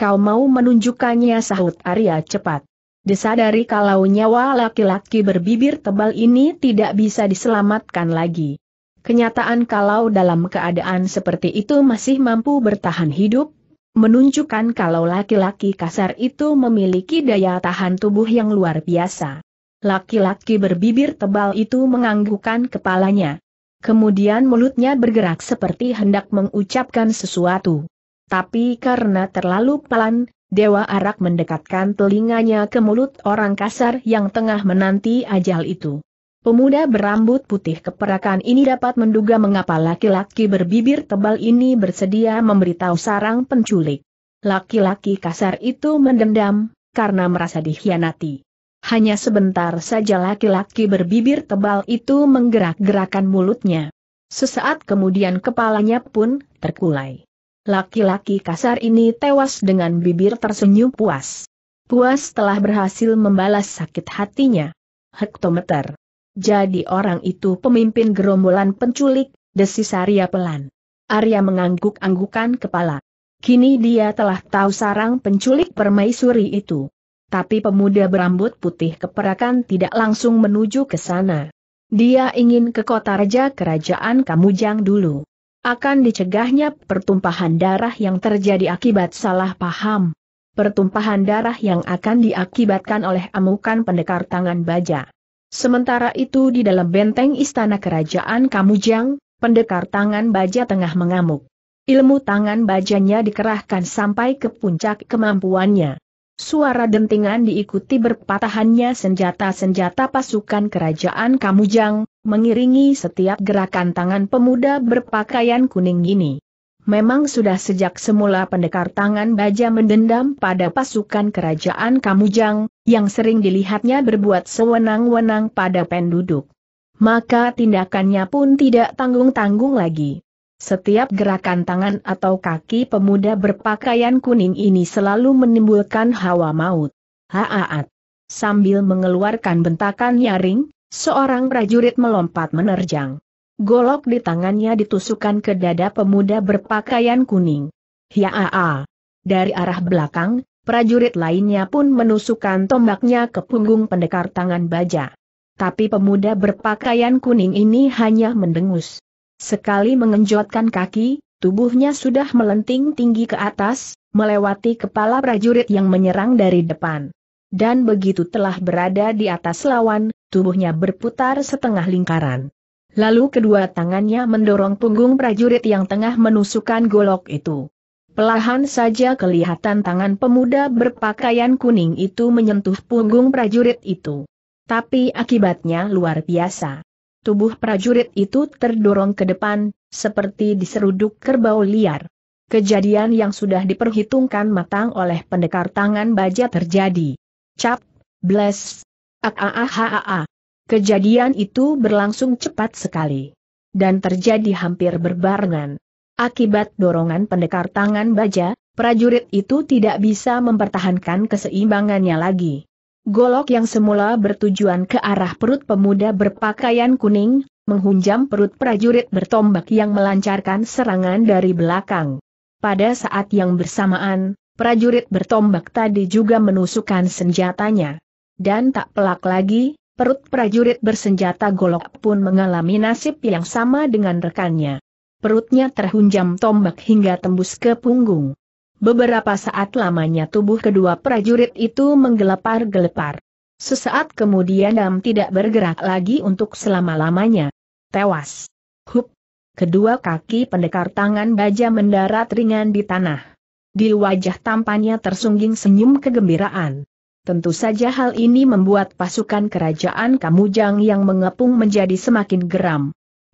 Kau mau menunjukkannya sahut Arya cepat. Disadari kalau nyawa laki-laki berbibir tebal ini tidak bisa diselamatkan lagi. Kenyataan kalau dalam keadaan seperti itu masih mampu bertahan hidup, menunjukkan kalau laki-laki kasar itu memiliki daya tahan tubuh yang luar biasa. Laki-laki berbibir tebal itu menganggukkan kepalanya. Kemudian mulutnya bergerak seperti hendak mengucapkan sesuatu. Tapi karena terlalu pelan, Dewa Arak mendekatkan telinganya ke mulut orang kasar yang tengah menanti ajal itu. Pemuda berambut putih keperakan ini dapat menduga mengapa laki-laki berbibir tebal ini bersedia memberitahu sarang penculik. Laki-laki kasar itu mendendam, karena merasa dikhianati. Hanya sebentar saja laki-laki berbibir tebal itu menggerak-gerakan mulutnya. Sesaat kemudian kepalanya pun terkulai. Laki-laki kasar ini tewas dengan bibir tersenyum puas. Puas telah berhasil membalas sakit hatinya. Hektometer. Jadi orang itu pemimpin gerombolan penculik, desis Arya pelan. Arya mengangguk-anggukan kepala. Kini dia telah tahu sarang penculik permaisuri itu. Tapi pemuda berambut putih keperakan tidak langsung menuju ke sana. Dia ingin ke kota raja kerajaan Kamujang dulu akan dicegahnya pertumpahan darah yang terjadi akibat salah paham. Pertumpahan darah yang akan diakibatkan oleh amukan pendekar tangan baja. Sementara itu di dalam benteng istana kerajaan Kamujang, pendekar tangan baja tengah mengamuk. Ilmu tangan bajanya dikerahkan sampai ke puncak kemampuannya. Suara dentingan diikuti berpatahannya senjata-senjata pasukan kerajaan Kamujang, mengiringi setiap gerakan tangan pemuda berpakaian kuning ini. Memang sudah sejak semula pendekar tangan baja mendendam pada pasukan kerajaan Kamujang, yang sering dilihatnya berbuat sewenang-wenang pada penduduk. Maka tindakannya pun tidak tanggung-tanggung lagi. Setiap gerakan tangan atau kaki pemuda berpakaian kuning ini selalu menimbulkan hawa maut. Haaat. Sambil mengeluarkan bentakan nyaring, Seorang prajurit melompat menerjang. Golok di tangannya ditusukkan ke dada pemuda berpakaian kuning. Hiaaa! Dari arah belakang, prajurit lainnya pun menusukkan tombaknya ke punggung pendekar tangan baja. Tapi pemuda berpakaian kuning ini hanya mendengus. Sekali mengenjotkan kaki, tubuhnya sudah melenting tinggi ke atas, melewati kepala prajurit yang menyerang dari depan. Dan begitu telah berada di atas lawan, tubuhnya berputar setengah lingkaran. Lalu kedua tangannya mendorong punggung prajurit yang tengah menusukkan golok itu. Pelahan saja kelihatan tangan pemuda berpakaian kuning itu menyentuh punggung prajurit itu. Tapi akibatnya luar biasa. Tubuh prajurit itu terdorong ke depan, seperti diseruduk kerbau liar. Kejadian yang sudah diperhitungkan matang oleh pendekar tangan baja terjadi. Cap, bless. Aahahaa. Kejadian itu berlangsung cepat sekali. Dan terjadi hampir berbarengan. Akibat dorongan pendekar tangan baja, prajurit itu tidak bisa mempertahankan keseimbangannya lagi. Golok yang semula bertujuan ke arah perut pemuda berpakaian kuning, menghunjam perut prajurit bertombak yang melancarkan serangan dari belakang. Pada saat yang bersamaan, prajurit bertombak tadi juga menusukkan senjatanya. Dan tak pelak lagi, perut prajurit bersenjata golok pun mengalami nasib yang sama dengan rekannya. Perutnya terhunjam tombak hingga tembus ke punggung. Beberapa saat lamanya tubuh kedua prajurit itu menggelepar-gelepar. Sesaat kemudian Dam tidak bergerak lagi untuk selama-lamanya. Tewas. Hup. Kedua kaki pendekar tangan baja mendarat ringan di tanah. Di wajah tampannya tersungging senyum kegembiraan. Tentu saja hal ini membuat pasukan kerajaan Kamujang yang mengepung menjadi semakin geram.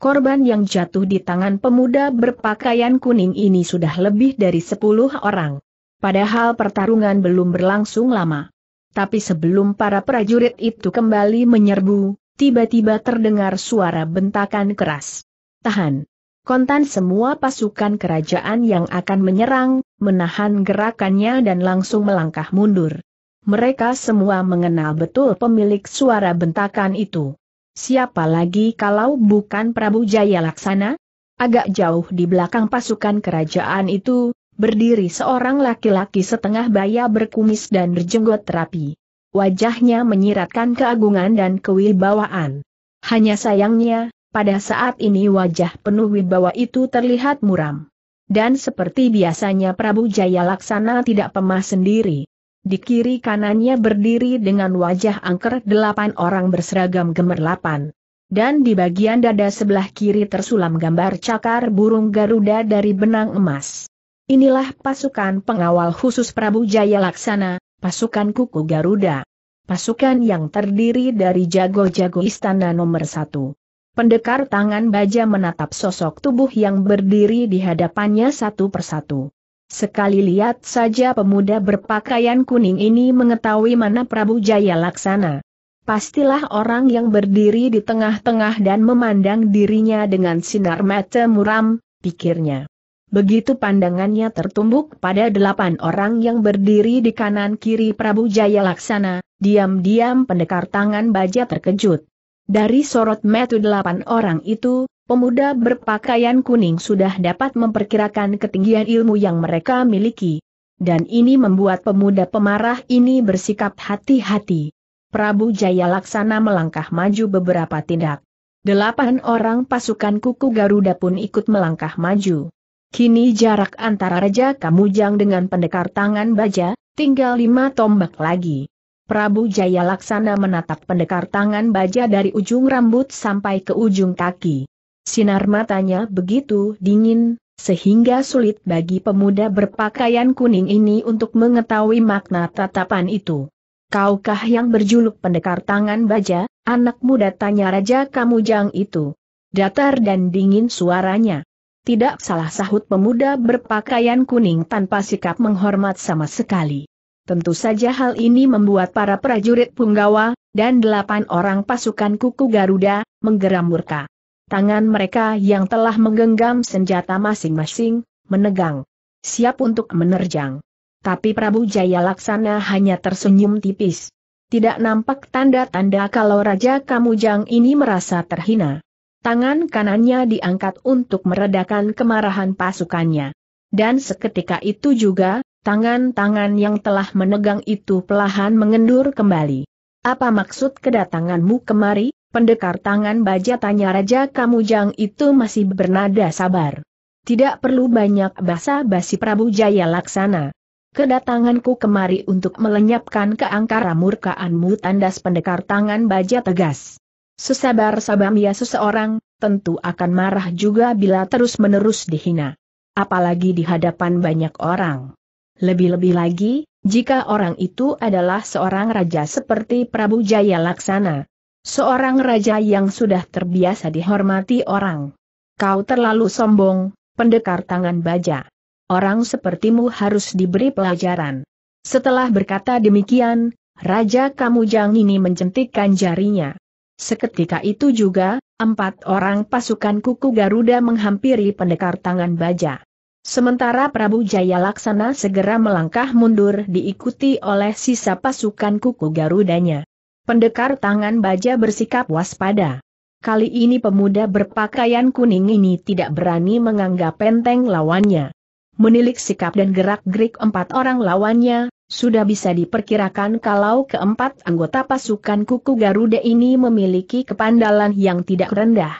Korban yang jatuh di tangan pemuda berpakaian kuning ini sudah lebih dari 10 orang. Padahal pertarungan belum berlangsung lama. Tapi sebelum para prajurit itu kembali menyerbu, tiba-tiba terdengar suara bentakan keras. Tahan! Kontan semua pasukan kerajaan yang akan menyerang, menahan gerakannya dan langsung melangkah mundur. Mereka semua mengenal betul pemilik suara bentakan itu. Siapa lagi kalau bukan Prabu Jaya Laksana? Agak jauh di belakang pasukan kerajaan itu, berdiri seorang laki-laki setengah baya berkumis dan berjenggot terapi. Wajahnya menyiratkan keagungan dan kewibawaan. Hanya sayangnya, pada saat ini wajah penuh wibawa itu terlihat muram. Dan seperti biasanya Prabu Jaya Laksana tidak pemah sendiri. Di kiri kanannya berdiri dengan wajah angker delapan orang berseragam gemerlapan. Dan di bagian dada sebelah kiri tersulam gambar cakar burung Garuda dari benang emas. Inilah pasukan pengawal khusus Prabu Jaya Laksana, pasukan kuku Garuda. Pasukan yang terdiri dari jago-jago istana nomor satu. Pendekar tangan baja menatap sosok tubuh yang berdiri di hadapannya satu persatu. Sekali lihat saja pemuda berpakaian kuning ini mengetahui mana Prabu Jaya Laksana. Pastilah orang yang berdiri di tengah-tengah dan memandang dirinya dengan sinar mata muram, pikirnya. Begitu pandangannya tertumbuk pada delapan orang yang berdiri di kanan kiri Prabu Jaya Laksana, diam-diam pendekar tangan baja terkejut. Dari sorot metu delapan orang itu, Pemuda berpakaian kuning sudah dapat memperkirakan ketinggian ilmu yang mereka miliki. Dan ini membuat pemuda pemarah ini bersikap hati-hati. Prabu Jaya Laksana melangkah maju beberapa tindak. Delapan orang pasukan kuku Garuda pun ikut melangkah maju. Kini jarak antara Raja Kamujang dengan pendekar tangan baja, tinggal lima tombak lagi. Prabu Jaya Laksana menatap pendekar tangan baja dari ujung rambut sampai ke ujung kaki. Sinar matanya begitu dingin, sehingga sulit bagi pemuda berpakaian kuning ini untuk mengetahui makna tatapan itu. Kaukah yang berjuluk pendekar tangan baja, anak muda tanya Raja Kamujang itu. Datar dan dingin suaranya. Tidak salah sahut pemuda berpakaian kuning tanpa sikap menghormat sama sekali. Tentu saja hal ini membuat para prajurit punggawa, dan delapan orang pasukan kuku Garuda, menggeram murka. Tangan mereka yang telah menggenggam senjata masing-masing, menegang. Siap untuk menerjang. Tapi Prabu Jaya Laksana hanya tersenyum tipis. Tidak nampak tanda-tanda kalau Raja Kamujang ini merasa terhina. Tangan kanannya diangkat untuk meredakan kemarahan pasukannya. Dan seketika itu juga, tangan-tangan yang telah menegang itu pelahan mengendur kembali. Apa maksud kedatanganmu kemari? Pendekar tangan baja tanya Raja Kamujang itu masih bernada sabar. Tidak perlu banyak basa-basi Prabu Jaya Laksana. Kedatanganku kemari untuk melenyapkan keangkara murkaanmu tandas pendekar tangan baja tegas. sesabar ya seseorang, tentu akan marah juga bila terus-menerus dihina. Apalagi di hadapan banyak orang. Lebih-lebih lagi, jika orang itu adalah seorang raja seperti Prabu Jaya Laksana, Seorang raja yang sudah terbiasa dihormati orang. Kau terlalu sombong, pendekar tangan baja. Orang sepertimu harus diberi pelajaran. Setelah berkata demikian, Raja Kamujang ini menjentikkan jarinya. Seketika itu juga, empat orang pasukan kuku Garuda menghampiri pendekar tangan baja. Sementara Prabu Jaya Laksana segera melangkah mundur diikuti oleh sisa pasukan kuku Garudanya. Pendekar tangan baja bersikap waspada. Kali ini pemuda berpakaian kuning ini tidak berani menganggap penteng lawannya. Menilik sikap dan gerak-gerik empat orang lawannya, sudah bisa diperkirakan kalau keempat anggota pasukan kuku Garuda ini memiliki kepandalan yang tidak rendah.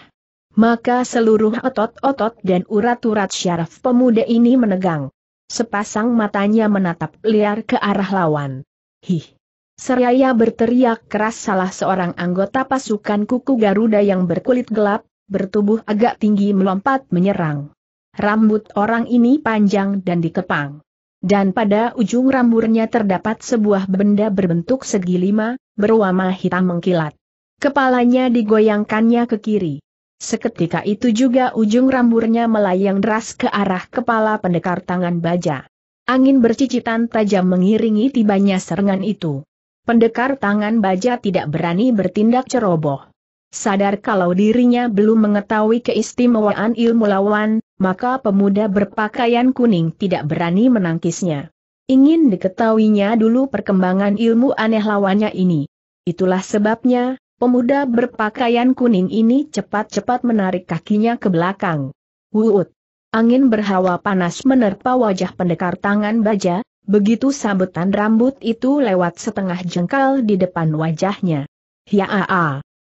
Maka seluruh otot-otot dan urat-urat syaraf pemuda ini menegang. Sepasang matanya menatap liar ke arah lawan. Hih! Seraya berteriak keras salah seorang anggota pasukan kuku Garuda yang berkulit gelap, bertubuh agak tinggi melompat menyerang. Rambut orang ini panjang dan dikepang. Dan pada ujung rambutnya terdapat sebuah benda berbentuk segi lima, berwarna hitam mengkilat. Kepalanya digoyangkannya ke kiri. Seketika itu juga ujung rambutnya melayang deras ke arah kepala pendekar tangan baja. Angin bercicitan tajam mengiringi tibanya serangan itu. Pendekar tangan baja tidak berani bertindak ceroboh. Sadar kalau dirinya belum mengetahui keistimewaan ilmu lawan, maka pemuda berpakaian kuning tidak berani menangkisnya. Ingin diketahuinya dulu perkembangan ilmu aneh lawannya ini. Itulah sebabnya, pemuda berpakaian kuning ini cepat-cepat menarik kakinya ke belakang. Wuut! Angin berhawa panas menerpa wajah pendekar tangan baja, Begitu sabetan rambut itu lewat setengah jengkal di depan wajahnya. Ya, ah, ah,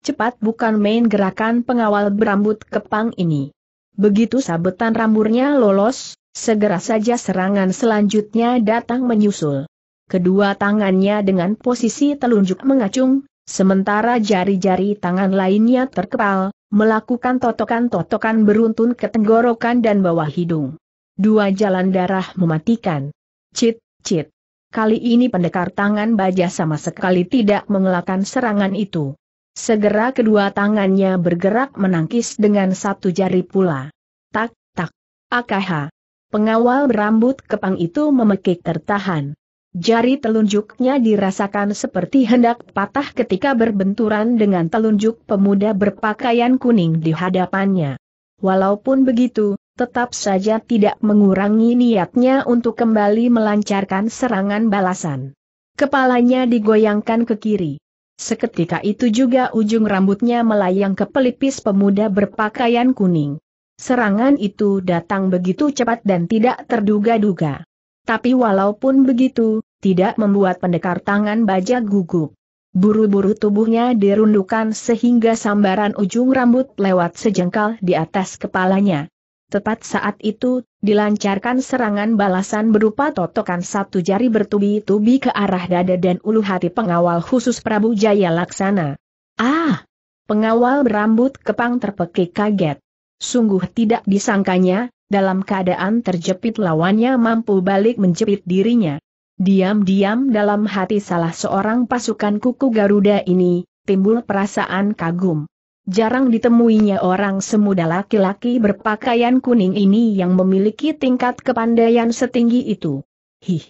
Cepat bukan main gerakan pengawal berambut kepang ini. Begitu sabetan rambutnya lolos, segera saja serangan selanjutnya datang menyusul. Kedua tangannya dengan posisi telunjuk mengacung, sementara jari-jari tangan lainnya terkepal, melakukan totokan-totokan beruntun ke tenggorokan dan bawah hidung. Dua jalan darah mematikan. Cit, cit. Kali ini pendekar tangan baja sama sekali tidak mengelakkan serangan itu. Segera kedua tangannya bergerak menangkis dengan satu jari pula. Tak, tak. Akaha. Pengawal berambut kepang itu memekik tertahan. Jari telunjuknya dirasakan seperti hendak patah ketika berbenturan dengan telunjuk pemuda berpakaian kuning di hadapannya. Walaupun begitu, tetap saja tidak mengurangi niatnya untuk kembali melancarkan serangan balasan. Kepalanya digoyangkan ke kiri. Seketika itu juga ujung rambutnya melayang ke pelipis pemuda berpakaian kuning. Serangan itu datang begitu cepat dan tidak terduga-duga. Tapi walaupun begitu, tidak membuat pendekar tangan baja gugup. Buru-buru tubuhnya dirundukan sehingga sambaran ujung rambut lewat sejengkal di atas kepalanya. Tepat saat itu, dilancarkan serangan balasan berupa totokan satu jari bertubi-tubi ke arah dada dan ulu hati pengawal khusus Prabu Jaya Laksana. Ah! Pengawal berambut kepang terpekik kaget. Sungguh tidak disangkanya, dalam keadaan terjepit lawannya mampu balik menjepit dirinya. Diam-diam dalam hati salah seorang pasukan kuku Garuda ini, timbul perasaan kagum. Jarang ditemuinya orang semuda laki-laki berpakaian kuning ini yang memiliki tingkat kepandaian setinggi itu. Hih!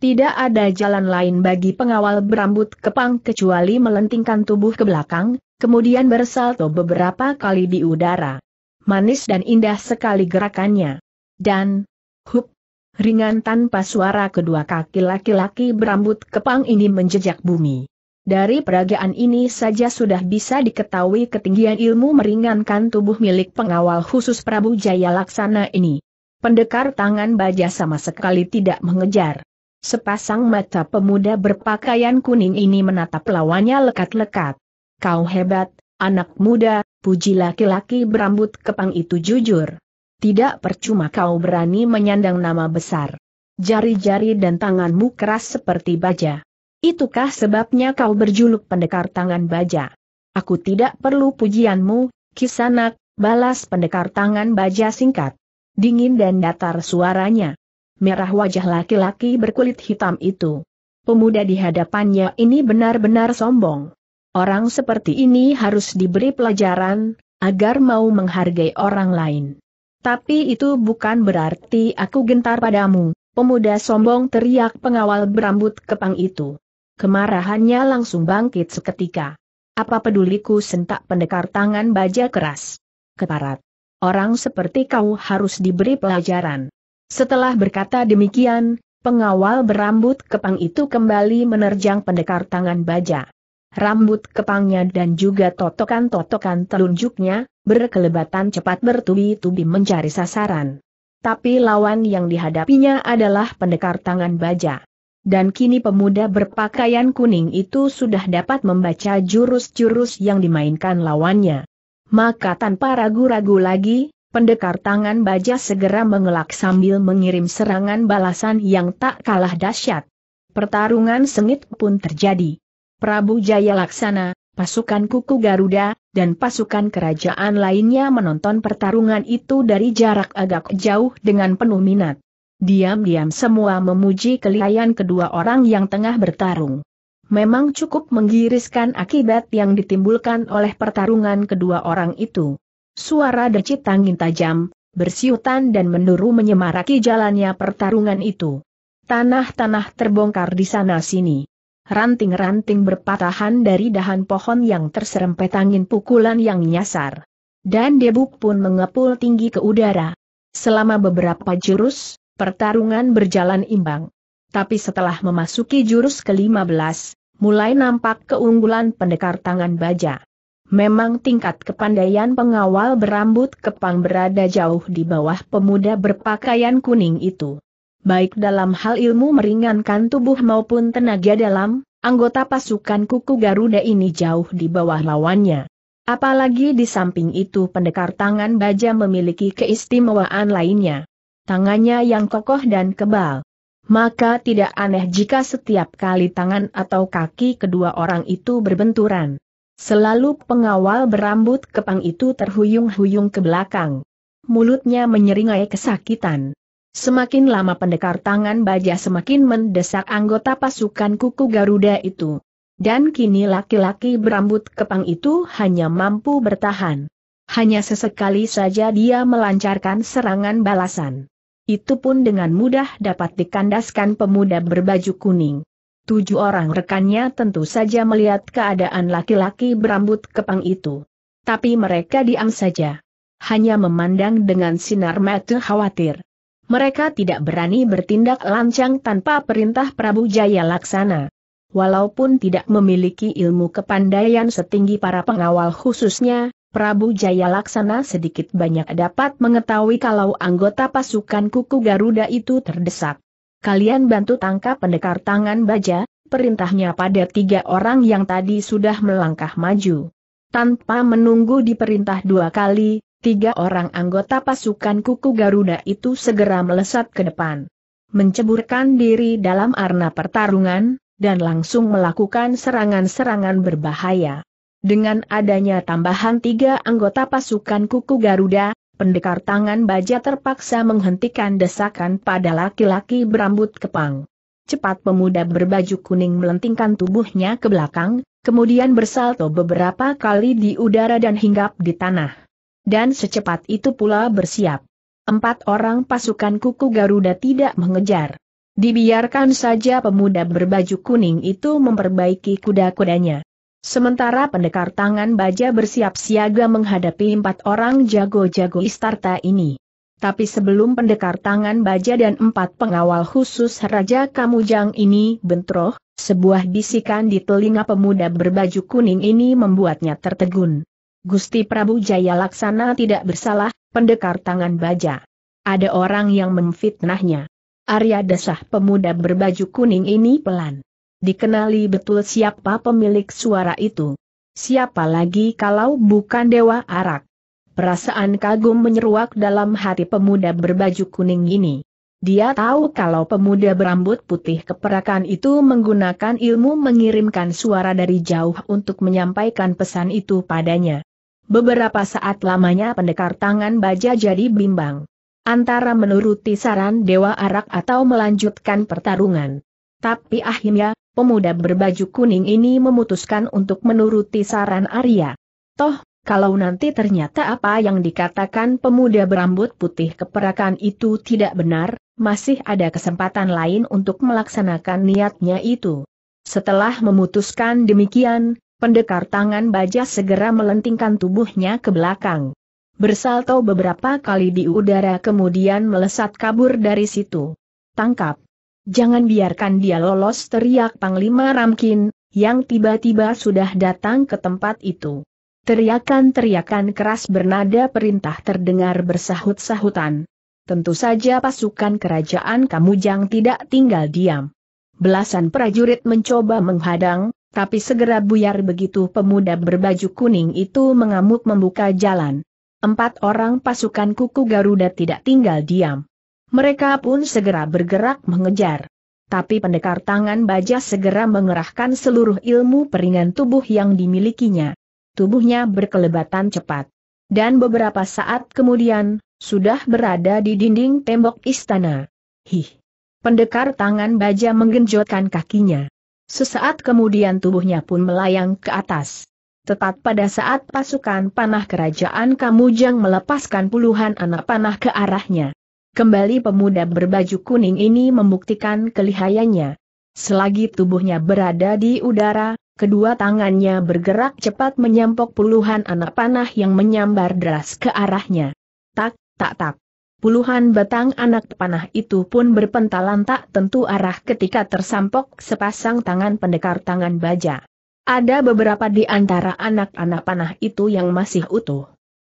Tidak ada jalan lain bagi pengawal berambut kepang kecuali melentingkan tubuh ke belakang, kemudian bersalto beberapa kali di udara. Manis dan indah sekali gerakannya. Dan, hup, ringan tanpa suara kedua kaki laki-laki berambut kepang ini menjejak bumi. Dari peragaan ini saja sudah bisa diketahui ketinggian ilmu meringankan tubuh milik pengawal khusus Prabu Jaya Laksana ini. Pendekar tangan baja sama sekali tidak mengejar. Sepasang mata pemuda berpakaian kuning ini menatap lawannya lekat-lekat. Kau hebat, anak muda, puji laki-laki berambut kepang itu jujur. Tidak percuma kau berani menyandang nama besar. Jari-jari dan tanganmu keras seperti baja. Itukah sebabnya kau berjuluk pendekar tangan baja? Aku tidak perlu pujianmu, kisanak, balas pendekar tangan baja singkat. Dingin dan datar suaranya. Merah wajah laki-laki berkulit hitam itu. Pemuda di hadapannya ini benar-benar sombong. Orang seperti ini harus diberi pelajaran, agar mau menghargai orang lain. Tapi itu bukan berarti aku gentar padamu, pemuda sombong teriak pengawal berambut kepang itu. Kemarahannya langsung bangkit seketika. Apa peduliku sentak pendekar tangan baja keras. Keparat. Orang seperti kau harus diberi pelajaran. Setelah berkata demikian, pengawal berambut kepang itu kembali menerjang pendekar tangan baja. Rambut kepangnya dan juga totokan-totokan telunjuknya, berkelebatan cepat bertubi-tubi mencari sasaran. Tapi lawan yang dihadapinya adalah pendekar tangan baja dan kini pemuda berpakaian kuning itu sudah dapat membaca jurus-jurus yang dimainkan lawannya. Maka tanpa ragu-ragu lagi, pendekar tangan baja segera mengelak sambil mengirim serangan balasan yang tak kalah dahsyat. Pertarungan sengit pun terjadi. Prabu Jaya Laksana, pasukan kuku Garuda, dan pasukan kerajaan lainnya menonton pertarungan itu dari jarak agak jauh dengan penuh minat. Diam-diam semua memuji kelihayan kedua orang yang tengah bertarung. Memang cukup menggiriskan akibat yang ditimbulkan oleh pertarungan kedua orang itu. Suara decit tangin tajam, bersiutan dan menduru menyemaraki jalannya pertarungan itu. Tanah-tanah terbongkar di sana-sini. Ranting-ranting berpatahan dari dahan pohon yang terserempet angin pukulan yang nyasar. Dan debu pun mengepul tinggi ke udara. Selama beberapa jurus, pertarungan berjalan imbang. Tapi setelah memasuki jurus ke-15, mulai nampak keunggulan pendekar tangan baja. Memang tingkat kepandaian pengawal berambut kepang berada jauh di bawah pemuda berpakaian kuning itu. Baik dalam hal ilmu meringankan tubuh maupun tenaga dalam, anggota pasukan kuku Garuda ini jauh di bawah lawannya. Apalagi di samping itu pendekar tangan baja memiliki keistimewaan lainnya tangannya yang kokoh dan kebal. Maka tidak aneh jika setiap kali tangan atau kaki kedua orang itu berbenturan. Selalu pengawal berambut kepang itu terhuyung-huyung ke belakang. Mulutnya menyeringai kesakitan. Semakin lama pendekar tangan baja semakin mendesak anggota pasukan kuku Garuda itu. Dan kini laki-laki berambut kepang itu hanya mampu bertahan. Hanya sesekali saja dia melancarkan serangan balasan. Itu pun dengan mudah dapat dikandaskan pemuda berbaju kuning. Tujuh orang rekannya tentu saja melihat keadaan laki-laki berambut kepang itu. Tapi mereka diam saja. Hanya memandang dengan sinar mata khawatir. Mereka tidak berani bertindak lancang tanpa perintah Prabu Jaya Laksana. Walaupun tidak memiliki ilmu kepandaian setinggi para pengawal khususnya, Prabu Jaya Laksana sedikit banyak dapat mengetahui kalau anggota pasukan kuku Garuda itu terdesak. Kalian bantu tangkap pendekar tangan baja, perintahnya pada tiga orang yang tadi sudah melangkah maju. Tanpa menunggu diperintah dua kali, tiga orang anggota pasukan kuku Garuda itu segera melesat ke depan. Menceburkan diri dalam arena pertarungan, dan langsung melakukan serangan-serangan berbahaya. Dengan adanya tambahan tiga anggota pasukan kuku Garuda, pendekar tangan baja terpaksa menghentikan desakan pada laki-laki berambut kepang. Cepat pemuda berbaju kuning melentingkan tubuhnya ke belakang, kemudian bersalto beberapa kali di udara dan hinggap di tanah. Dan secepat itu pula bersiap. Empat orang pasukan kuku Garuda tidak mengejar. Dibiarkan saja pemuda berbaju kuning itu memperbaiki kuda-kudanya. Sementara pendekar tangan baja bersiap siaga menghadapi empat orang jago-jago Istarta ini. Tapi sebelum pendekar tangan baja dan empat pengawal khusus Raja Kamujang ini bentroh, sebuah bisikan di telinga pemuda berbaju kuning ini membuatnya tertegun. Gusti Prabu Jaya Laksana tidak bersalah, pendekar tangan baja. Ada orang yang memfitnahnya. Arya desah pemuda berbaju kuning ini pelan dikenali betul siapa pemilik suara itu. Siapa lagi kalau bukan Dewa Arak? Perasaan kagum menyeruak dalam hati pemuda berbaju kuning ini. Dia tahu kalau pemuda berambut putih keperakan itu menggunakan ilmu mengirimkan suara dari jauh untuk menyampaikan pesan itu padanya. Beberapa saat lamanya pendekar tangan baja jadi bimbang. Antara menuruti saran Dewa Arak atau melanjutkan pertarungan. Tapi akhirnya, pemuda berbaju kuning ini memutuskan untuk menuruti saran Arya. Toh, kalau nanti ternyata apa yang dikatakan pemuda berambut putih keperakan itu tidak benar, masih ada kesempatan lain untuk melaksanakan niatnya itu. Setelah memutuskan demikian, pendekar tangan baja segera melentingkan tubuhnya ke belakang. Bersalto beberapa kali di udara kemudian melesat kabur dari situ. Tangkap! Jangan biarkan dia lolos teriak Panglima Ramkin, yang tiba-tiba sudah datang ke tempat itu. Teriakan-teriakan keras bernada perintah terdengar bersahut-sahutan. Tentu saja pasukan kerajaan Kamujang tidak tinggal diam. Belasan prajurit mencoba menghadang, tapi segera buyar begitu pemuda berbaju kuning itu mengamuk membuka jalan. Empat orang pasukan kuku Garuda tidak tinggal diam. Mereka pun segera bergerak mengejar. Tapi pendekar tangan baja segera mengerahkan seluruh ilmu peringan tubuh yang dimilikinya. Tubuhnya berkelebatan cepat. Dan beberapa saat kemudian, sudah berada di dinding tembok istana. Hih! Pendekar tangan baja menggenjotkan kakinya. Sesaat kemudian tubuhnya pun melayang ke atas. Tepat pada saat pasukan panah kerajaan Kamujang melepaskan puluhan anak panah ke arahnya. Kembali pemuda berbaju kuning ini membuktikan kelihayannya. Selagi tubuhnya berada di udara, kedua tangannya bergerak cepat menyampok puluhan anak panah yang menyambar deras ke arahnya. Tak, tak, tak. Puluhan batang anak panah itu pun berpentalan tak tentu arah ketika tersampok sepasang tangan pendekar tangan baja. Ada beberapa di antara anak-anak panah itu yang masih utuh.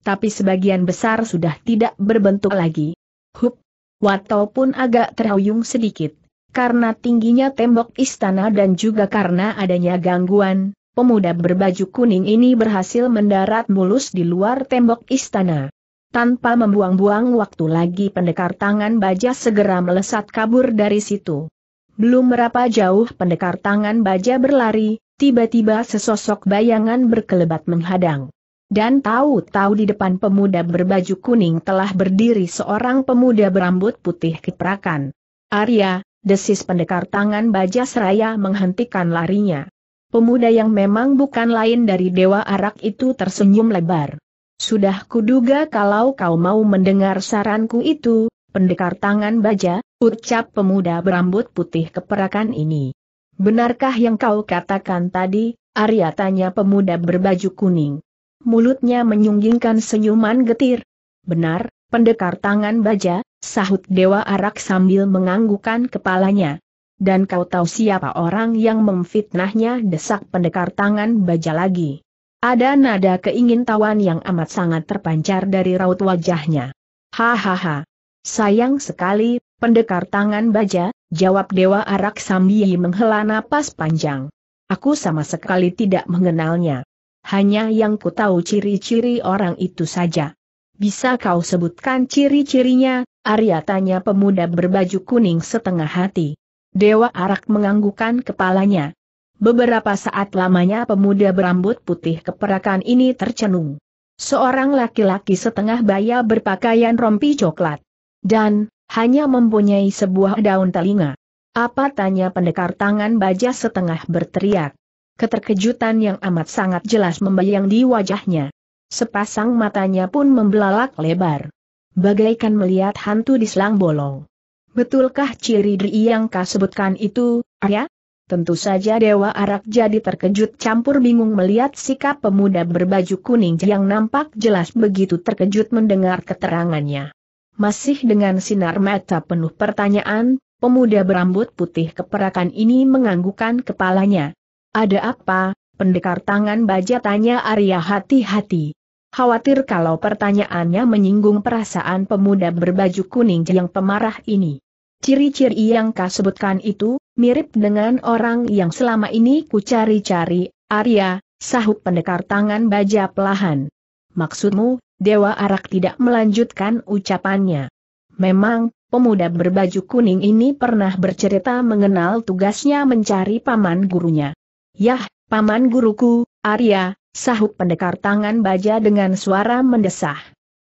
Tapi sebagian besar sudah tidak berbentuk lagi, Hup! Wato pun agak terhuyung sedikit. Karena tingginya tembok istana dan juga karena adanya gangguan, pemuda berbaju kuning ini berhasil mendarat mulus di luar tembok istana. Tanpa membuang-buang waktu lagi pendekar tangan baja segera melesat kabur dari situ. Belum berapa jauh pendekar tangan baja berlari, tiba-tiba sesosok bayangan berkelebat menghadang. Dan tahu-tahu di depan pemuda berbaju kuning telah berdiri seorang pemuda berambut putih keperakan. Arya, desis pendekar tangan baja seraya menghentikan larinya. Pemuda yang memang bukan lain dari Dewa Arak itu tersenyum lebar. Sudah kuduga kalau kau mau mendengar saranku itu, pendekar tangan baja, ucap pemuda berambut putih keperakan ini. Benarkah yang kau katakan tadi, Arya tanya pemuda berbaju kuning mulutnya menyunggingkan senyuman getir. Benar, pendekar tangan baja, sahut Dewa Arak sambil menganggukan kepalanya. Dan kau tahu siapa orang yang memfitnahnya desak pendekar tangan baja lagi. Ada nada keingintahuan yang amat sangat terpancar dari raut wajahnya. Hahaha. Sayang sekali, pendekar tangan baja, jawab Dewa Arak sambil menghela napas panjang. Aku sama sekali tidak mengenalnya hanya yang ku tahu ciri-ciri orang itu saja. Bisa kau sebutkan ciri-cirinya, Arya tanya pemuda berbaju kuning setengah hati. Dewa Arak menganggukan kepalanya. Beberapa saat lamanya pemuda berambut putih keperakan ini tercenung. Seorang laki-laki setengah baya berpakaian rompi coklat. Dan, hanya mempunyai sebuah daun telinga. Apa tanya pendekar tangan baja setengah berteriak. Keterkejutan yang amat sangat jelas membayang di wajahnya. Sepasang matanya pun membelalak lebar. Bagaikan melihat hantu di selang bolong. Betulkah ciri diri yang kau sebutkan itu, Arya? Tentu saja Dewa Arak jadi terkejut campur bingung melihat sikap pemuda berbaju kuning yang nampak jelas begitu terkejut mendengar keterangannya. Masih dengan sinar mata penuh pertanyaan, pemuda berambut putih keperakan ini menganggukan kepalanya, ada apa, pendekar tangan baja tanya Arya hati-hati. Khawatir kalau pertanyaannya menyinggung perasaan pemuda berbaju kuning yang pemarah ini. Ciri-ciri yang kau sebutkan itu, mirip dengan orang yang selama ini ku cari-cari, Arya, sahut pendekar tangan baja pelahan. Maksudmu, Dewa Arak tidak melanjutkan ucapannya. Memang, pemuda berbaju kuning ini pernah bercerita mengenal tugasnya mencari paman gurunya. Yah, paman guruku, Arya, sahut pendekar tangan baja dengan suara mendesah.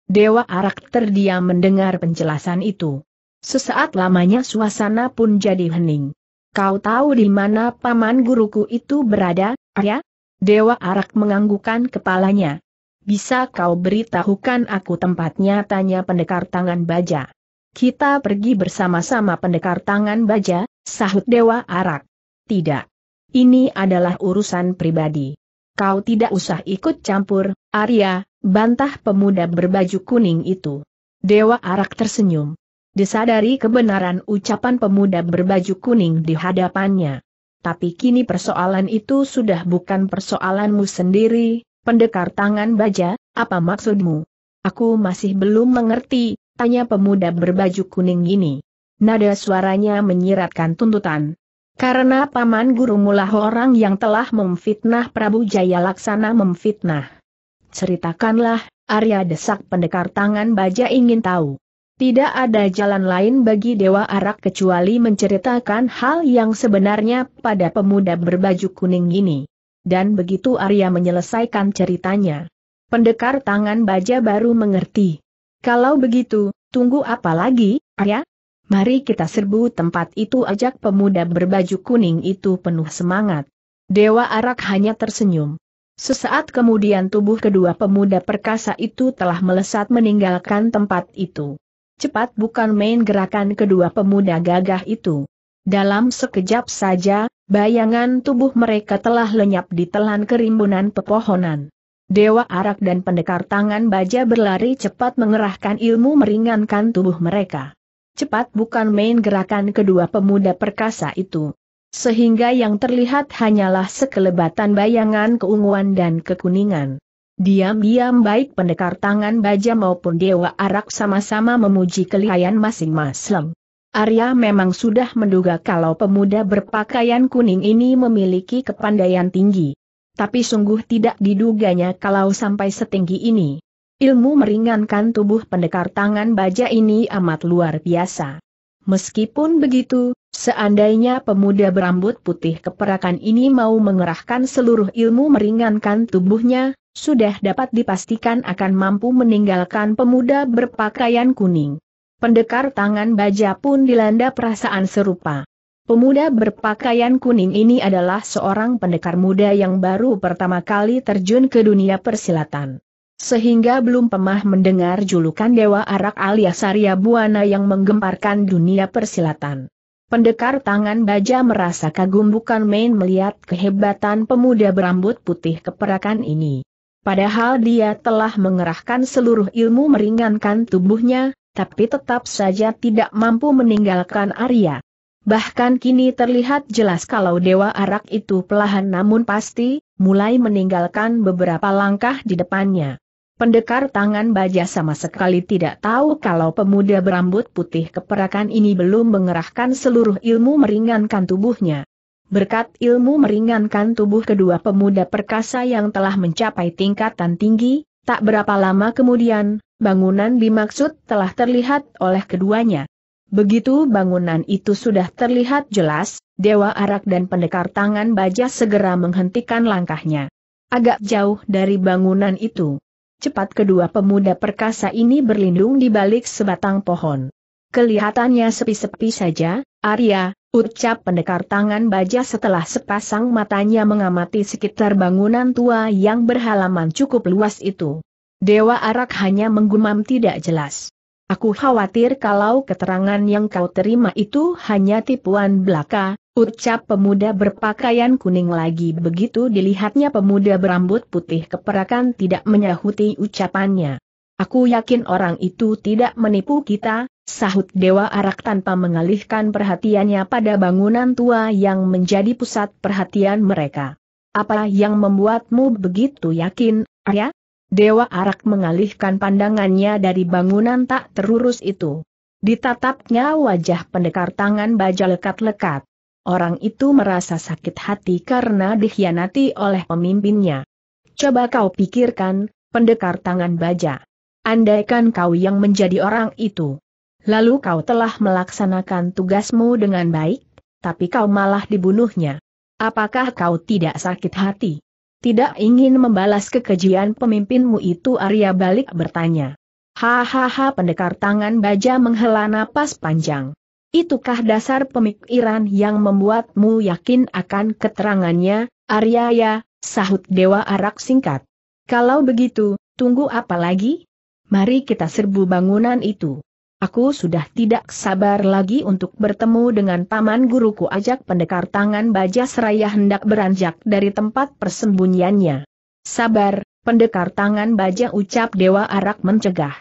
Dewa Arak terdiam mendengar penjelasan itu. Sesaat lamanya suasana pun jadi hening. Kau tahu di mana paman guruku itu berada, Arya? Dewa Arak menganggukkan kepalanya. Bisa kau beritahukan aku tempatnya tanya pendekar tangan baja. Kita pergi bersama-sama pendekar tangan baja, sahut Dewa Arak. Tidak. Ini adalah urusan pribadi. Kau tidak usah ikut campur, Arya, bantah pemuda berbaju kuning itu. Dewa Arak tersenyum. Disadari kebenaran ucapan pemuda berbaju kuning di hadapannya. Tapi kini persoalan itu sudah bukan persoalanmu sendiri, pendekar tangan baja, apa maksudmu? Aku masih belum mengerti, tanya pemuda berbaju kuning ini. Nada suaranya menyiratkan tuntutan, karena paman guru mulah orang yang telah memfitnah Prabu Jaya Laksana memfitnah. Ceritakanlah, Arya desak pendekar tangan baja ingin tahu. Tidak ada jalan lain bagi Dewa Arak kecuali menceritakan hal yang sebenarnya pada pemuda berbaju kuning ini. Dan begitu Arya menyelesaikan ceritanya. Pendekar tangan baja baru mengerti. Kalau begitu, tunggu apa lagi, Arya? Mari kita serbu tempat itu ajak pemuda berbaju kuning itu penuh semangat. Dewa Arak hanya tersenyum. Sesaat kemudian tubuh kedua pemuda perkasa itu telah melesat meninggalkan tempat itu. Cepat bukan main gerakan kedua pemuda gagah itu. Dalam sekejap saja, bayangan tubuh mereka telah lenyap di telan kerimbunan pepohonan. Dewa Arak dan pendekar tangan baja berlari cepat mengerahkan ilmu meringankan tubuh mereka cepat bukan main gerakan kedua pemuda perkasa itu. Sehingga yang terlihat hanyalah sekelebatan bayangan keunguan dan kekuningan. Diam-diam baik pendekar tangan baja maupun dewa arak sama-sama memuji kelihayan masing-masing. Arya memang sudah menduga kalau pemuda berpakaian kuning ini memiliki kepandaian tinggi. Tapi sungguh tidak diduganya kalau sampai setinggi ini. Ilmu meringankan tubuh pendekar tangan baja ini amat luar biasa. Meskipun begitu, seandainya pemuda berambut putih keperakan ini mau mengerahkan seluruh ilmu meringankan tubuhnya, sudah dapat dipastikan akan mampu meninggalkan pemuda berpakaian kuning. Pendekar tangan baja pun dilanda perasaan serupa. Pemuda berpakaian kuning ini adalah seorang pendekar muda yang baru pertama kali terjun ke dunia persilatan. Sehingga belum pemah mendengar julukan Dewa Arak alias Arya Buana yang menggemparkan dunia persilatan. Pendekar tangan baja merasa kagum bukan main melihat kehebatan pemuda berambut putih keperakan ini. Padahal dia telah mengerahkan seluruh ilmu meringankan tubuhnya, tapi tetap saja tidak mampu meninggalkan Arya. Bahkan kini terlihat jelas kalau Dewa Arak itu pelahan namun pasti, mulai meninggalkan beberapa langkah di depannya. Pendekar tangan baja sama sekali tidak tahu kalau pemuda berambut putih keperakan ini belum mengerahkan seluruh ilmu meringankan tubuhnya. Berkat ilmu meringankan tubuh kedua pemuda perkasa yang telah mencapai tingkatan tinggi, tak berapa lama kemudian, bangunan dimaksud telah terlihat oleh keduanya. Begitu bangunan itu sudah terlihat jelas, Dewa Arak dan pendekar tangan baja segera menghentikan langkahnya. Agak jauh dari bangunan itu, Cepat kedua pemuda perkasa ini berlindung di balik sebatang pohon. Kelihatannya sepi-sepi saja, Arya, ucap pendekar tangan baja setelah sepasang matanya mengamati sekitar bangunan tua yang berhalaman cukup luas itu. Dewa Arak hanya menggumam tidak jelas. Aku khawatir kalau keterangan yang kau terima itu hanya tipuan belaka, ucap pemuda berpakaian kuning lagi begitu dilihatnya pemuda berambut putih keperakan tidak menyahuti ucapannya. Aku yakin orang itu tidak menipu kita, sahut Dewa Arak tanpa mengalihkan perhatiannya pada bangunan tua yang menjadi pusat perhatian mereka. Apa yang membuatmu begitu yakin, Arya? Dewa Arak mengalihkan pandangannya dari bangunan tak terurus itu. Ditatapnya wajah pendekar tangan baja lekat-lekat. Orang itu merasa sakit hati karena dikhianati oleh pemimpinnya. Coba kau pikirkan, pendekar tangan baja. Andaikan kau yang menjadi orang itu. Lalu kau telah melaksanakan tugasmu dengan baik, tapi kau malah dibunuhnya. Apakah kau tidak sakit hati? Tidak ingin membalas kekejian pemimpinmu itu Arya balik bertanya. Hahaha pendekar tangan baja menghela napas panjang. Itukah dasar pemikiran yang membuatmu yakin akan keterangannya, Arya ya, sahut Dewa Arak singkat. Kalau begitu, tunggu apa lagi? Mari kita serbu bangunan itu. Aku sudah tidak sabar lagi untuk bertemu dengan paman guruku ajak pendekar tangan baja seraya hendak beranjak dari tempat persembunyiannya. Sabar, pendekar tangan baja ucap Dewa Arak mencegah.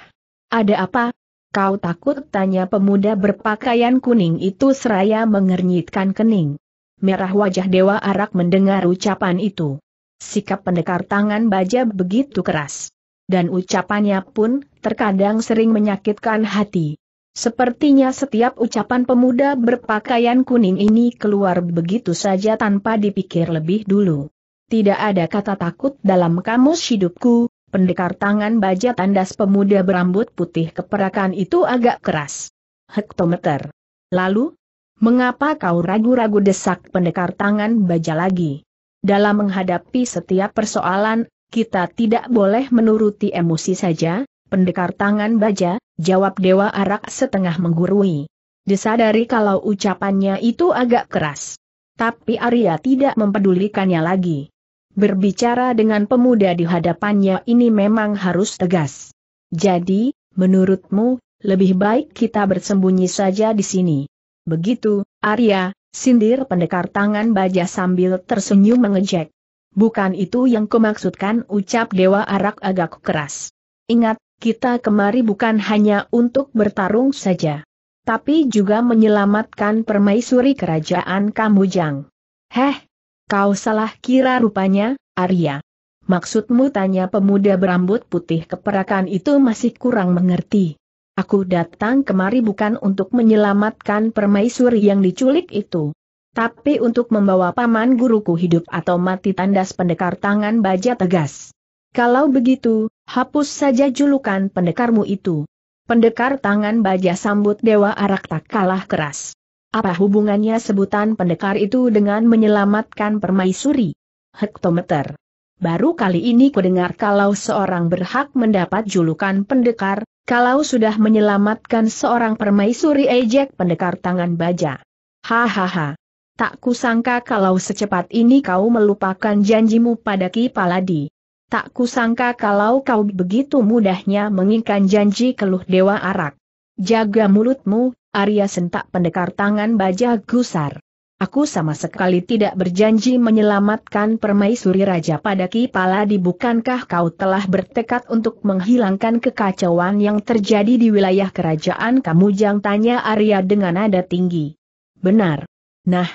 Ada apa? Kau takut tanya pemuda berpakaian kuning itu seraya mengernyitkan kening. Merah wajah Dewa Arak mendengar ucapan itu. Sikap pendekar tangan baja begitu keras. Dan ucapannya pun terkadang sering menyakitkan hati. Sepertinya setiap ucapan pemuda berpakaian kuning ini keluar begitu saja tanpa dipikir lebih dulu. Tidak ada kata takut dalam kamus hidupku, pendekar tangan baja tandas pemuda berambut putih keperakan itu agak keras. Hektometer. Lalu? Mengapa kau ragu-ragu desak pendekar tangan baja lagi? Dalam menghadapi setiap persoalan, kita tidak boleh menuruti emosi saja, Pendekar tangan baja, jawab Dewa Arak setengah menggurui. Disadari kalau ucapannya itu agak keras. Tapi Arya tidak mempedulikannya lagi. Berbicara dengan pemuda di hadapannya ini memang harus tegas. Jadi, menurutmu, lebih baik kita bersembunyi saja di sini. Begitu, Arya, sindir pendekar tangan baja sambil tersenyum mengejek. Bukan itu yang kumaksudkan ucap Dewa Arak agak keras. Ingat, kita kemari bukan hanya untuk bertarung saja. Tapi juga menyelamatkan permaisuri kerajaan Kamujang. Heh, kau salah kira rupanya, Arya. Maksudmu tanya pemuda berambut putih keperakan itu masih kurang mengerti. Aku datang kemari bukan untuk menyelamatkan permaisuri yang diculik itu. Tapi untuk membawa paman guruku hidup atau mati tandas pendekar tangan baja tegas. Kalau begitu, hapus saja julukan pendekarmu itu. Pendekar tangan baja sambut Dewa Arak tak kalah keras. Apa hubungannya sebutan pendekar itu dengan menyelamatkan permaisuri? Hektometer. Baru kali ini kudengar kalau seorang berhak mendapat julukan pendekar, kalau sudah menyelamatkan seorang permaisuri ejek pendekar tangan baja. Hahaha. Tak kusangka kalau secepat ini kau melupakan janjimu pada Ki Paladi. Tak kusangka kalau kau begitu mudahnya menginginkan janji keluh dewa arak. Jaga mulutmu, Arya sentak pendekar tangan baja gusar. Aku sama sekali tidak berjanji menyelamatkan permaisuri raja pada kipala di bukankah kau telah bertekad untuk menghilangkan kekacauan yang terjadi di wilayah kerajaan kamu jang tanya Arya dengan nada tinggi. Benar. Nah,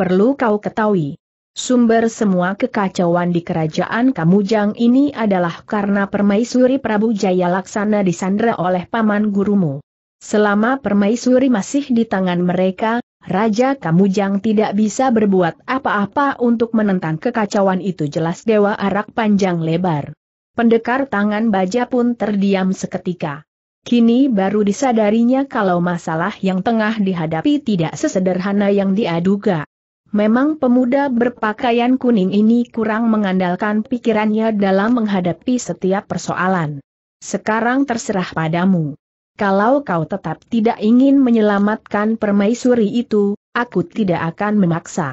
perlu kau ketahui. Sumber semua kekacauan di kerajaan Kamujang ini adalah karena permaisuri Prabu Jaya Laksana disandra oleh paman gurumu. Selama permaisuri masih di tangan mereka, Raja Kamujang tidak bisa berbuat apa-apa untuk menentang kekacauan itu jelas Dewa Arak panjang lebar. Pendekar tangan baja pun terdiam seketika. Kini baru disadarinya kalau masalah yang tengah dihadapi tidak sesederhana yang diaduga. Memang pemuda berpakaian kuning ini kurang mengandalkan pikirannya dalam menghadapi setiap persoalan. Sekarang terserah padamu. Kalau kau tetap tidak ingin menyelamatkan permaisuri itu, aku tidak akan memaksa.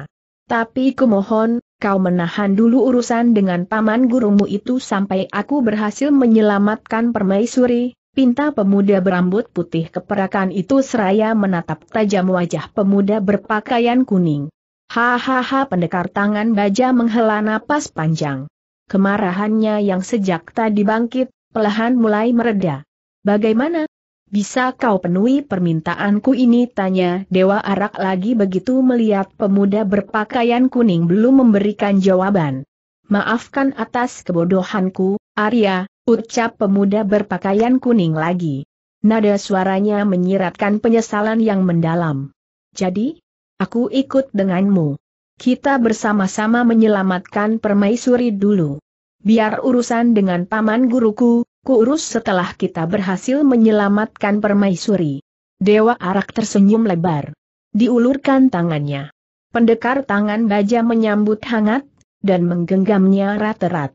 Tapi kumohon, kau menahan dulu urusan dengan paman gurumu itu sampai aku berhasil menyelamatkan permaisuri, Pinta pemuda berambut putih keperakan itu seraya menatap tajam wajah pemuda berpakaian kuning. Hahaha pendekar tangan baja menghela napas panjang. Kemarahannya yang sejak tadi bangkit, pelahan mulai mereda. Bagaimana? Bisa kau penuhi permintaanku ini? Tanya Dewa Arak lagi begitu melihat pemuda berpakaian kuning belum memberikan jawaban. Maafkan atas kebodohanku, Arya, ucap pemuda berpakaian kuning lagi. Nada suaranya menyiratkan penyesalan yang mendalam. Jadi, Aku ikut denganmu. Kita bersama-sama menyelamatkan permaisuri dulu. Biar urusan dengan paman guruku, kurus setelah kita berhasil menyelamatkan permaisuri. Dewa Arak tersenyum lebar. Diulurkan tangannya. Pendekar tangan baja menyambut hangat, dan menggenggamnya rat-rat.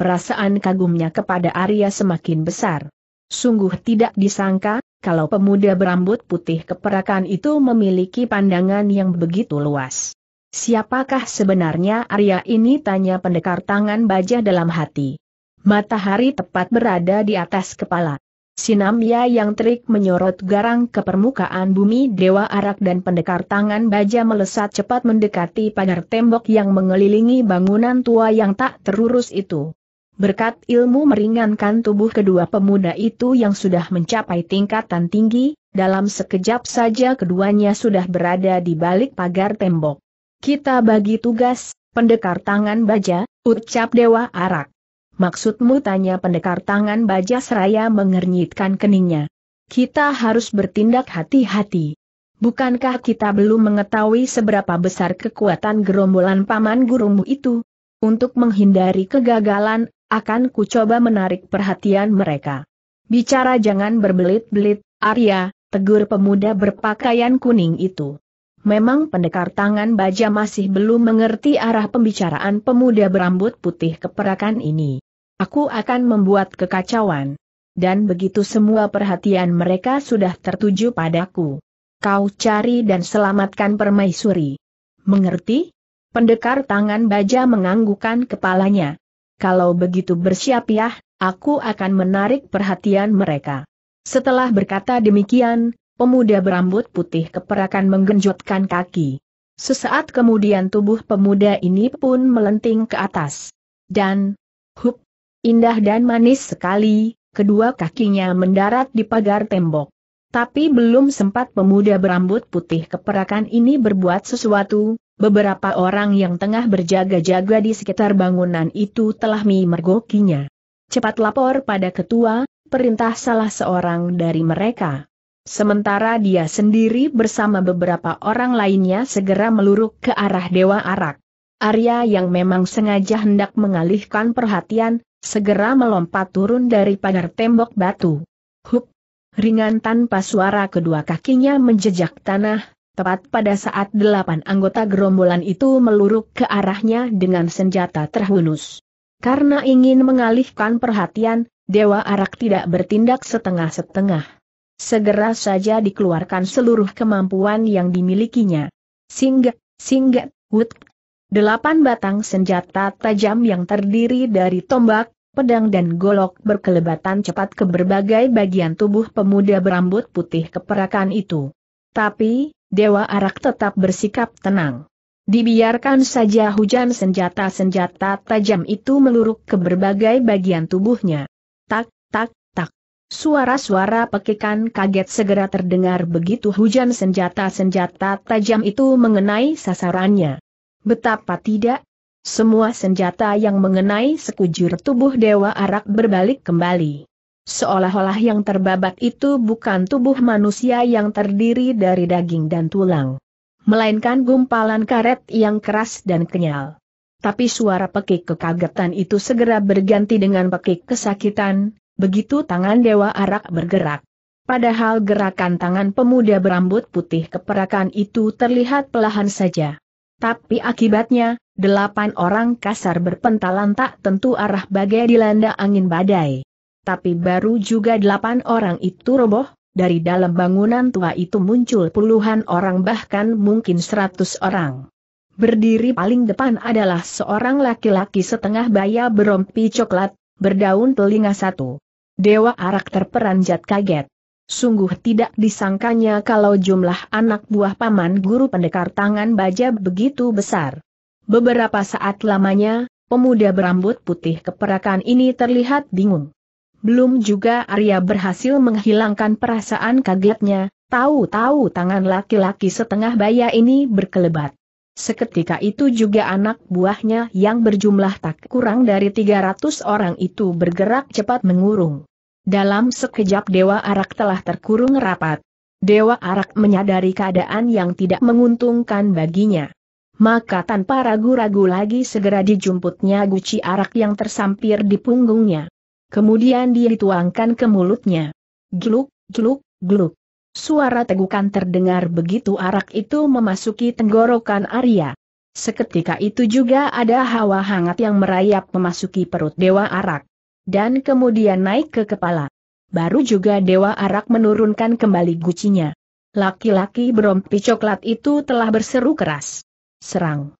Perasaan kagumnya kepada Arya semakin besar. Sungguh tidak disangka, kalau pemuda berambut putih keperakan itu memiliki pandangan yang begitu luas. Siapakah sebenarnya Arya ini tanya pendekar tangan baja dalam hati. Matahari tepat berada di atas kepala. Sinamya yang terik menyorot garang ke permukaan bumi Dewa Arak dan pendekar tangan baja melesat cepat mendekati pagar tembok yang mengelilingi bangunan tua yang tak terurus itu. Berkat ilmu meringankan tubuh kedua pemuda itu yang sudah mencapai tingkatan tinggi, dalam sekejap saja keduanya sudah berada di balik pagar tembok. Kita bagi tugas, pendekar tangan baja, ucap Dewa Arak. Maksudmu tanya pendekar tangan baja seraya mengernyitkan keningnya. Kita harus bertindak hati-hati. Bukankah kita belum mengetahui seberapa besar kekuatan gerombolan paman gurumu itu? Untuk menghindari kegagalan, akan kucoba menarik perhatian mereka. Bicara jangan berbelit-belit, Arya, tegur pemuda berpakaian kuning itu. Memang pendekar tangan baja masih belum mengerti arah pembicaraan pemuda berambut putih keperakan ini. Aku akan membuat kekacauan. Dan begitu semua perhatian mereka sudah tertuju padaku. Kau cari dan selamatkan permaisuri. Mengerti? Pendekar tangan baja menganggukkan kepalanya kalau begitu bersiap ya, aku akan menarik perhatian mereka. Setelah berkata demikian, pemuda berambut putih keperakan menggenjotkan kaki. Sesaat kemudian tubuh pemuda ini pun melenting ke atas. Dan, hup, indah dan manis sekali, kedua kakinya mendarat di pagar tembok. Tapi belum sempat pemuda berambut putih keperakan ini berbuat sesuatu, beberapa orang yang tengah berjaga-jaga di sekitar bangunan itu telah memergokinya. Cepat lapor pada ketua, perintah salah seorang dari mereka. Sementara dia sendiri bersama beberapa orang lainnya segera meluruk ke arah Dewa Arak. Arya yang memang sengaja hendak mengalihkan perhatian, segera melompat turun dari pagar tembok batu. Hup! Ringan tanpa suara kedua kakinya menjejak tanah, Tepat pada saat delapan anggota gerombolan itu meluruk ke arahnya dengan senjata terhunus. Karena ingin mengalihkan perhatian, Dewa Arak tidak bertindak setengah-setengah. Segera saja dikeluarkan seluruh kemampuan yang dimilikinya. Singga, singga, wut. Delapan batang senjata tajam yang terdiri dari tombak, pedang dan golok berkelebatan cepat ke berbagai bagian tubuh pemuda berambut putih keperakan itu. Tapi, Dewa Arak tetap bersikap tenang. Dibiarkan saja hujan senjata-senjata tajam itu meluruk ke berbagai bagian tubuhnya. Tak, tak, tak. Suara-suara pekikan kaget segera terdengar begitu hujan senjata-senjata tajam itu mengenai sasarannya. Betapa tidak, semua senjata yang mengenai sekujur tubuh Dewa Arak berbalik kembali. Seolah-olah yang terbabat itu bukan tubuh manusia yang terdiri dari daging dan tulang. Melainkan gumpalan karet yang keras dan kenyal. Tapi suara pekik kekagetan itu segera berganti dengan pekik kesakitan, begitu tangan Dewa Arak bergerak. Padahal gerakan tangan pemuda berambut putih keperakan itu terlihat pelahan saja. Tapi akibatnya, delapan orang kasar berpentalan tak tentu arah bagai dilanda angin badai tapi baru juga delapan orang itu roboh, dari dalam bangunan tua itu muncul puluhan orang bahkan mungkin seratus orang. Berdiri paling depan adalah seorang laki-laki setengah baya berompi coklat, berdaun telinga satu. Dewa Arak terperanjat kaget. Sungguh tidak disangkanya kalau jumlah anak buah paman guru pendekar tangan baja begitu besar. Beberapa saat lamanya, pemuda berambut putih keperakan ini terlihat bingung. Belum juga Arya berhasil menghilangkan perasaan kagetnya, tahu-tahu tangan laki-laki setengah baya ini berkelebat. Seketika itu juga anak buahnya yang berjumlah tak kurang dari 300 orang itu bergerak cepat mengurung. Dalam sekejap Dewa Arak telah terkurung rapat. Dewa Arak menyadari keadaan yang tidak menguntungkan baginya. Maka tanpa ragu-ragu lagi segera dijumputnya guci arak yang tersampir di punggungnya. Kemudian dia dituangkan ke mulutnya. Gluk, gluk, gluk. Suara tegukan terdengar begitu arak itu memasuki tenggorokan Arya. Seketika itu juga ada hawa hangat yang merayap memasuki perut Dewa Arak. Dan kemudian naik ke kepala. Baru juga Dewa Arak menurunkan kembali gucinya. Laki-laki berompi coklat itu telah berseru keras. Serang.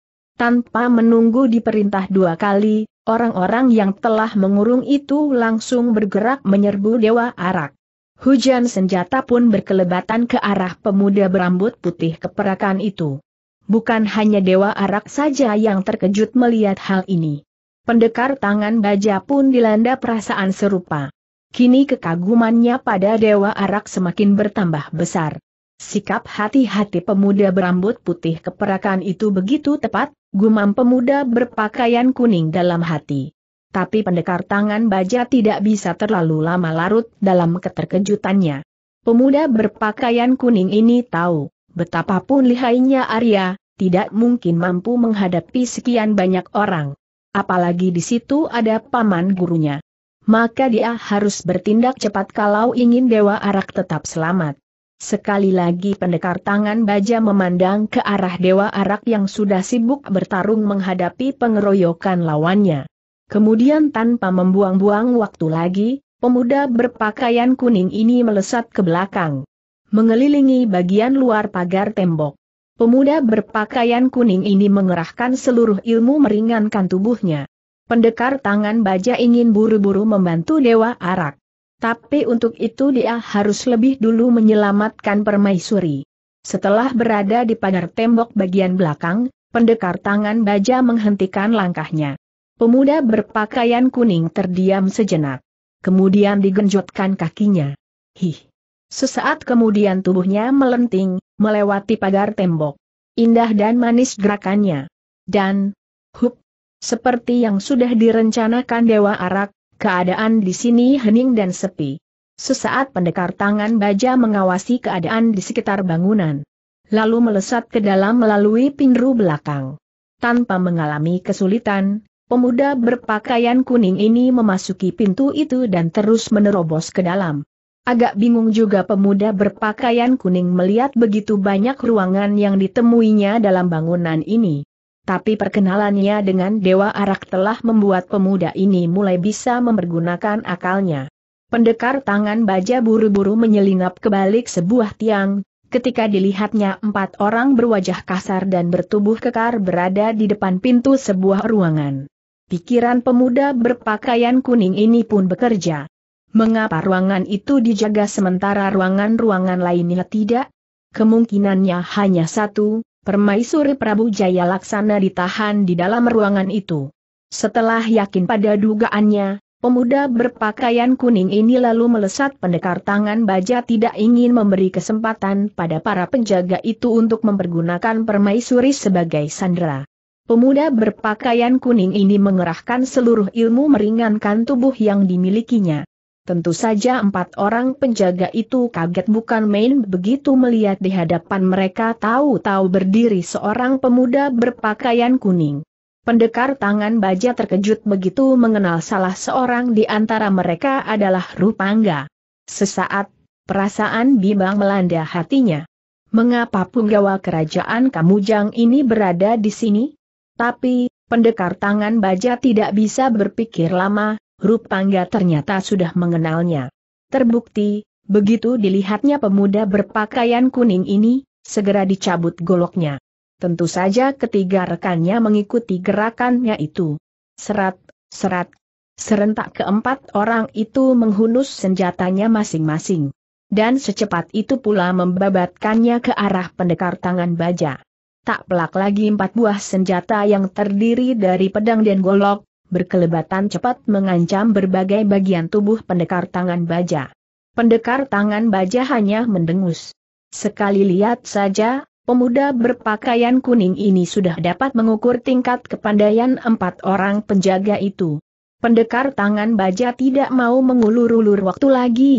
Tanpa menunggu diperintah dua kali, orang-orang yang telah mengurung itu langsung bergerak menyerbu Dewa Arak. Hujan senjata pun berkelebatan ke arah pemuda berambut putih keperakan itu. Bukan hanya Dewa Arak saja yang terkejut melihat hal ini. Pendekar tangan baja pun dilanda perasaan serupa. Kini kekagumannya pada Dewa Arak semakin bertambah besar. Sikap hati-hati pemuda berambut putih keperakan itu begitu tepat, gumam pemuda berpakaian kuning dalam hati. Tapi pendekar tangan baja tidak bisa terlalu lama larut dalam keterkejutannya. Pemuda berpakaian kuning ini tahu, betapapun lihainya Arya, tidak mungkin mampu menghadapi sekian banyak orang. Apalagi di situ ada paman gurunya. Maka dia harus bertindak cepat kalau ingin Dewa Arak tetap selamat. Sekali lagi pendekar tangan baja memandang ke arah Dewa Arak yang sudah sibuk bertarung menghadapi pengeroyokan lawannya. Kemudian tanpa membuang-buang waktu lagi, pemuda berpakaian kuning ini melesat ke belakang. Mengelilingi bagian luar pagar tembok. Pemuda berpakaian kuning ini mengerahkan seluruh ilmu meringankan tubuhnya. Pendekar tangan baja ingin buru-buru membantu Dewa Arak. Tapi untuk itu dia harus lebih dulu menyelamatkan permaisuri. Setelah berada di pagar tembok bagian belakang, pendekar tangan baja menghentikan langkahnya. Pemuda berpakaian kuning terdiam sejenak. Kemudian digenjotkan kakinya. Hih. Sesaat kemudian tubuhnya melenting, melewati pagar tembok. Indah dan manis gerakannya. Dan, hup, seperti yang sudah direncanakan Dewa Arak, Keadaan di sini hening dan sepi. Sesaat pendekar tangan baja mengawasi keadaan di sekitar bangunan. Lalu melesat ke dalam melalui pinru belakang. Tanpa mengalami kesulitan, pemuda berpakaian kuning ini memasuki pintu itu dan terus menerobos ke dalam. Agak bingung juga pemuda berpakaian kuning melihat begitu banyak ruangan yang ditemuinya dalam bangunan ini. Tapi perkenalannya dengan Dewa Arak telah membuat pemuda ini mulai bisa mempergunakan akalnya. Pendekar tangan baja buru-buru menyelinap ke balik sebuah tiang, ketika dilihatnya empat orang berwajah kasar dan bertubuh kekar berada di depan pintu sebuah ruangan. Pikiran pemuda berpakaian kuning ini pun bekerja. Mengapa ruangan itu dijaga sementara ruangan-ruangan lainnya tidak? Kemungkinannya hanya satu, Permaisuri Prabu Jaya Laksana ditahan di dalam ruangan itu. Setelah yakin pada dugaannya, pemuda berpakaian kuning ini lalu melesat pendekar tangan baja tidak ingin memberi kesempatan pada para penjaga itu untuk mempergunakan permaisuri sebagai sandera. Pemuda berpakaian kuning ini mengerahkan seluruh ilmu meringankan tubuh yang dimilikinya. Tentu saja empat orang penjaga itu kaget bukan main begitu melihat di hadapan mereka tahu-tahu berdiri seorang pemuda berpakaian kuning. Pendekar tangan baja terkejut begitu mengenal salah seorang di antara mereka adalah Rupangga. Sesaat, perasaan bimbang melanda hatinya. Mengapa punggawa kerajaan Kamujang ini berada di sini? Tapi, pendekar tangan baja tidak bisa berpikir lama, Rupangga ternyata sudah mengenalnya. Terbukti, begitu dilihatnya pemuda berpakaian kuning ini, segera dicabut goloknya. Tentu saja ketiga rekannya mengikuti gerakannya itu. Serat, serat. Serentak keempat orang itu menghunus senjatanya masing-masing. Dan secepat itu pula membabatkannya ke arah pendekar tangan baja. Tak pelak lagi empat buah senjata yang terdiri dari pedang dan golok, berkelebatan cepat mengancam berbagai bagian tubuh pendekar tangan baja. Pendekar tangan baja hanya mendengus. Sekali lihat saja, pemuda berpakaian kuning ini sudah dapat mengukur tingkat kepandaian empat orang penjaga itu. Pendekar tangan baja tidak mau mengulur-ulur waktu lagi.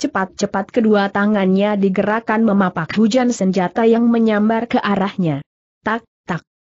Cepat-cepat kedua tangannya digerakkan memapak hujan senjata yang menyambar ke arahnya. Tak,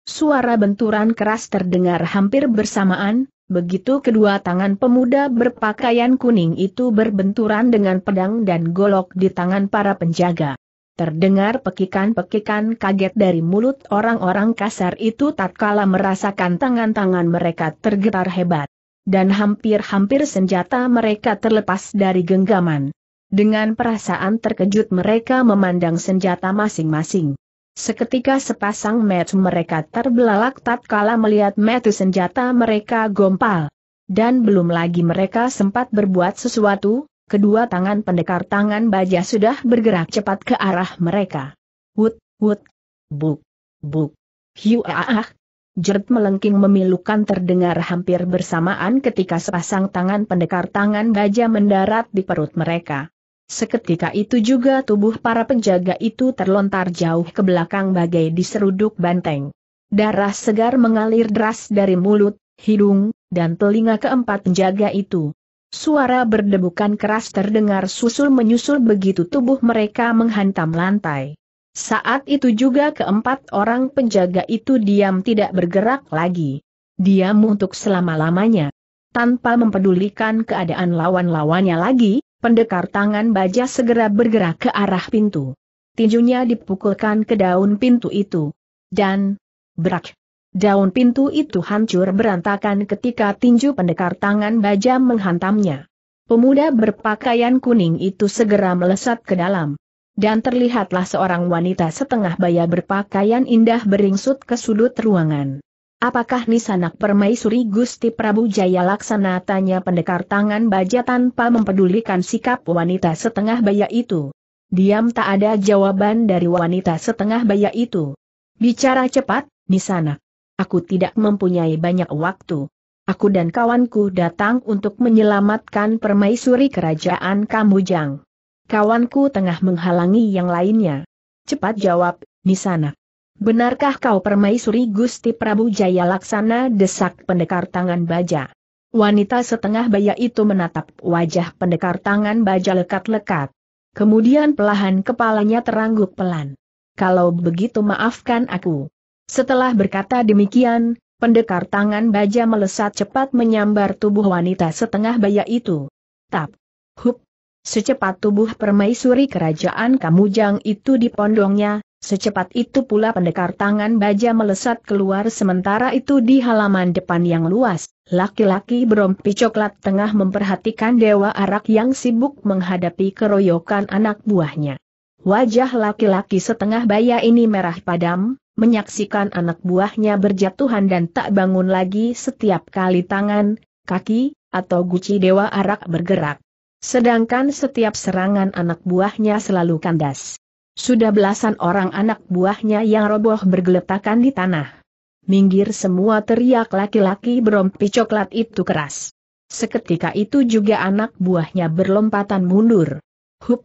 Suara benturan keras terdengar hampir bersamaan, begitu kedua tangan pemuda berpakaian kuning itu berbenturan dengan pedang dan golok di tangan para penjaga. Terdengar pekikan-pekikan kaget dari mulut orang-orang kasar itu tatkala merasakan tangan-tangan mereka tergetar hebat. Dan hampir-hampir senjata mereka terlepas dari genggaman. Dengan perasaan terkejut mereka memandang senjata masing-masing. Seketika sepasang metu mereka terbelalak tatkala melihat metu senjata mereka gompal. Dan belum lagi mereka sempat berbuat sesuatu, kedua tangan pendekar tangan baja sudah bergerak cepat ke arah mereka. Wut, wut, buk, buk, hiu ah, ah. ah. melengking memilukan terdengar hampir bersamaan ketika sepasang tangan pendekar tangan baja mendarat di perut mereka. Seketika itu juga tubuh para penjaga itu terlontar jauh ke belakang bagai diseruduk banteng. Darah segar mengalir deras dari mulut, hidung, dan telinga keempat penjaga itu. Suara berdebukan keras terdengar susul-menyusul begitu tubuh mereka menghantam lantai. Saat itu juga keempat orang penjaga itu diam tidak bergerak lagi. Diam untuk selama-lamanya. Tanpa mempedulikan keadaan lawan-lawannya lagi, Pendekar tangan baja segera bergerak ke arah pintu. Tinjunya dipukulkan ke daun pintu itu. Dan, berak. Daun pintu itu hancur berantakan ketika tinju pendekar tangan baja menghantamnya. Pemuda berpakaian kuning itu segera melesat ke dalam. Dan terlihatlah seorang wanita setengah baya berpakaian indah beringsut ke sudut ruangan. Apakah Nisanak Permaisuri Gusti Prabu Jaya Laksana tanya pendekar tangan baja tanpa mempedulikan sikap wanita setengah baya itu? Diam tak ada jawaban dari wanita setengah baya itu. Bicara cepat, Nisanak. Aku tidak mempunyai banyak waktu. Aku dan kawanku datang untuk menyelamatkan permaisuri kerajaan Kamujang. Kawanku tengah menghalangi yang lainnya. Cepat jawab, Nisanak. Benarkah kau permaisuri Gusti Prabu Jaya Laksana desak pendekar tangan baja? Wanita setengah baya itu menatap wajah pendekar tangan baja lekat-lekat. Kemudian pelahan kepalanya terangguk pelan. Kalau begitu maafkan aku. Setelah berkata demikian, pendekar tangan baja melesat cepat menyambar tubuh wanita setengah baya itu. Tap. Hup. Secepat tubuh permaisuri kerajaan Kamujang itu dipondongnya, Secepat itu pula pendekar tangan baja melesat keluar sementara itu di halaman depan yang luas, laki-laki berompi coklat tengah memperhatikan Dewa Arak yang sibuk menghadapi keroyokan anak buahnya. Wajah laki-laki setengah baya ini merah padam, menyaksikan anak buahnya berjatuhan dan tak bangun lagi setiap kali tangan, kaki, atau guci Dewa Arak bergerak. Sedangkan setiap serangan anak buahnya selalu kandas. Sudah belasan orang anak buahnya yang roboh bergeletakan di tanah. Minggir semua teriak laki-laki berompi coklat itu keras. Seketika itu juga anak buahnya berlompatan mundur. Hup!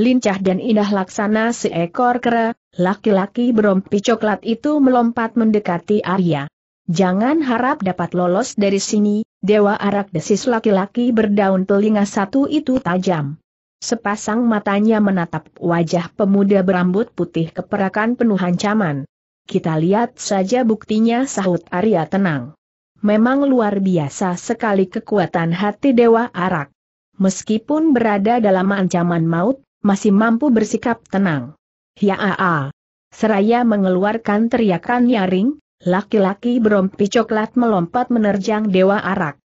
Lincah dan indah laksana seekor kera, laki-laki berompi coklat itu melompat mendekati Arya. Jangan harap dapat lolos dari sini, Dewa Arak desis laki-laki berdaun telinga satu itu tajam. Sepasang matanya menatap wajah pemuda berambut putih keperakan penuh ancaman. Kita lihat saja buktinya sahut Arya tenang. Memang luar biasa sekali kekuatan hati Dewa Arak. Meskipun berada dalam ancaman maut, masih mampu bersikap tenang. Ya Hiaa. Seraya mengeluarkan teriakan nyaring, laki-laki berompi coklat melompat menerjang Dewa Arak.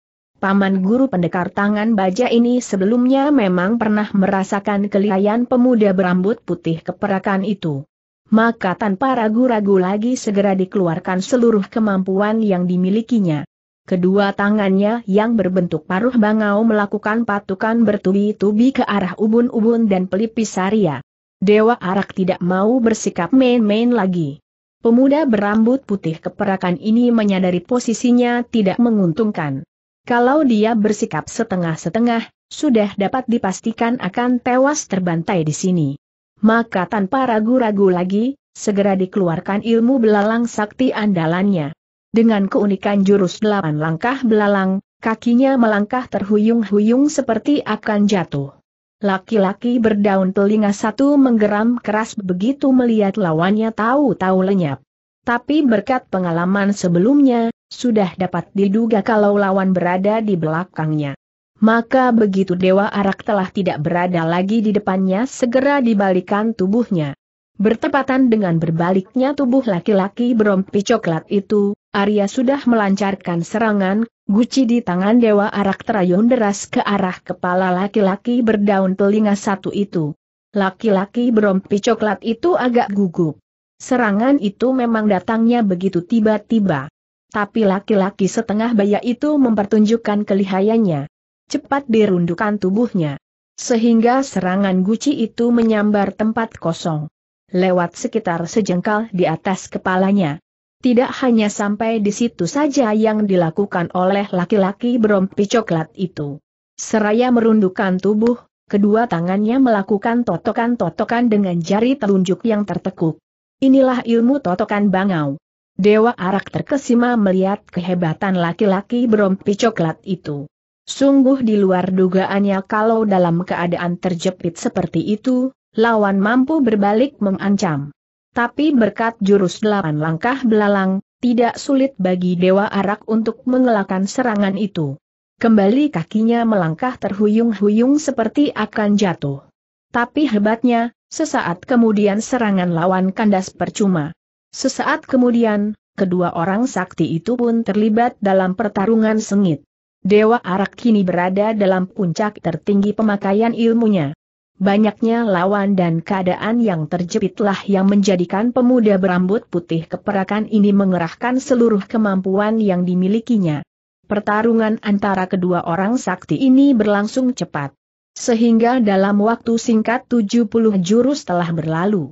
Paman guru pendekar tangan baja ini sebelumnya memang pernah merasakan kelihayan pemuda berambut putih keperakan itu. Maka tanpa ragu-ragu lagi segera dikeluarkan seluruh kemampuan yang dimilikinya. Kedua tangannya yang berbentuk paruh bangau melakukan patukan bertubi-tubi ke arah ubun-ubun dan pelipis saria. Dewa Arak tidak mau bersikap main-main lagi. Pemuda berambut putih keperakan ini menyadari posisinya tidak menguntungkan. Kalau dia bersikap setengah-setengah, sudah dapat dipastikan akan tewas terbantai di sini. Maka tanpa ragu-ragu lagi, segera dikeluarkan ilmu belalang sakti andalannya. Dengan keunikan jurus delapan langkah belalang, kakinya melangkah terhuyung-huyung seperti akan jatuh. Laki-laki berdaun telinga satu menggeram keras begitu melihat lawannya tahu-tahu lenyap. Tapi berkat pengalaman sebelumnya, sudah dapat diduga kalau lawan berada di belakangnya. Maka begitu Dewa Arak telah tidak berada lagi di depannya segera dibalikan tubuhnya. Bertepatan dengan berbaliknya tubuh laki-laki berompi coklat itu, Arya sudah melancarkan serangan, guci di tangan Dewa Arak terayun deras ke arah kepala laki-laki berdaun telinga satu itu. Laki-laki berompi coklat itu agak gugup. Serangan itu memang datangnya begitu tiba-tiba. Tapi laki-laki setengah baya itu mempertunjukkan kelihayannya. Cepat dirundukan tubuhnya. Sehingga serangan guci itu menyambar tempat kosong. Lewat sekitar sejengkal di atas kepalanya. Tidak hanya sampai di situ saja yang dilakukan oleh laki-laki berompi coklat itu. Seraya merundukan tubuh, kedua tangannya melakukan totokan-totokan dengan jari telunjuk yang tertekuk. Inilah ilmu totokan bangau. Dewa Arak terkesima melihat kehebatan laki-laki berompi coklat itu. Sungguh di luar dugaannya kalau dalam keadaan terjepit seperti itu, lawan mampu berbalik mengancam. Tapi berkat jurus delapan langkah belalang, tidak sulit bagi Dewa Arak untuk mengelakkan serangan itu. Kembali kakinya melangkah terhuyung-huyung seperti akan jatuh. Tapi hebatnya, sesaat kemudian serangan lawan kandas percuma. Sesaat kemudian, kedua orang sakti itu pun terlibat dalam pertarungan sengit. Dewa Arak kini berada dalam puncak tertinggi pemakaian ilmunya. Banyaknya lawan dan keadaan yang terjepitlah yang menjadikan pemuda berambut putih keperakan ini mengerahkan seluruh kemampuan yang dimilikinya. Pertarungan antara kedua orang sakti ini berlangsung cepat. Sehingga dalam waktu singkat 70 jurus telah berlalu.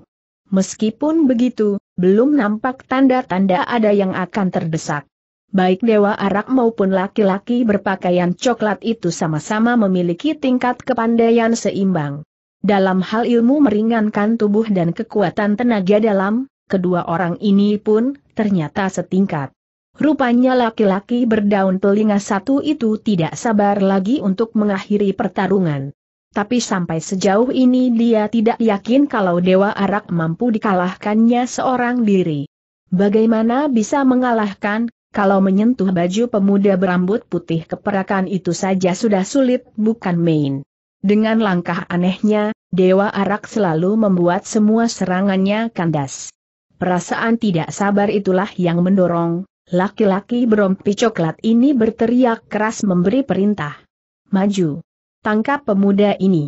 Meskipun begitu, belum nampak tanda-tanda ada yang akan terdesak. Baik dewa arak maupun laki-laki berpakaian coklat itu sama-sama memiliki tingkat kepandaian seimbang. Dalam hal ilmu meringankan tubuh dan kekuatan tenaga dalam, kedua orang ini pun ternyata setingkat. Rupanya laki-laki berdaun telinga satu itu tidak sabar lagi untuk mengakhiri pertarungan. Tapi sampai sejauh ini dia tidak yakin kalau Dewa Arak mampu dikalahkannya seorang diri. Bagaimana bisa mengalahkan, kalau menyentuh baju pemuda berambut putih keperakan itu saja sudah sulit, bukan main. Dengan langkah anehnya, Dewa Arak selalu membuat semua serangannya kandas. Perasaan tidak sabar itulah yang mendorong, laki-laki berompi coklat ini berteriak keras memberi perintah. Maju! tangkap pemuda ini.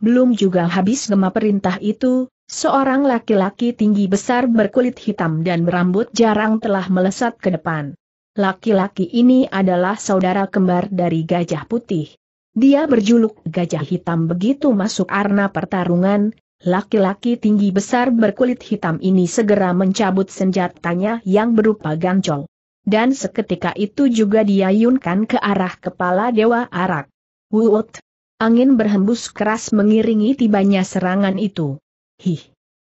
Belum juga habis gema perintah itu, seorang laki-laki tinggi besar berkulit hitam dan berambut jarang telah melesat ke depan. Laki-laki ini adalah saudara kembar dari Gajah Putih. Dia berjuluk Gajah Hitam begitu masuk arena pertarungan, laki-laki tinggi besar berkulit hitam ini segera mencabut senjatanya yang berupa gancong. Dan seketika itu juga diayunkan ke arah kepala Dewa Arak. Wuut! Angin berhembus keras mengiringi tibanya serangan itu. Hih!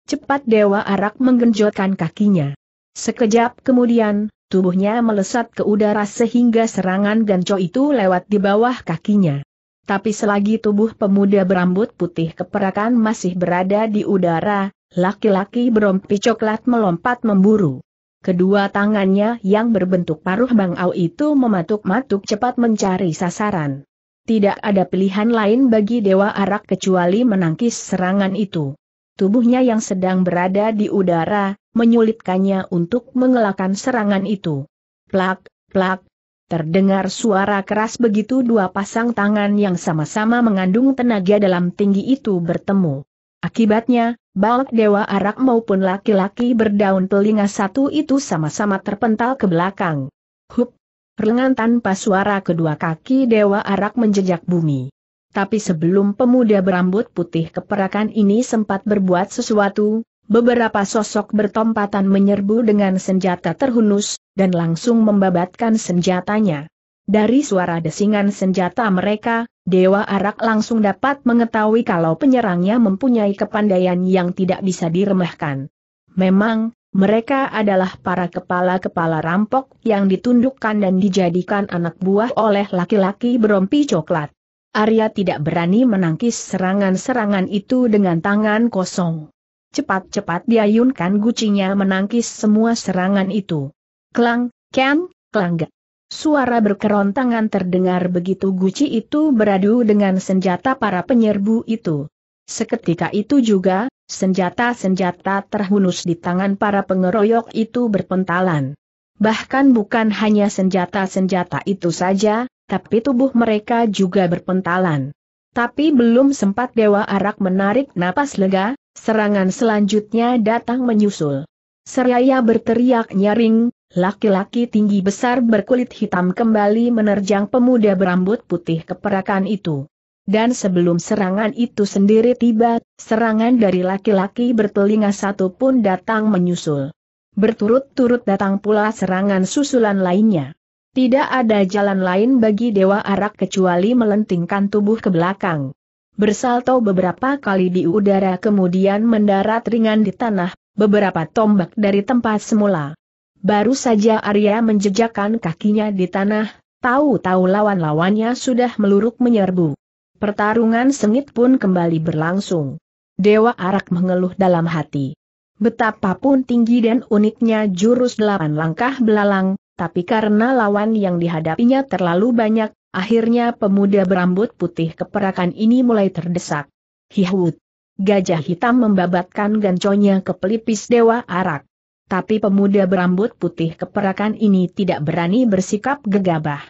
Cepat Dewa Arak menggenjotkan kakinya. Sekejap kemudian, tubuhnya melesat ke udara sehingga serangan ganco itu lewat di bawah kakinya. Tapi selagi tubuh pemuda berambut putih keperakan masih berada di udara, laki-laki berompi coklat melompat memburu. Kedua tangannya yang berbentuk paruh bangau itu mematuk-matuk cepat mencari sasaran. Tidak ada pilihan lain bagi Dewa Arak kecuali menangkis serangan itu. Tubuhnya yang sedang berada di udara, menyulitkannya untuk mengelakkan serangan itu. Plak, plak, terdengar suara keras begitu dua pasang tangan yang sama-sama mengandung tenaga dalam tinggi itu bertemu. Akibatnya, baik Dewa Arak maupun laki-laki berdaun telinga satu itu sama-sama terpental ke belakang. Hup, perlengan tanpa suara kedua kaki Dewa Arak menjejak bumi. Tapi sebelum pemuda berambut putih keperakan ini sempat berbuat sesuatu, beberapa sosok bertompatan menyerbu dengan senjata terhunus, dan langsung membabatkan senjatanya. Dari suara desingan senjata mereka, Dewa Arak langsung dapat mengetahui kalau penyerangnya mempunyai kepandaian yang tidak bisa diremehkan. Memang, mereka adalah para kepala-kepala rampok yang ditundukkan dan dijadikan anak buah oleh laki-laki berompi coklat. Arya tidak berani menangkis serangan-serangan itu dengan tangan kosong. Cepat-cepat diayunkan gucinya menangkis semua serangan itu. Klang, ken, klangga. Suara berkerontangan terdengar begitu guci itu beradu dengan senjata para penyerbu itu. Seketika itu juga, Senjata-senjata terhunus di tangan para pengeroyok itu berpentalan. Bahkan bukan hanya senjata-senjata itu saja, tapi tubuh mereka juga berpentalan. Tapi belum sempat Dewa Arak menarik napas lega, serangan selanjutnya datang menyusul. Seraya berteriak nyaring, laki-laki tinggi besar berkulit hitam kembali menerjang pemuda berambut putih keperakan itu dan sebelum serangan itu sendiri tiba, serangan dari laki-laki bertelinga satu pun datang menyusul. Berturut-turut datang pula serangan susulan lainnya. Tidak ada jalan lain bagi Dewa Arak kecuali melentingkan tubuh ke belakang. Bersalto beberapa kali di udara kemudian mendarat ringan di tanah, beberapa tombak dari tempat semula. Baru saja Arya menjejakkan kakinya di tanah, tahu-tahu lawan-lawannya sudah meluruk menyerbu. Pertarungan sengit pun kembali berlangsung. Dewa Arak mengeluh dalam hati. Betapapun tinggi dan uniknya jurus delapan langkah belalang, tapi karena lawan yang dihadapinya terlalu banyak, akhirnya pemuda berambut putih keperakan ini mulai terdesak. Hihut! Gajah hitam membabatkan ganconya ke pelipis Dewa Arak. Tapi pemuda berambut putih keperakan ini tidak berani bersikap gegabah.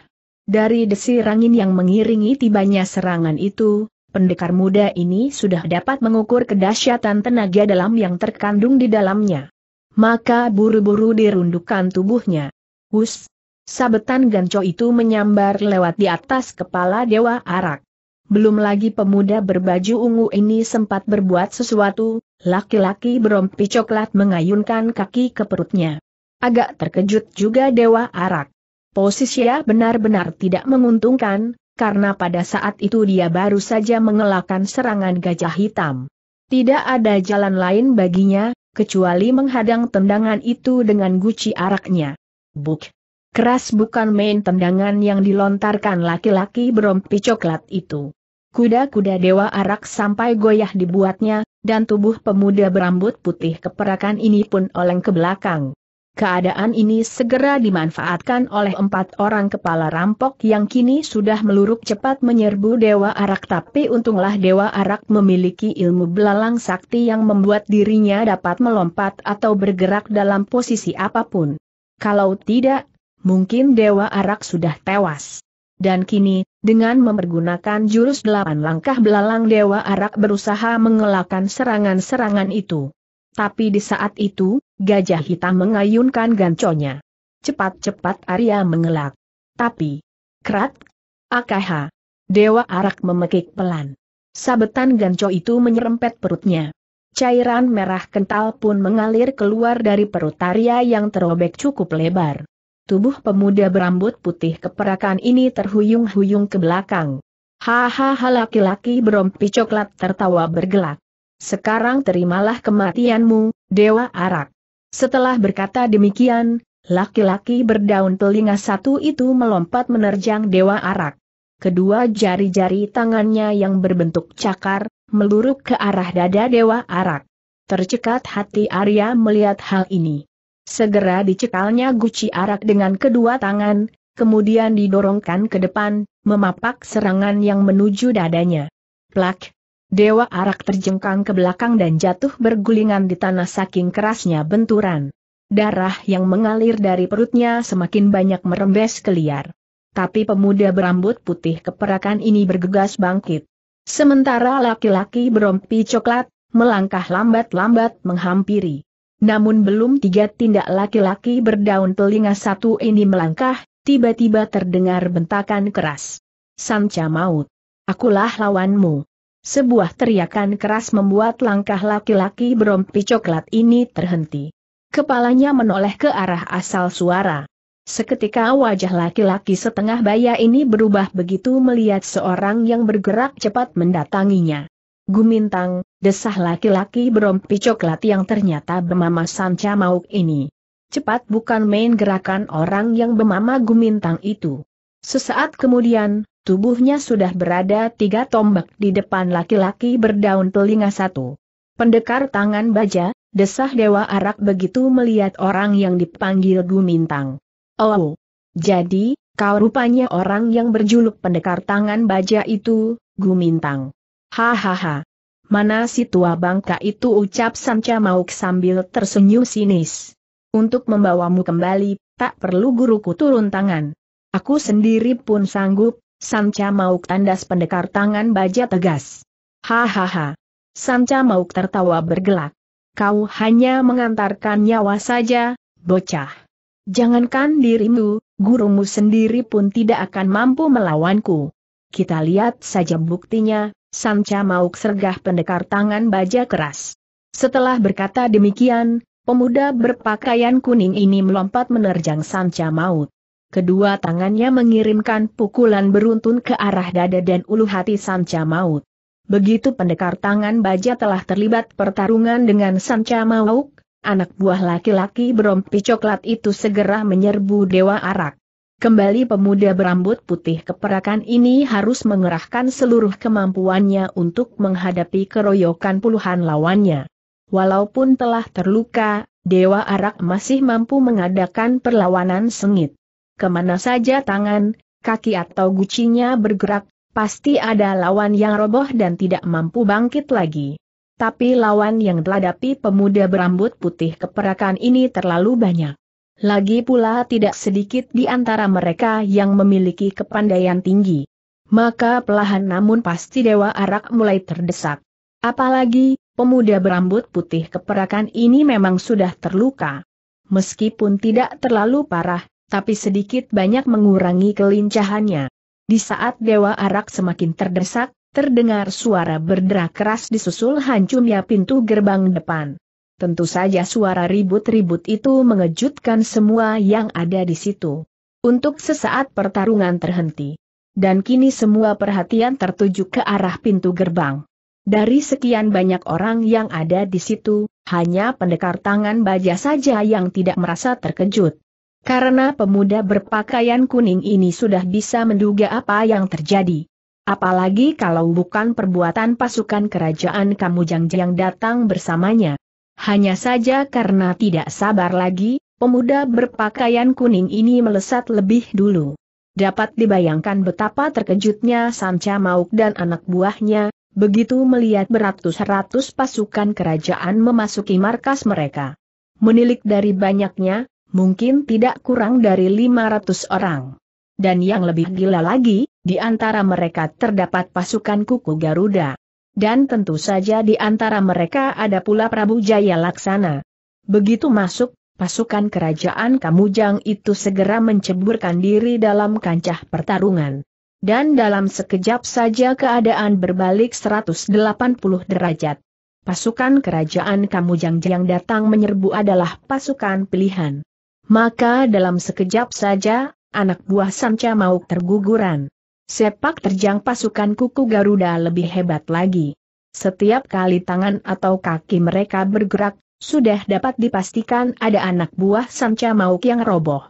Dari desir angin yang mengiringi tibanya serangan itu, pendekar muda ini sudah dapat mengukur kedahsyatan tenaga dalam yang terkandung di dalamnya. Maka buru-buru dirundukkan tubuhnya. Hus! Sabetan ganco itu menyambar lewat di atas kepala Dewa Arak. Belum lagi pemuda berbaju ungu ini sempat berbuat sesuatu, laki-laki berompi coklat mengayunkan kaki ke perutnya. Agak terkejut juga Dewa Arak. Posisinya benar-benar tidak menguntungkan, karena pada saat itu dia baru saja mengelakkan serangan gajah hitam. Tidak ada jalan lain baginya, kecuali menghadang tendangan itu dengan guci araknya. Buk! Keras bukan main tendangan yang dilontarkan laki-laki berompi coklat itu. Kuda-kuda dewa arak sampai goyah dibuatnya, dan tubuh pemuda berambut putih keperakan ini pun oleng ke belakang. Keadaan ini segera dimanfaatkan oleh empat orang kepala rampok yang kini sudah meluruk cepat menyerbu Dewa Arak tapi untunglah Dewa Arak memiliki ilmu belalang sakti yang membuat dirinya dapat melompat atau bergerak dalam posisi apapun. Kalau tidak, mungkin Dewa Arak sudah tewas. Dan kini, dengan mempergunakan jurus delapan langkah belalang Dewa Arak berusaha mengelakkan serangan-serangan itu. Tapi di saat itu, Gajah hitam mengayunkan ganconya. Cepat-cepat Arya mengelak. Tapi, kerat, akaha. Dewa arak memekik pelan. Sabetan ganco itu menyerempet perutnya. Cairan merah kental pun mengalir keluar dari perut Arya yang terobek cukup lebar. Tubuh pemuda berambut putih keperakan ini terhuyung-huyung ke belakang. Hahaha laki-laki berompi coklat tertawa bergelak. Sekarang terimalah kematianmu, Dewa Arak. Setelah berkata demikian, laki-laki berdaun telinga satu itu melompat menerjang Dewa Arak. Kedua jari-jari tangannya yang berbentuk cakar, meluruk ke arah dada Dewa Arak. Tercekat hati Arya melihat hal ini. Segera dicekalnya guci arak dengan kedua tangan, kemudian didorongkan ke depan, memapak serangan yang menuju dadanya. Plak, Dewa Arak terjengkang ke belakang dan jatuh bergulingan di tanah saking kerasnya benturan. Darah yang mengalir dari perutnya semakin banyak merembes ke liar. Tapi pemuda berambut putih keperakan ini bergegas bangkit. Sementara laki-laki berompi coklat, melangkah lambat-lambat menghampiri. Namun belum tiga tindak laki-laki berdaun telinga satu ini melangkah, tiba-tiba terdengar bentakan keras. Sanca maut. Akulah lawanmu. Sebuah teriakan keras membuat langkah laki-laki berompi coklat ini terhenti. Kepalanya menoleh ke arah asal suara. Seketika wajah laki-laki setengah baya ini berubah begitu melihat seorang yang bergerak cepat mendatanginya. Gumintang, desah laki-laki berompi coklat yang ternyata bemama Sanca Mauk ini. Cepat bukan main gerakan orang yang bemama Gumintang itu. Sesaat kemudian, Tubuhnya sudah berada tiga tombak di depan laki-laki berdaun telinga satu. Pendekar tangan baja, desah Dewa Arak begitu melihat orang yang dipanggil Gumintang. Oh, jadi, kau rupanya orang yang berjuluk pendekar tangan baja itu, Gumintang. Hahaha. Mana si tua bangka itu ucap Sanca Mauk sambil tersenyum sinis. Untuk membawamu kembali, tak perlu guruku turun tangan. Aku sendiri pun sanggup, Sanca Mauk tandas pendekar tangan baja tegas. Hahaha. Sanca Mauk tertawa bergelak. Kau hanya mengantarkan nyawa saja, bocah. Jangankan dirimu, gurumu sendiri pun tidak akan mampu melawanku. Kita lihat saja buktinya, Sanca Mauk sergah pendekar tangan baja keras. Setelah berkata demikian, pemuda berpakaian kuning ini melompat menerjang Sanca Maut. Kedua tangannya mengirimkan pukulan beruntun ke arah dada dan ulu hati Sanca Maut. Begitu pendekar tangan baja telah terlibat pertarungan dengan Sanca Maut, anak buah laki-laki berompi coklat itu segera menyerbu Dewa Arak. Kembali pemuda berambut putih keperakan ini harus mengerahkan seluruh kemampuannya untuk menghadapi keroyokan puluhan lawannya. Walaupun telah terluka, Dewa Arak masih mampu mengadakan perlawanan sengit kemana saja tangan, kaki atau gucinya bergerak, pasti ada lawan yang roboh dan tidak mampu bangkit lagi. Tapi lawan yang dihadapi pemuda berambut putih keperakan ini terlalu banyak. Lagi pula tidak sedikit di antara mereka yang memiliki kepandaian tinggi. Maka pelahan namun pasti Dewa Arak mulai terdesak. Apalagi, pemuda berambut putih keperakan ini memang sudah terluka. Meskipun tidak terlalu parah, tapi sedikit banyak mengurangi kelincahannya. Di saat Dewa Arak semakin terdesak, terdengar suara berderak keras disusul hancurnya pintu gerbang depan. Tentu saja suara ribut-ribut itu mengejutkan semua yang ada di situ. Untuk sesaat pertarungan terhenti. Dan kini semua perhatian tertuju ke arah pintu gerbang. Dari sekian banyak orang yang ada di situ, hanya pendekar tangan baja saja yang tidak merasa terkejut. Karena pemuda berpakaian kuning ini sudah bisa menduga apa yang terjadi. Apalagi kalau bukan perbuatan pasukan kerajaan Kamujang yang datang bersamanya. Hanya saja karena tidak sabar lagi, pemuda berpakaian kuning ini melesat lebih dulu. Dapat dibayangkan betapa terkejutnya Sanca Mauk dan anak buahnya, begitu melihat beratus-ratus pasukan kerajaan memasuki markas mereka. Menilik dari banyaknya, mungkin tidak kurang dari 500 orang. Dan yang lebih gila lagi, di antara mereka terdapat pasukan kuku Garuda. Dan tentu saja di antara mereka ada pula Prabu Jaya Laksana. Begitu masuk, pasukan kerajaan Kamujang itu segera menceburkan diri dalam kancah pertarungan. Dan dalam sekejap saja keadaan berbalik 180 derajat. Pasukan kerajaan Kamujang yang datang menyerbu adalah pasukan pilihan. Maka dalam sekejap saja, anak buah Sanca mau terguguran. Sepak terjang pasukan kuku Garuda lebih hebat lagi. Setiap kali tangan atau kaki mereka bergerak, sudah dapat dipastikan ada anak buah Sanca Mauk yang roboh.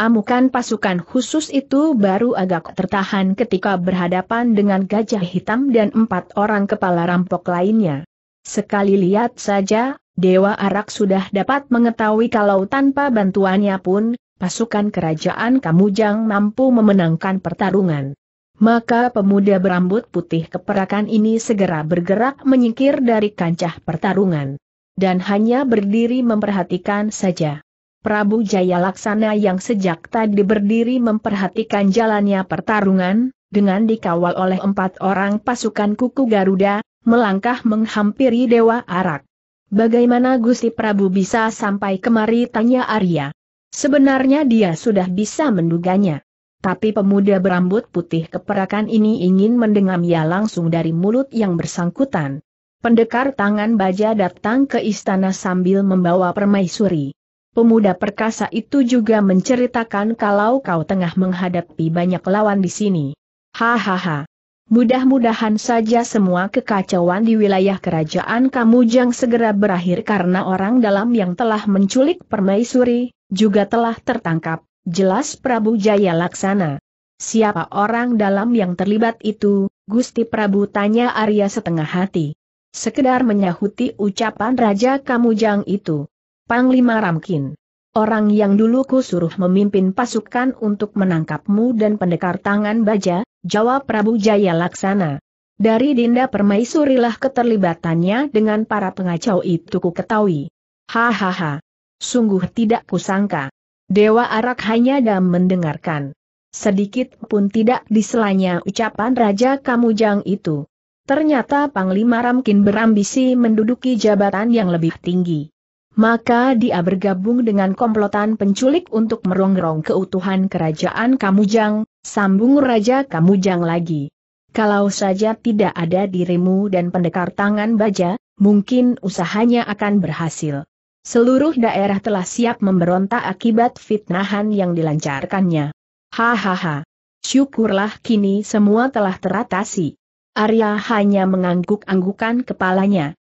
Amukan pasukan khusus itu baru agak tertahan ketika berhadapan dengan gajah hitam dan empat orang kepala rampok lainnya. Sekali lihat saja, Dewa Arak sudah dapat mengetahui kalau tanpa bantuannya pun, pasukan kerajaan Kamujang mampu memenangkan pertarungan. Maka pemuda berambut putih keperakan ini segera bergerak menyingkir dari kancah pertarungan. Dan hanya berdiri memperhatikan saja. Prabu Jaya Laksana yang sejak tadi berdiri memperhatikan jalannya pertarungan, dengan dikawal oleh empat orang pasukan kuku Garuda, melangkah menghampiri Dewa Arak. Bagaimana Gusti Prabu bisa sampai kemari tanya Arya? Sebenarnya dia sudah bisa menduganya. Tapi pemuda berambut putih keperakan ini ingin mendengarnya langsung dari mulut yang bersangkutan. Pendekar tangan baja datang ke istana sambil membawa permaisuri. Pemuda perkasa itu juga menceritakan kalau kau tengah menghadapi banyak lawan di sini. Hahaha. Mudah-mudahan saja semua kekacauan di wilayah kerajaan Kamujang segera berakhir karena orang dalam yang telah menculik permaisuri, juga telah tertangkap, jelas Prabu Jaya Laksana. Siapa orang dalam yang terlibat itu, Gusti Prabu tanya Arya setengah hati. Sekedar menyahuti ucapan Raja Kamujang itu. Panglima Ramkin Orang yang dulu ku suruh memimpin pasukan untuk menangkapmu dan pendekar tangan baja, jawab Prabu Jaya Laksana. Dari Dinda Permaisurilah keterlibatannya dengan para pengacau itu ku ketahui. Hahaha. Sungguh tidak kusangka. Dewa Arak hanya dam mendengarkan. Sedikit pun tidak diselanya ucapan Raja Kamujang itu. Ternyata Panglima Ramkin berambisi menduduki jabatan yang lebih tinggi. Maka dia bergabung dengan komplotan penculik untuk merongrong keutuhan kerajaan Kamujang, sambung Raja Kamujang lagi. Kalau saja tidak ada dirimu dan pendekar tangan baja, mungkin usahanya akan berhasil. Seluruh daerah telah siap memberontak akibat fitnahan yang dilancarkannya. Hahaha. Syukurlah kini semua telah teratasi. Arya hanya mengangguk-anggukan kepalanya.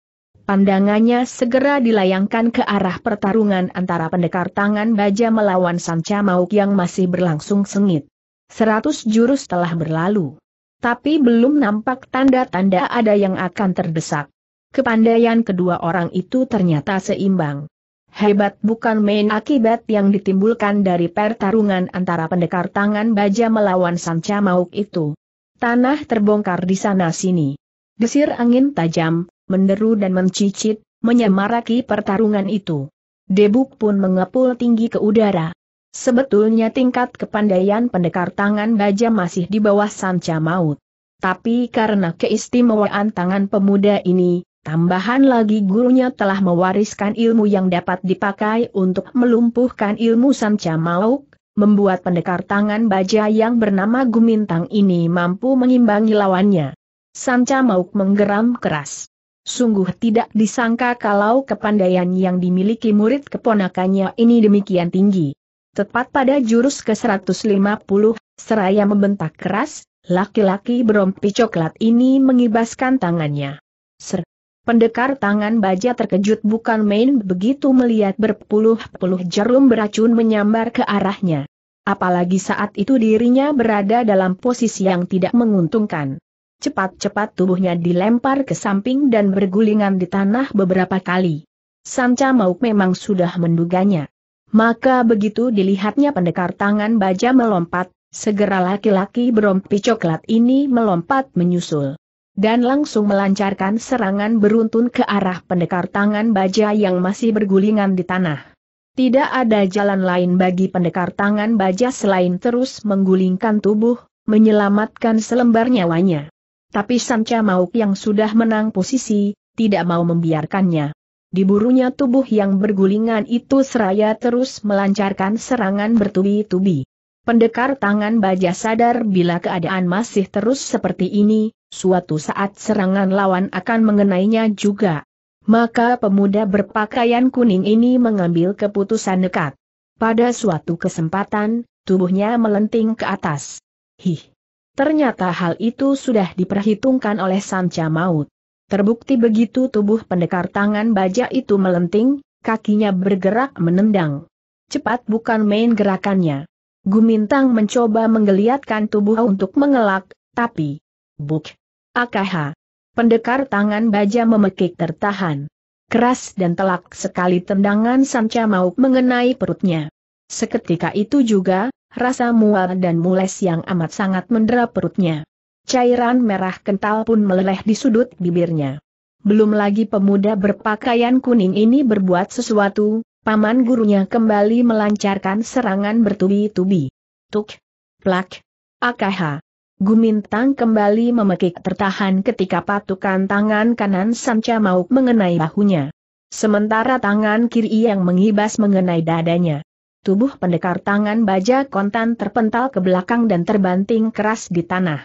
Pandangannya segera dilayangkan ke arah pertarungan antara pendekar tangan baja melawan Sanca Mauk yang masih berlangsung sengit. Seratus jurus telah berlalu. Tapi belum nampak tanda-tanda ada yang akan terdesak. Kepandaian kedua orang itu ternyata seimbang. Hebat bukan main akibat yang ditimbulkan dari pertarungan antara pendekar tangan baja melawan Sanca Mauk itu. Tanah terbongkar di sana-sini. Desir angin tajam, menderu dan mencicit, menyemaraki pertarungan itu. Debuk pun mengepul tinggi ke udara. Sebetulnya tingkat kepandaian pendekar tangan baja masih di bawah sanca maut. Tapi karena keistimewaan tangan pemuda ini, Tambahan lagi gurunya telah mewariskan ilmu yang dapat dipakai untuk melumpuhkan ilmu Sanca Maut, membuat pendekar tangan baja yang bernama Gumintang ini mampu mengimbangi lawannya. Sanca Mauk menggeram keras. Sungguh tidak disangka kalau kepandaian yang dimiliki murid keponakannya ini demikian tinggi. Tepat pada jurus ke-150, seraya membentak keras, laki-laki berompi coklat ini mengibaskan tangannya. Ser. Pendekar tangan baja terkejut bukan main begitu melihat berpuluh-puluh jarum beracun menyambar ke arahnya. Apalagi saat itu dirinya berada dalam posisi yang tidak menguntungkan cepat-cepat tubuhnya dilempar ke samping dan bergulingan di tanah beberapa kali. Sanca Mauk memang sudah menduganya. Maka begitu dilihatnya pendekar tangan baja melompat, segera laki-laki berompi coklat ini melompat menyusul. Dan langsung melancarkan serangan beruntun ke arah pendekar tangan baja yang masih bergulingan di tanah. Tidak ada jalan lain bagi pendekar tangan baja selain terus menggulingkan tubuh, menyelamatkan selembar nyawanya. Tapi Sanca Mauk yang sudah menang posisi, tidak mau membiarkannya. Diburunya tubuh yang bergulingan itu seraya terus melancarkan serangan bertubi-tubi. Pendekar tangan baja sadar bila keadaan masih terus seperti ini, suatu saat serangan lawan akan mengenainya juga. Maka pemuda berpakaian kuning ini mengambil keputusan dekat. Pada suatu kesempatan, tubuhnya melenting ke atas. Hih! Ternyata hal itu sudah diperhitungkan oleh Sanca Maut. Terbukti begitu tubuh pendekar tangan baja itu melenting, kakinya bergerak menendang. Cepat bukan main gerakannya. Gumintang mencoba menggeliatkan tubuh untuk mengelak, tapi... Buk! Akaha! Pendekar tangan baja memekik tertahan. Keras dan telak sekali tendangan Sanca Maut mengenai perutnya. Seketika itu juga, rasa mual dan mules yang amat sangat mendera perutnya. Cairan merah kental pun meleleh di sudut bibirnya. Belum lagi pemuda berpakaian kuning ini berbuat sesuatu, paman gurunya kembali melancarkan serangan bertubi-tubi. Tuk, plak, akaha. Gumintang kembali memekik tertahan ketika patukan tangan kanan Sanca mau mengenai bahunya. Sementara tangan kiri yang mengibas mengenai dadanya. Tubuh pendekar tangan baja kontan terpental ke belakang dan terbanting keras di tanah.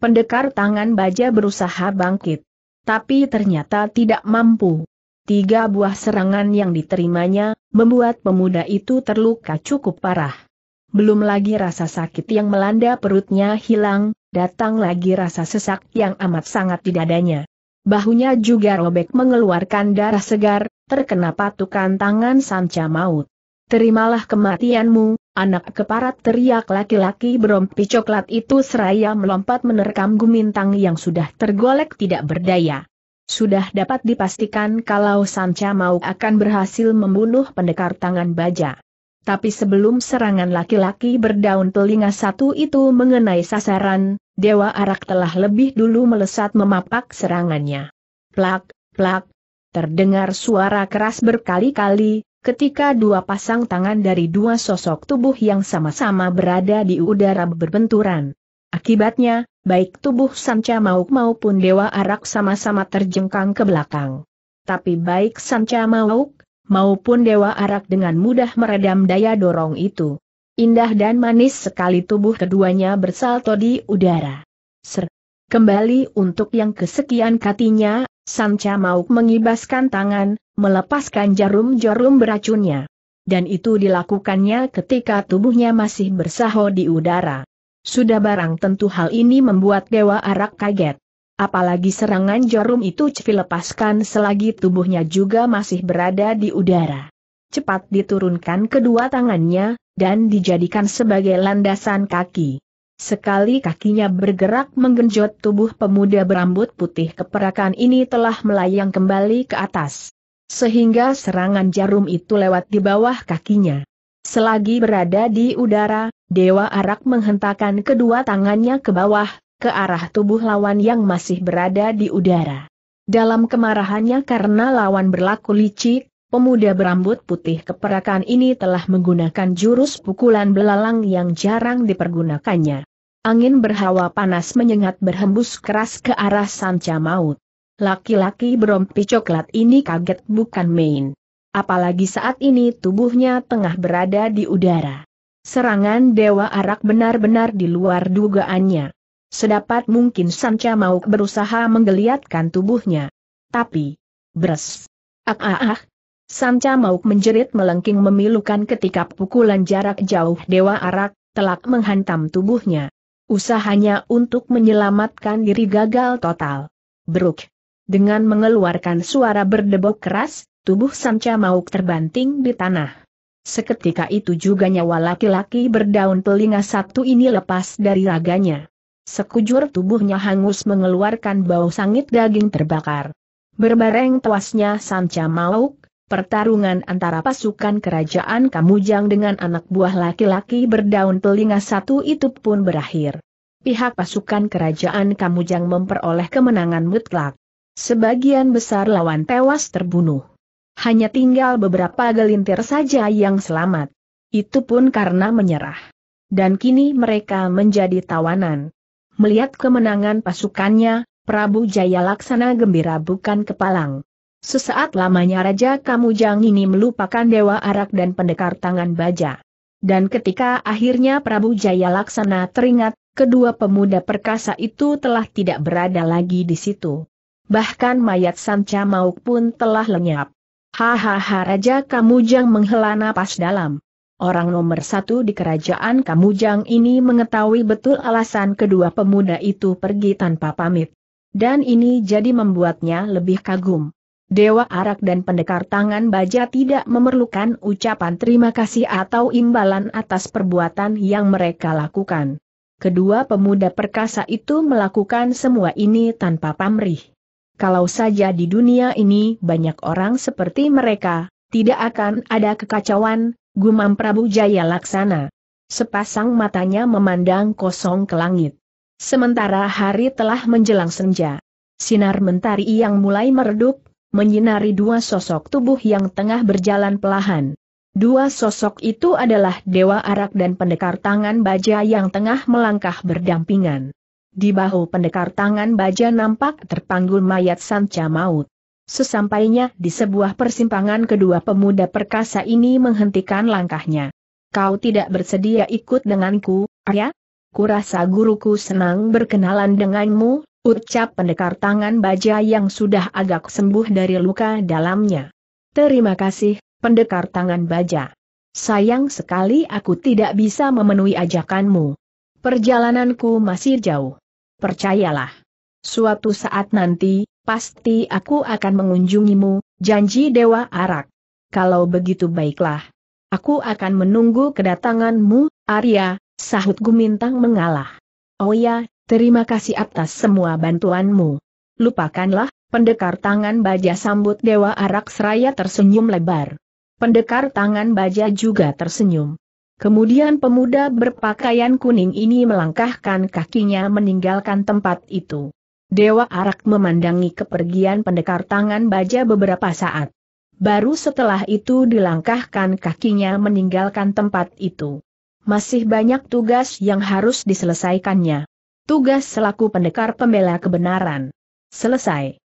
Pendekar tangan baja berusaha bangkit. Tapi ternyata tidak mampu. Tiga buah serangan yang diterimanya, membuat pemuda itu terluka cukup parah. Belum lagi rasa sakit yang melanda perutnya hilang, datang lagi rasa sesak yang amat sangat di dadanya. Bahunya juga robek mengeluarkan darah segar, terkena patukan tangan sanca maut. Terimalah kematianmu, anak keparat teriak laki-laki berompi coklat itu seraya melompat menerkam gumintang yang sudah tergolek tidak berdaya. Sudah dapat dipastikan kalau Sanca mau akan berhasil membunuh pendekar tangan baja. Tapi sebelum serangan laki-laki berdaun telinga satu itu mengenai sasaran, Dewa Arak telah lebih dulu melesat memapak serangannya. Plak, plak, terdengar suara keras berkali-kali, ketika dua pasang tangan dari dua sosok tubuh yang sama-sama berada di udara berbenturan. Akibatnya, baik tubuh Sanca Mauk maupun Dewa Arak sama-sama terjengkang ke belakang. Tapi baik Sanca Mauk maupun Dewa Arak dengan mudah meredam daya dorong itu. Indah dan manis sekali tubuh keduanya bersalto di udara. Ser. Kembali untuk yang kesekian katinya, Sanca Mauk mengibaskan tangan, melepaskan jarum-jarum beracunnya. Dan itu dilakukannya ketika tubuhnya masih bersaho di udara. Sudah barang tentu hal ini membuat Dewa Arak kaget. Apalagi serangan jarum itu cepi lepaskan selagi tubuhnya juga masih berada di udara. Cepat diturunkan kedua tangannya, dan dijadikan sebagai landasan kaki. Sekali kakinya bergerak menggenjot tubuh pemuda berambut putih keperakan ini telah melayang kembali ke atas sehingga serangan jarum itu lewat di bawah kakinya. Selagi berada di udara, Dewa Arak menghentakkan kedua tangannya ke bawah, ke arah tubuh lawan yang masih berada di udara. Dalam kemarahannya karena lawan berlaku licik, pemuda berambut putih keperakan ini telah menggunakan jurus pukulan belalang yang jarang dipergunakannya. Angin berhawa panas menyengat berhembus keras ke arah sanca maut. Laki-laki berompi coklat ini kaget bukan main. Apalagi saat ini tubuhnya tengah berada di udara. Serangan Dewa Arak benar-benar di luar dugaannya. Sedapat mungkin Sanca mau berusaha menggeliatkan tubuhnya. Tapi, bres. Ah ah ah. Sanca mau menjerit melengking memilukan ketika pukulan jarak jauh Dewa Arak telak menghantam tubuhnya. Usahanya untuk menyelamatkan diri gagal total. Bruk. Dengan mengeluarkan suara berdebok keras, tubuh Sancamauk Mauk terbanting di tanah. Seketika itu juga nyawa laki-laki berdaun telinga satu ini lepas dari raganya. Sekujur tubuhnya hangus mengeluarkan bau sangit daging terbakar. Berbareng tuasnya Sancamauk, Mauk, pertarungan antara pasukan kerajaan Kamujang dengan anak buah laki-laki berdaun telinga satu itu pun berakhir. Pihak pasukan kerajaan Kamujang memperoleh kemenangan mutlak. Sebagian besar lawan tewas terbunuh. Hanya tinggal beberapa gelintir saja yang selamat. Itu pun karena menyerah. Dan kini mereka menjadi tawanan. Melihat kemenangan pasukannya, Prabu Jaya Laksana gembira bukan kepalang. Sesaat lamanya Raja Kamujang ini melupakan Dewa Arak dan Pendekar Tangan Baja. Dan ketika akhirnya Prabu Jaya Laksana teringat, kedua pemuda perkasa itu telah tidak berada lagi di situ bahkan mayat Sanca Mauk pun telah lenyap. Hahaha Raja Kamujang menghela napas dalam. Orang nomor satu di kerajaan Kamujang ini mengetahui betul alasan kedua pemuda itu pergi tanpa pamit. Dan ini jadi membuatnya lebih kagum. Dewa Arak dan pendekar tangan baja tidak memerlukan ucapan terima kasih atau imbalan atas perbuatan yang mereka lakukan. Kedua pemuda perkasa itu melakukan semua ini tanpa pamrih. Kalau saja di dunia ini banyak orang seperti mereka, tidak akan ada kekacauan, gumam Prabu Jaya Laksana. Sepasang matanya memandang kosong ke langit. Sementara hari telah menjelang senja. Sinar mentari yang mulai meredup, menyinari dua sosok tubuh yang tengah berjalan pelahan. Dua sosok itu adalah Dewa Arak dan Pendekar Tangan Baja yang tengah melangkah berdampingan. Di bahu pendekar tangan baja nampak terpanggul mayat sanca maut. Sesampainya di sebuah persimpangan kedua pemuda perkasa ini menghentikan langkahnya. Kau tidak bersedia ikut denganku, Arya? Kurasa guruku senang berkenalan denganmu, ucap pendekar tangan baja yang sudah agak sembuh dari luka dalamnya. Terima kasih, pendekar tangan baja. Sayang sekali aku tidak bisa memenuhi ajakanmu. Perjalananku masih jauh percayalah. Suatu saat nanti, pasti aku akan mengunjungimu, janji Dewa Arak. Kalau begitu baiklah. Aku akan menunggu kedatanganmu, Arya, sahut Gumintang mengalah. Oh ya, terima kasih atas semua bantuanmu. Lupakanlah, pendekar tangan baja sambut Dewa Arak seraya tersenyum lebar. Pendekar tangan baja juga tersenyum. Kemudian pemuda berpakaian kuning ini melangkahkan kakinya meninggalkan tempat itu. Dewa Arak memandangi kepergian pendekar tangan baja beberapa saat. Baru setelah itu dilangkahkan kakinya meninggalkan tempat itu. Masih banyak tugas yang harus diselesaikannya. Tugas selaku pendekar pembela kebenaran. Selesai.